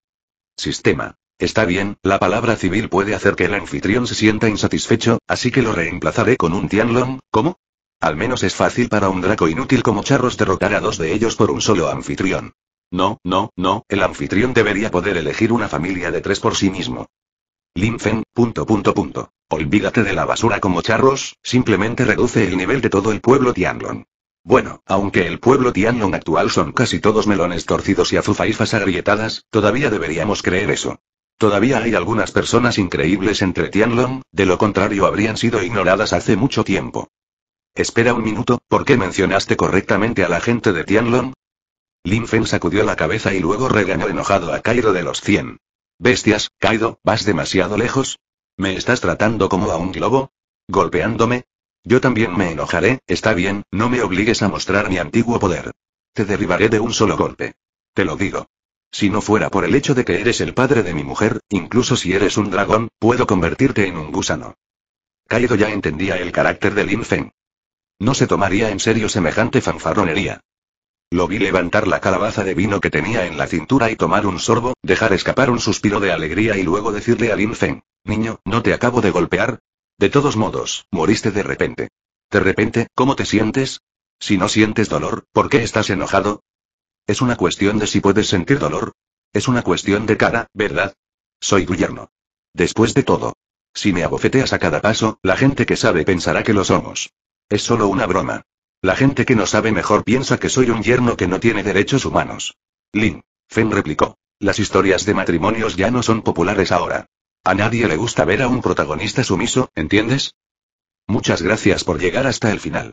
Sistema. Está bien, la palabra civil puede hacer que el anfitrión se sienta insatisfecho, así que lo reemplazaré con un Tianlong, ¿cómo? Al menos es fácil para un draco inútil como Charros derrotar a dos de ellos por un solo anfitrión. No, no, no, el anfitrión debería poder elegir una familia de tres por sí mismo. Linfen, punto punto punto. Olvídate de la basura como charros, simplemente reduce el nivel de todo el pueblo Tianlong. Bueno, aunque el pueblo Tianlong actual son casi todos melones torcidos y azufaifas agrietadas, todavía deberíamos creer eso. Todavía hay algunas personas increíbles entre Tianlong, de lo contrario habrían sido ignoradas hace mucho tiempo. Espera un minuto, ¿por qué mencionaste correctamente a la gente de Tianlong? Lin Fen sacudió la cabeza y luego regañó enojado a Kaido de los 100. Bestias, Kaido, ¿vas demasiado lejos? ¿Me estás tratando como a un globo? ¿Golpeándome? Yo también me enojaré, está bien, no me obligues a mostrar mi antiguo poder. Te derribaré de un solo golpe. Te lo digo. Si no fuera por el hecho de que eres el padre de mi mujer, incluso si eres un dragón, puedo convertirte en un gusano. Kaido ya entendía el carácter de Lin Feng. No se tomaría en serio semejante fanfarronería. Lo vi levantar la calabaza de vino que tenía en la cintura y tomar un sorbo, dejar escapar un suspiro de alegría y luego decirle a Lin Feng, niño, ¿no te acabo de golpear? De todos modos, moriste de repente. De repente, ¿cómo te sientes? Si no sientes dolor, ¿por qué estás enojado? Es una cuestión de si puedes sentir dolor. Es una cuestión de cara, ¿verdad? Soy tu yerno. Después de todo. Si me abofeteas a cada paso, la gente que sabe pensará que lo somos. Es solo una broma. La gente que no sabe mejor piensa que soy un yerno que no tiene derechos humanos. Lin. Fen replicó. Las historias de matrimonios ya no son populares ahora. A nadie le gusta ver a un protagonista sumiso, ¿entiendes? Muchas gracias por llegar hasta el final.